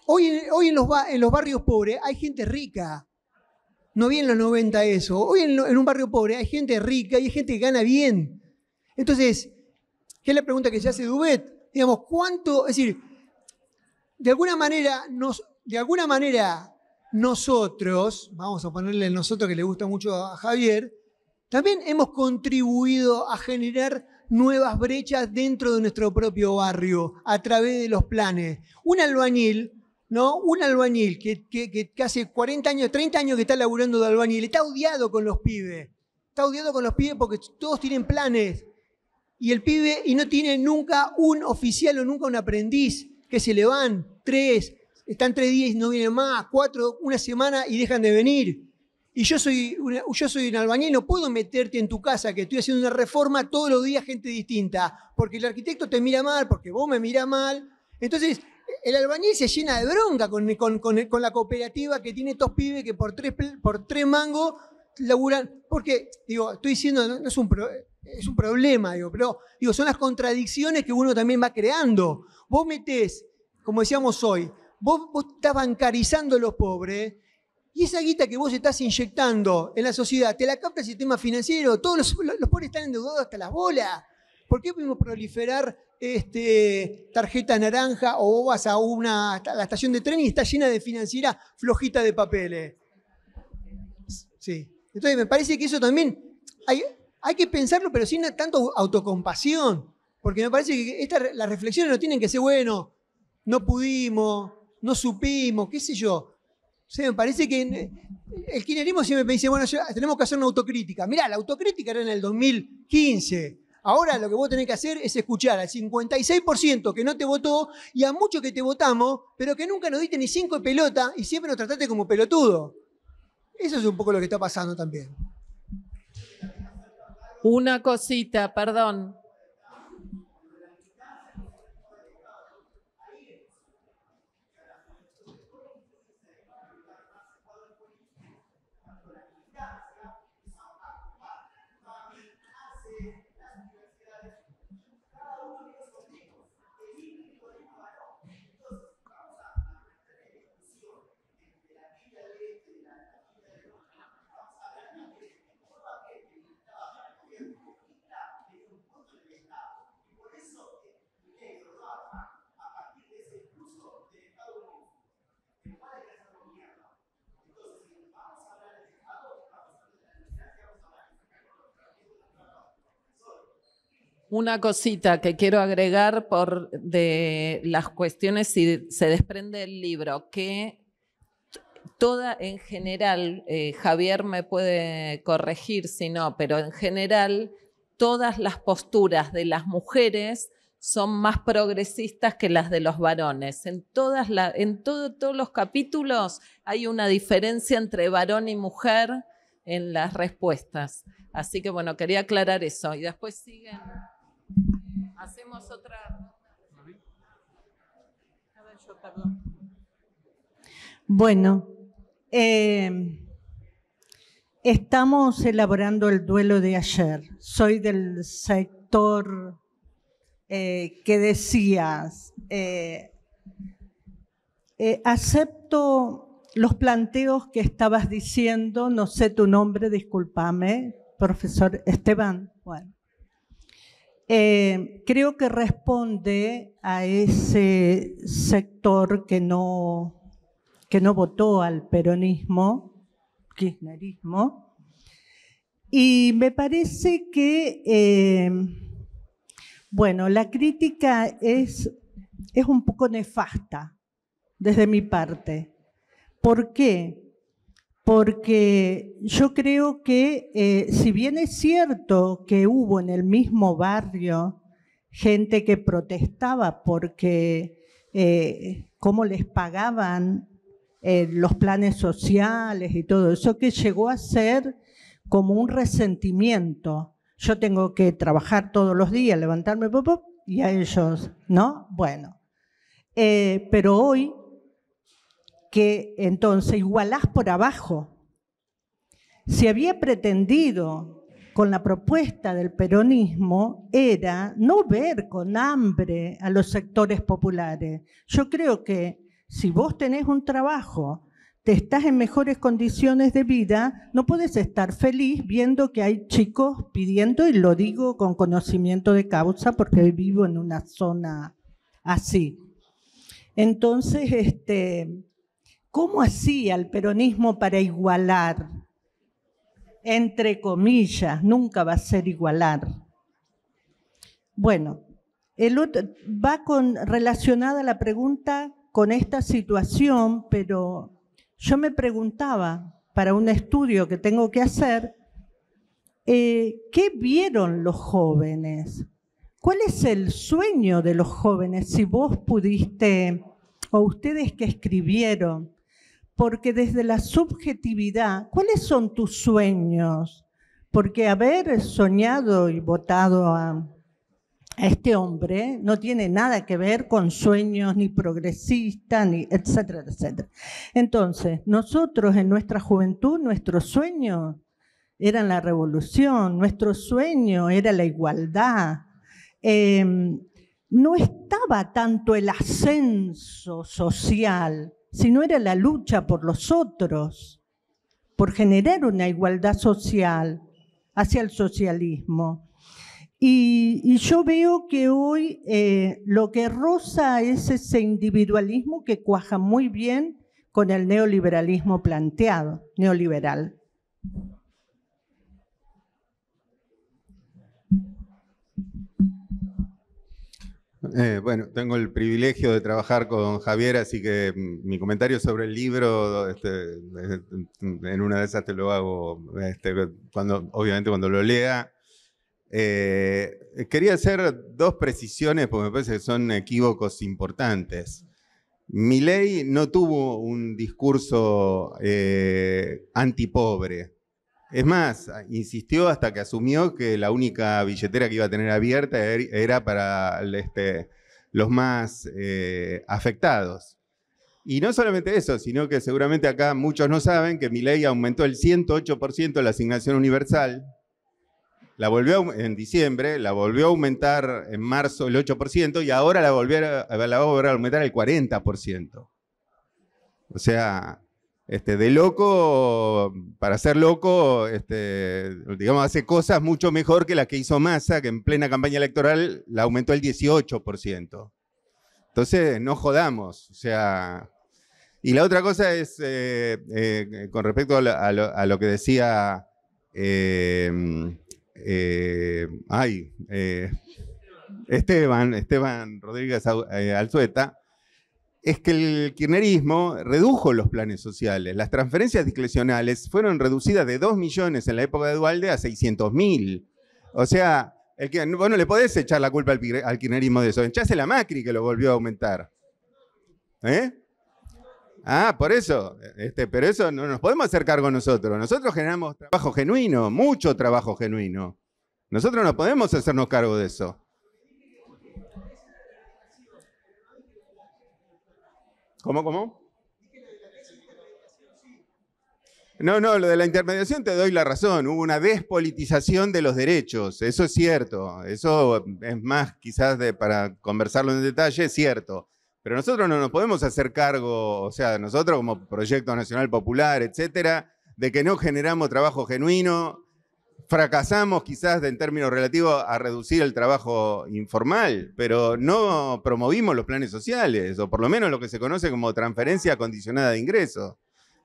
Speaker 2: hoy, hoy en, los, en los barrios pobres hay gente rica. No vi en los 90 eso. Hoy en, un barrio pobre hay gente rica y hay gente que gana bien. Entonces, ¿qué es la pregunta que se hace Dubet? Digamos, ¿cuánto? Es decir, de alguna manera, de alguna manera nosotros, vamos a ponerle el nosotros que le gusta mucho a Javier, también hemos contribuido a generar nuevas brechas dentro de nuestro propio barrio a través de los planes. Un albañil, ¿no? Un albañil que, hace 40 años, 30 años que está laburando de albañil, está odiado con los pibes. Está odiado con los pibes porque todos tienen planes. Y el pibe, y no tiene nunca un oficial o nunca un aprendiz, que se le van tres, están tres días y no vienen más, cuatro, una semana y dejan de venir y yo soy, yo soy un albañil, no puedo meterte en tu casa que estoy haciendo una reforma todos los días gente distinta, porque el arquitecto te mira mal, porque vos me mira mal. Entonces, el albañil se llena de bronca con, la cooperativa que tiene estos pibes que por tres, por tres mangos laburan. Porque, digo, estoy diciendo, no, es un problema, digo, pero digo, son las contradicciones que uno también va creando. Vos metés, como decíamos hoy, vos, vos estás bancarizando a los pobres y esa guita que vos estás inyectando en la sociedad, te la capta el sistema financiero, todos los, pobres están endeudados hasta las bolas. ¿Por qué pudimos proliferar este, tarjeta naranja o vas a una la estación de tren y está llena de financiera flojita de papeles? Sí. Entonces me parece que eso también hay, que pensarlo, pero sin tanto autocompasión. Porque me parece que las reflexiones no tienen que ser, bueno, no pudimos, no supimos, qué sé yo sea, me parece que eh, el kirchnerismo siempre me dice, bueno, tenemos que hacer una autocrítica. Mirá, la autocrítica era en el 2015. Ahora lo que vos tenés que hacer es escuchar al 56% que no te votó y a muchos que te votamos, pero que nunca nos diste ni cinco de pelota y siempre nos trataste como pelotudo. Eso es un poco lo que está pasando también. Una cosita, perdón.
Speaker 1: Una cosita que quiero agregar por de las cuestiones si se desprende el libro, que toda en general, eh, Javier me puede corregir si no, pero en general todas las posturas de las mujeres son más progresistas que las de los varones. En, todas en todos los capítulos hay una diferencia entre varón y mujer en las respuestas. Así que bueno, quería aclarar eso. Y después siguen. Hacemos otra.
Speaker 8: Bueno, em, estamos elaborando el duelo de ayer. Soy del sector eh, que decías, eh, eh, acepto los planteos que estabas diciendo, no sé tu nombre, discúlpame, profesor Esteban. Bueno. Eh, creo que responde a ese sector que no, que no votó al peronismo, kirchnerismo, y me parece que, eh, bueno, la crítica es, es un poco nefasta desde mi parte. ¿Por qué? porque yo creo que eh, si bien es cierto que hubo en el mismo barrio gente que protestaba porque eh, cómo les pagaban eh, los planes sociales y todo eso, que llegó a ser como un resentimiento. Yo tengo que trabajar todos los días, levantarme, y a ellos, ¿no? Bueno, pero hoy que entonces igualás por abajo. Si había pretendido con la propuesta del peronismo era no ver con hambre a los sectores populares. Yo creo que si vos tenés un trabajo, te estás en mejores condiciones de vida, no puedes estar feliz viendo que hay chicos pidiendo, y lo digo con conocimiento de causa porque vivo en una zona así. Entonces, este, ¿Cómo hacía el peronismo para igualar? Entre comillas, nunca va a ser igualar. Bueno, el va con, relacionada la pregunta con esta situación, pero yo me preguntaba para un estudio que tengo que hacer, eh, ¿qué vieron los jóvenes? ¿Cuál es el sueño de los jóvenes? Si vos pudiste, o ustedes que escribieron, porque desde la subjetividad, ¿cuáles son tus sueños? Porque haber soñado y votado a, este hombre no tiene nada que ver con sueños ni progresistas, ni etcétera, etcétera. Entonces, nosotros en nuestra juventud, nuestros sueños eran la revolución, nuestro sueño era la igualdad. Em, no estaba tanto el ascenso social, no era la lucha por los otros, por generar una igualdad social hacia el socialismo. Y, yo veo que hoy eh, lo que roza es ese individualismo que cuaja muy bien con el neoliberalismo planteado, neoliberal.
Speaker 9: Eh, bueno, tengo el privilegio de trabajar con Javier, así que mm, mi comentario sobre el libro, este, eh, mm, en una de esas te lo hago, este, cuando, obviamente cuando lo lea. Eh, quería hacer dos precisiones porque me parece que son equívocos importantes. Mi ley no tuvo un discurso antipobre. Es más, insistió hasta que asumió que la única billetera que iba a tener abierta er-, era para este, los más eh, afectados. Y no solamente eso, sino que seguramente acá muchos no saben que mi ley aumentó el 108% la asignación universal, la volvió en diciembre, la volvió a aumentar en marzo el 8% y ahora la, volvió a, la va a volver a aumentar el 40%. O sea, este, de loco, para ser loco, este, digamos, hace cosas mucho mejor que las que hizo Massa, que en plena campaña electoral la aumentó el 18%. Entonces, no jodamos. O sea. Y la otra cosa es, eh, eh, con respecto a lo, que decía. Em, eh, ay, Esteban, Esteban Rodríguez Alzueta, es que el kirchnerismo redujo los planes sociales. Las transferencias discrecionales fueron reducidas de 2 millones en la época de Dualde a 600 mil. O sea, el vos no le podés echar la culpa al, kirchnerismo de eso. Echase la Macri que lo volvió a aumentar. ¿Eh? Ah, por eso. Este, pero eso no nos podemos hacer cargo nosotros. Nosotros generamos trabajo genuino, mucho trabajo genuino. Nosotros no podemos hacernos cargo de eso. ¿Cómo, cómo? No, no, lo de la intermediación te doy la razón. Hubo una despolitización de los derechos. Eso es cierto. Eso es más quizás de, para conversarlo en detalle, es cierto. Pero nosotros no nos podemos hacer cargo, o sea, nosotros como Proyecto Nacional Popular, etcétera, de que no generamos trabajo genuino, fracasamos quizás en términos relativos a reducir el trabajo informal, pero no promovimos los planes sociales, o por lo menos lo que se conoce como transferencia condicionada de ingresos.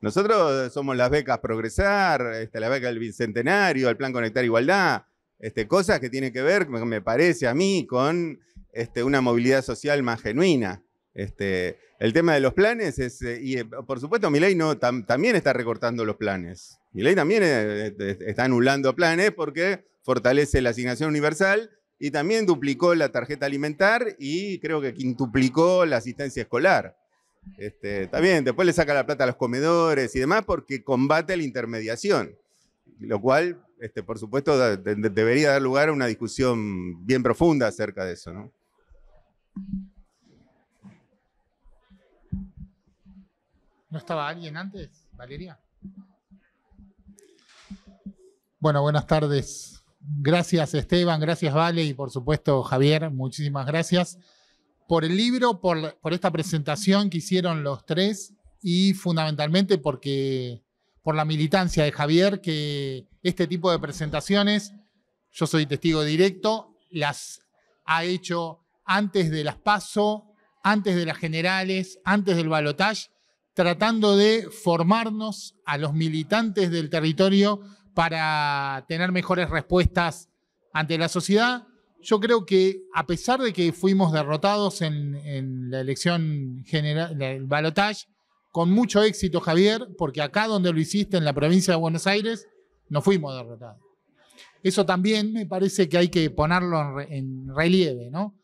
Speaker 9: Nosotros somos las becas Progresar, este, la beca del Bicentenario, el Plan Conectar Igualdad, este, cosas que tienen que ver, me parece a mí, con este, una movilidad social más genuina. Este, el tema de los planes es, eh, y eh, por supuesto mi ley no, también está recortando los planes. Y ley también eh, eh, eh, está anulando planes porque fortalece la asignación universal y también duplicó la tarjeta alimentar y creo que quintuplicó la asistencia escolar. También este, está bien, después le saca la plata a los comedores y demás porque combate la intermediación, lo cual, este, por supuesto, debería dar lugar a una discusión bien profunda acerca de eso. ¿no?
Speaker 10: ¿No estaba alguien antes, Valeria? Bueno, buenas tardes. Gracias Esteban, gracias Vale y por supuesto Javier, muchísimas gracias por el libro, por, esta presentación que hicieron los tres y fundamentalmente porque por la militancia de Javier que este tipo de presentaciones, yo soy testigo directo, las ha hecho antes de las PASO, antes de las generales, antes del balotaje, tratando de formarnos a los militantes del territorio para tener mejores respuestas ante la sociedad. Yo creo que a pesar de que fuimos derrotados en, la elección general, el balotage, con mucho éxito Javier, porque acá donde lo hiciste, en la provincia de Buenos Aires, no fuimos derrotados. Eso también me parece que hay que ponerlo en, relieve, ¿no?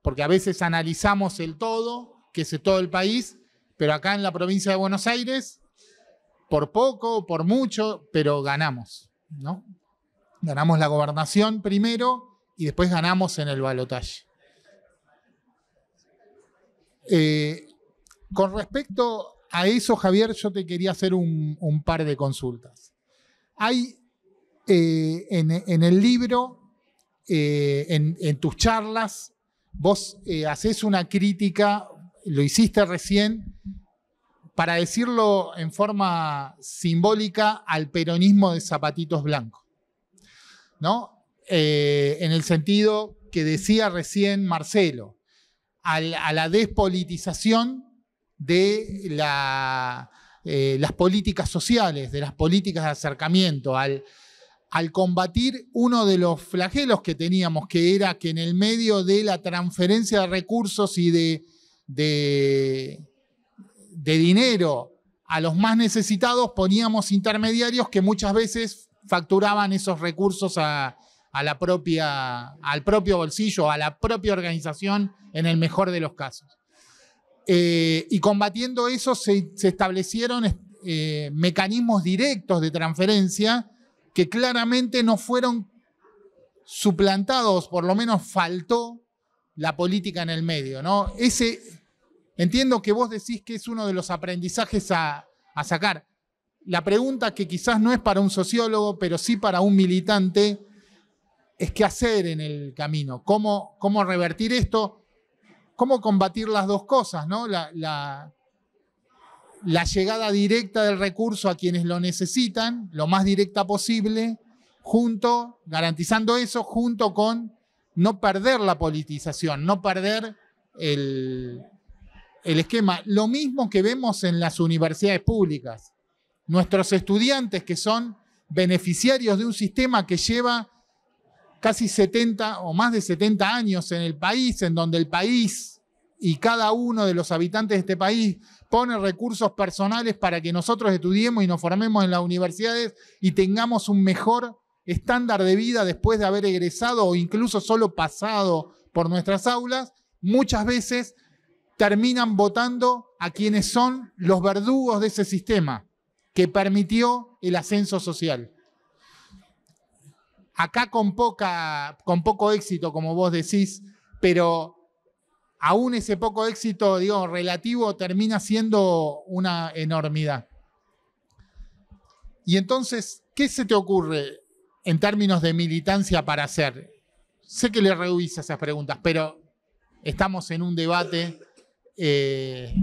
Speaker 10: Porque a veces analizamos el todo, que es todo el país, pero acá en la provincia de Buenos Aires por poco, por mucho, pero ganamos, ¿no? Ganamos la gobernación primero y después ganamos en el balotaje. Eh, con respecto a eso, Javier, yo te quería hacer un, par de consultas. Hay eh, en, el libro, eh, en, en, tus charlas, vos haces una crítica, lo hiciste recién, para decirlo en forma simbólica, al peronismo de zapatitos blancos. ¿no? Eh, en el sentido que decía recién Marcelo, a la despolitización de eh, las políticas sociales, de las políticas de acercamiento, al, combatir uno de los flagelos que teníamos, que era que en el medio de la transferencia de recursos y de de dinero a los más necesitados poníamos intermediarios que muchas veces facturaban esos recursos a, la propia, al propio bolsillo, a la propia organización en el mejor de los casos. Eh, y combatiendo eso se, establecieron eh, mecanismos directos de transferencia que claramente no fueron suplantados, por lo menos faltó la política en el medio. ¿no? Ese, Entiendo que vos decís que es uno de los aprendizajes a, sacar. La pregunta que quizás no es para un sociólogo, pero sí para un militante, es qué hacer en el camino, cómo, cómo revertir esto, cómo combatir las dos cosas, La, la llegada directa del recurso a quienes lo necesitan, lo más directa posible, junto, garantizando eso, junto con no perder la politización, no perder el, el esquema. Lo mismo que vemos en las universidades públicas. Nuestros estudiantes que son beneficiarios de un sistema que lleva casi 70 o más de 70 años en el país, en donde el país y cada uno de los habitantes de este país pone recursos personales para que nosotros estudiemos y nos formemos en las universidades y tengamos un mejor estándar de vida después de haber egresado o incluso solo pasado por nuestras aulas, muchas veces terminan votando a quienes son los verdugos de ese sistema que permitió el ascenso social. Acá con, poco éxito, como vos decís, pero aún ese poco éxito, digo, relativo, termina siendo una enormidad. Y entonces, ¿qué se te ocurre en términos de militancia para hacer? Sé que le a esas preguntas, pero estamos en un debate eh,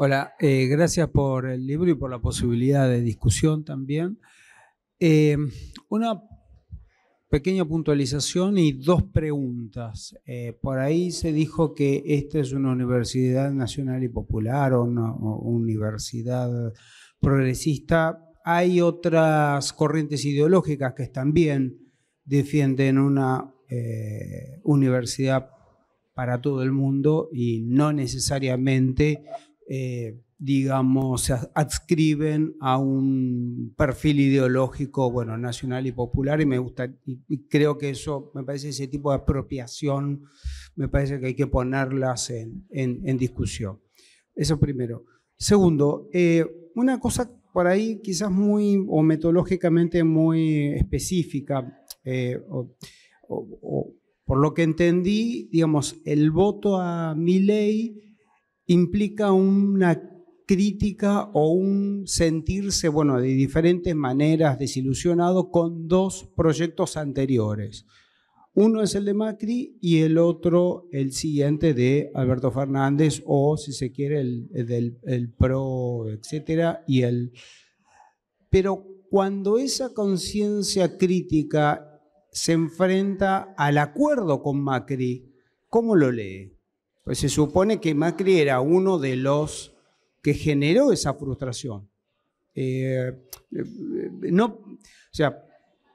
Speaker 11: Hola, eh, gracias por el libro y por la posibilidad de discusión también. Eh, una pequeña puntualización y dos preguntas. por ahí se dijo que esta es una universidad nacional y popular o una universidad progresista hay otras corrientes ideológicas que también defienden una eh, universidad para todo el mundo y no necesariamente, eh, digamos, se adscriben a un perfil ideológico, bueno, nacional y popular, y me gusta, y, creo que eso, me parece ese tipo de apropiación, me parece que hay que ponerlas en, discusión. Eso primero. Segundo, eh, una cosa por ahí quizás muy o metodológicamente muy específica, eh, por lo que entendí, digamos, el voto a mi ley implica una crítica o un sentirse, bueno, de diferentes maneras desilusionado con dos proyectos anteriores. Uno es el de Macri y el otro, el siguiente de Alberto Fernández o, si se quiere, el, del PRO, etcétera, y el... Pero cuando esa conciencia crítica se enfrenta al acuerdo con Macri, ¿cómo lo lee? Pues se supone que Macri era uno de los que generó esa frustración. Eh, eh, no, o sea,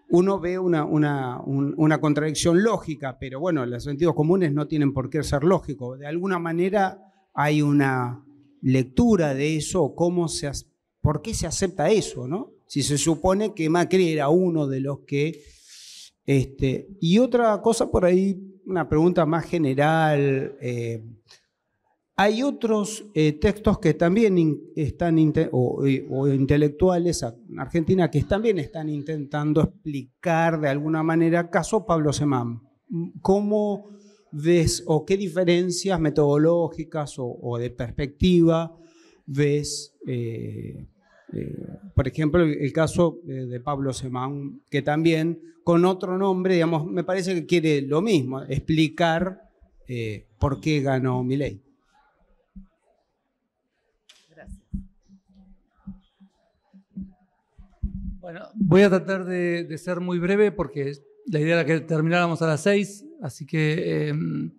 Speaker 11: uno ve una, una, contradicción lógica, pero bueno, los sentidos comunes no tienen por qué ser lógicos. De alguna manera hay una lectura de eso, cómo se, por qué se acepta eso, ¿no? Si se supone que Macri era uno de los que... Este, y otra cosa por ahí, una pregunta más general. Eh, hay otros eh, textos que también están, eh, o, intelectuales en Argentina, que también están intentando explicar de alguna manera, caso Pablo Semán, mm, cómo ves o qué diferencias metodológicas o, de perspectiva ves, eh, por ejemplo, el, caso de, Pablo Semán, que también con otro nombre, digamos, me parece que quiere lo mismo, explicar por qué ganó mi
Speaker 3: Bueno, voy a tratar de, ser muy breve porque la idea era que termináramos a las seis, así que em,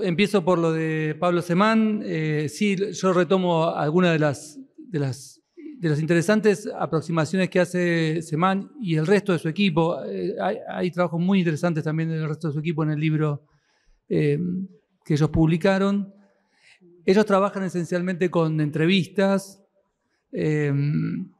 Speaker 3: empiezo por lo de Pablo Semán. Eh, sí, yo retomo algunas de las, de, las, de las interesantes aproximaciones que hace Semán y el resto de su equipo. Eh, hay, trabajos muy interesantes también del resto de su equipo en el libro em, que ellos publicaron. Ellos trabajan esencialmente con entrevistas. Em,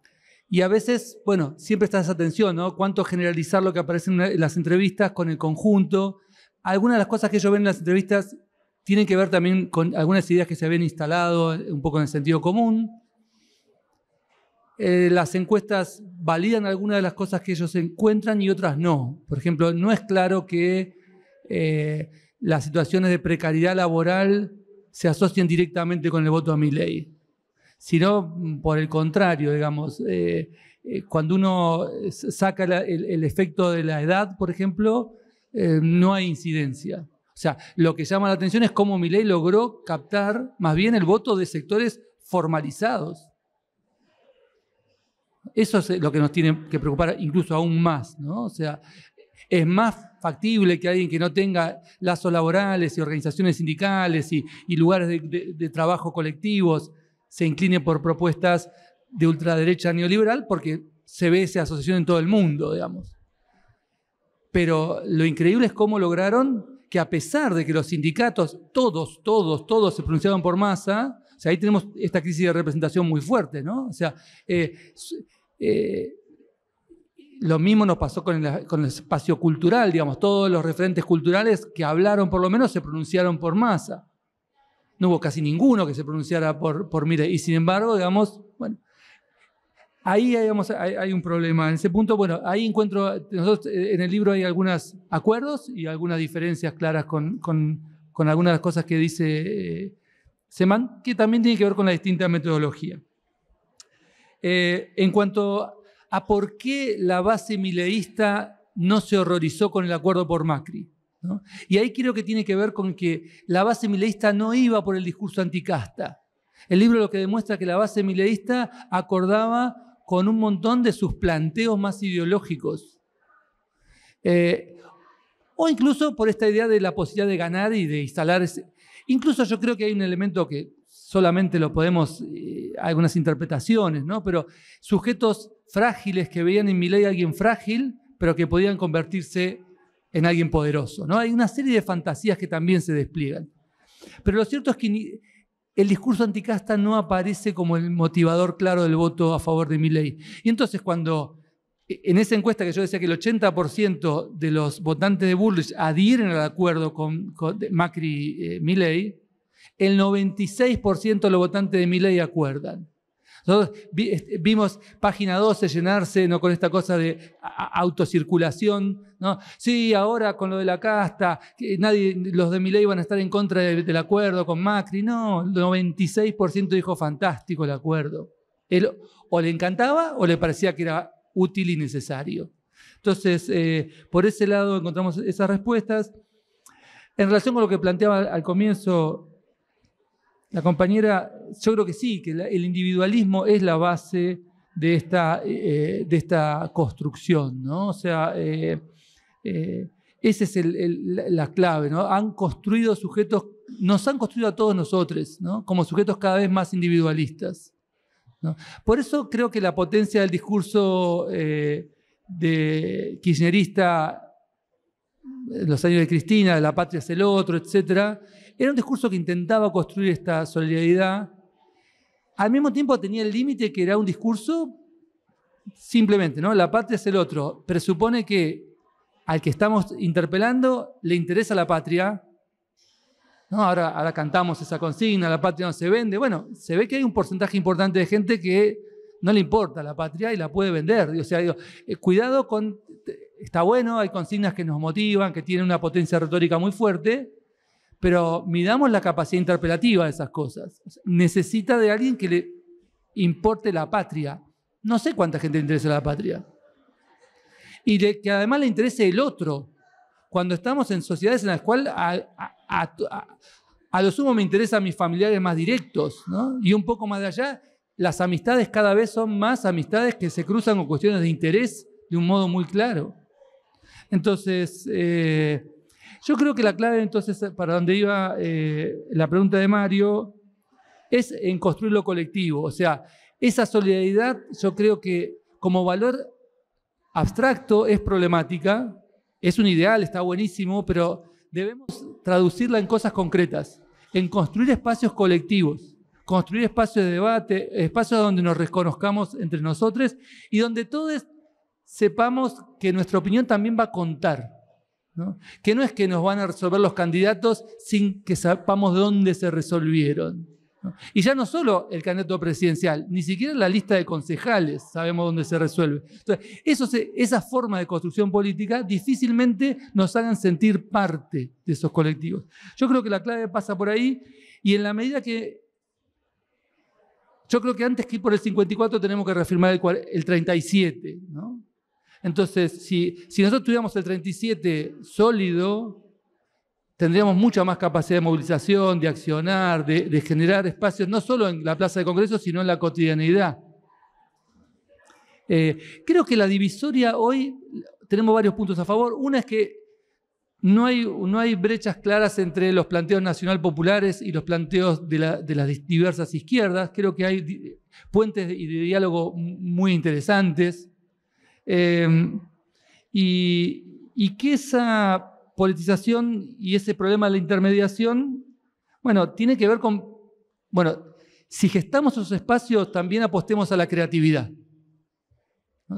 Speaker 3: y a veces, bueno, siempre está esa tensión, ¿no? Cuánto generalizar lo que aparece en las entrevistas con el conjunto. Algunas de las cosas que ellos ven en las entrevistas tienen que ver también con algunas ideas que se habían instalado eh, un poco en el sentido común. Eh, las encuestas validan algunas de las cosas que ellos encuentran y otras no. Por ejemplo, no es claro que eh, las situaciones de precariedad laboral se asocien directamente con el voto a mi ley sino mm, por el contrario, digamos, eh, eh, cuando uno eh, saca el, efecto de la edad, por ejemplo, no hay incidencia. O sea, lo que llama la atención es cómo Milei logró captar más bien el voto de sectores formalizados. Eso es lo que nos tiene que preocupar incluso aún más, ¿no? O sea, es más factible que alguien que no tenga lazos laborales y organizaciones sindicales y, lugares de trabajo colectivos se incline por propuestas de ultraderecha neoliberal, porque se ve esa asociación en todo el mundo, digamos. Pero lo increíble es cómo lograron que a pesar de que los sindicatos, todos, todos, todos se pronunciaron por masa, o sea, ahí tenemos esta crisis de representación muy fuerte, ¿no? O sea, eh, eh, lo mismo nos pasó con el, con el, espacio cultural, digamos, todos los referentes culturales que hablaron por lo menos se pronunciaron por masa no hubo casi ninguno que se pronunciara por, por Mire. Y sin embargo, digamos, bueno, ahí hay, un problema. En ese punto, bueno, ahí encuentro, nosotros eh, en el libro hay algunos acuerdos y algunas diferencias claras con, algunas de las cosas que dice eh, Semán, que también tiene que ver con la distinta metodología. Eh, en cuanto a por qué la base mileísta no se horrorizó con el acuerdo por Macri. Y ahí creo que tiene que ver con que la base mileísta no iba por el discurso anticasta. El libro lo que demuestra que la base mileísta acordaba con un montón de sus planteos más ideológicos. Eh, o incluso por esta idea de la posibilidad de ganar y de instalar. Incluso yo creo que hay un elemento que solamente lo podemos, eh, algunas interpretaciones, ¿no? Pero sujetos frágiles que veían en Milei a alguien frágil, pero que podían convertirse en alguien poderoso. ¿no? Hay una serie de fantasías que también se despliegan. Pero lo cierto es que el discurso anticasta no aparece como el motivador claro del voto a favor de mi Y entonces cuando e, en esa encuesta que yo decía que el 80% de los votantes de Bullrich adhieren al acuerdo con, Macri-Milley, eh, el 96% de los votantes de Milley acuerdan. Nosotros este, vimos página 12 llenarse ¿no? con esta cosa de autocirculación. ¿no? Sí, ahora con lo de la casta, nadie, los de ley van a estar en contra del, acuerdo con Macri. No, el 96% dijo fantástico el acuerdo. Él, o le encantaba o le parecía que era útil y necesario. Entonces, eh, por ese lado encontramos esas respuestas. En relación con lo que planteaba al comienzo la compañera, yo creo que sí, que el individualismo es la base de esta, eh, de esta construcción, ¿no? O sea, eh, eh, esa es la clave, ¿no? Han construido sujetos, nos han construido a todos nosotros, ¿no? Como sujetos cada vez más individualistas. ¿no? Por eso creo que la potencia del discurso de kirchnerista, los años de Cristina, de la patria es el otro, etcétera, era un discurso que intentaba construir esta solidaridad. Al mismo tiempo tenía el límite que era un discurso simplemente, ¿no? La patria es el otro. Presupone que al que estamos interpelando le interesa la patria. No, ahora, cantamos esa consigna, la patria no se vende. Bueno, se ve que hay un porcentaje importante de gente que no le importa la patria y la puede vender. O sea, eh, cuidado con, está bueno, hay consignas que nos motivan, que tienen una potencia retórica muy fuerte, pero midamos la capacidad interpelativa de esas cosas. necesita de alguien que le importe la patria. No sé cuánta gente le interesa la patria. Y de, que además le interese el otro. Cuando estamos en sociedades en las cuales a, lo sumo me interesan mis familiares más directos, ¿no? Y un poco más de allá, las amistades cada vez son más amistades que se cruzan con cuestiones de interés de un modo muy claro. Entonces, eh, yo creo que la clave entonces, para donde iba eh, la pregunta de Mario, es en construir lo colectivo. O sea, esa solidaridad yo creo que como valor abstracto es problemática, es un ideal, está buenísimo, pero debemos traducirla en cosas concretas, en construir espacios colectivos, construir espacios de debate, espacios donde nos reconozcamos entre nosotros y donde todos sepamos que nuestra opinión también va a contar que no es que nos van a resolver los candidatos sin que sepamos dónde se resolvieron. Y ya no solo el candidato presidencial, ni siquiera la lista de concejales sabemos dónde se resuelve. Entonces, eso esa forma de construcción política difícilmente nos hagan sentir parte de esos colectivos. Yo creo que la clave pasa por ahí y en la medida que yo creo que antes que ir por el 54 tenemos que reafirmar el, el 37, ¿no? Entonces, si, nosotros tuviéramos el 37 sólido, tendríamos mucha más capacidad de movilización, de accionar, de, generar espacios, no solo en la plaza de Congreso, sino en la cotidianidad. Eh, creo que la divisoria hoy tenemos varios puntos a favor. Una es que no hay, brechas claras entre los planteos nacional populares y los planteos de, de las diversas izquierdas. Creo que hay puentes y de diálogo muy interesantes. Em, y, que esa politización y ese problema de la intermediación, bueno, tiene que ver con, bueno, si gestamos esos espacios, también apostemos a la creatividad.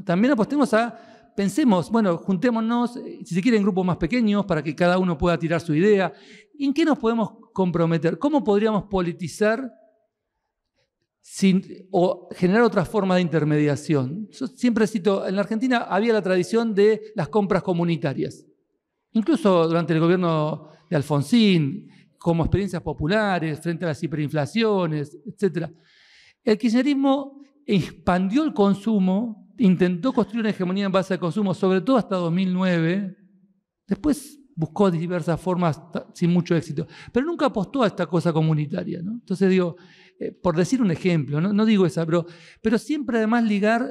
Speaker 3: También apostemos a, pensemos, bueno, juntémonos, eh, si se quiere, en grupos más pequeños para que cada uno pueda tirar su idea. ¿En qué nos podemos comprometer? ¿Cómo podríamos politizar? o generar otra forma de intermediación. siempre cito, en la Argentina había la tradición de las compras comunitarias. Incluso durante el gobierno de Alfonsín, como experiencias populares frente a las hiperinflaciones, etc. El kirchnerismo expandió el consumo, intentó construir una hegemonía en base al consumo, sobre todo hasta 2009. Después buscó diversas formas sin mucho éxito, pero nunca apostó a esta cosa comunitaria. Entonces digo, eh, por decir un ejemplo, no, digo esa, pero, siempre además ligar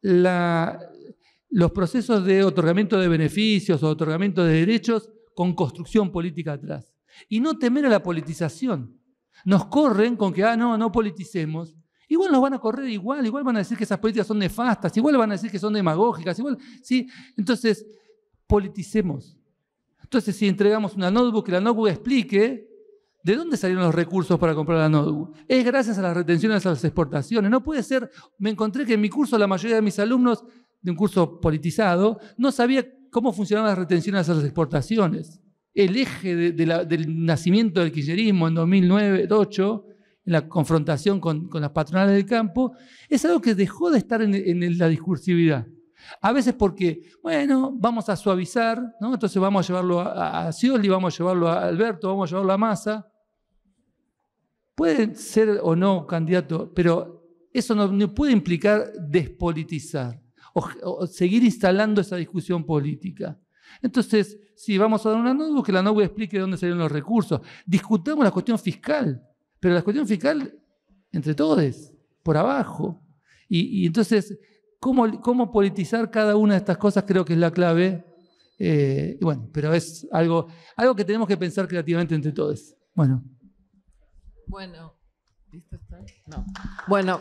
Speaker 3: los procesos de otorgamiento de beneficios o otorgamiento de derechos con construcción política atrás. Y no temer a la politización. Nos corren con que, ah, no, no politicemos. Igual nos van a correr igual, igual van a decir que esas políticas son nefastas, igual van a decir que son demagógicas, igual, ¿sí? Entonces, politicemos. Entonces, si entregamos una notebook, que la notebook explique ¿De dónde salieron los recursos para comprar la notebook? Es gracias a las retenciones a las exportaciones. No puede ser, me encontré que en mi curso la mayoría de mis alumnos, de un curso politizado, no sabía cómo funcionaban las retenciones a las exportaciones. El eje del nacimiento del kirchnerismo en 2009, 2008, en la confrontación con, las patronales del campo, es algo que dejó de estar en, la discursividad. A veces porque, bueno, vamos a suavizar, entonces vamos a llevarlo a, a Scioli, vamos a llevarlo a Alberto, vamos a llevarlo a Massa, Puede ser o no candidato, pero eso no, puede implicar despolitizar o, seguir instalando esa discusión política. Entonces, si vamos a dar una nota, que la novia explique dónde salieron los recursos. Discutamos la cuestión fiscal, pero la cuestión fiscal entre todos, por abajo. Y, entonces, ¿cómo, ¿cómo politizar cada una de estas cosas? Creo que es la clave eh, bueno, pero es algo, algo que tenemos que pensar creativamente entre todos. Bueno.
Speaker 1: Bueno, ¿listo está? No. Bueno.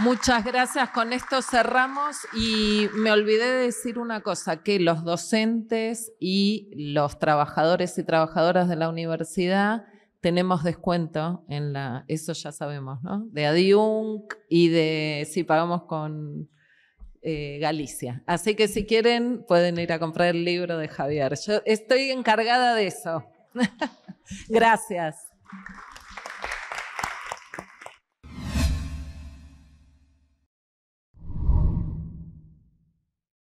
Speaker 1: Muchas gracias. Con esto cerramos y me olvidé de decir una cosa, que los docentes y los trabajadores y trabajadoras de la universidad tenemos descuento en la, eso ya sabemos, ¿no? De Adiunc y de si pagamos con eh, Galicia. Así que si quieren pueden ir a comprar el libro de Javier. Yo estoy encargada de eso. Gracias.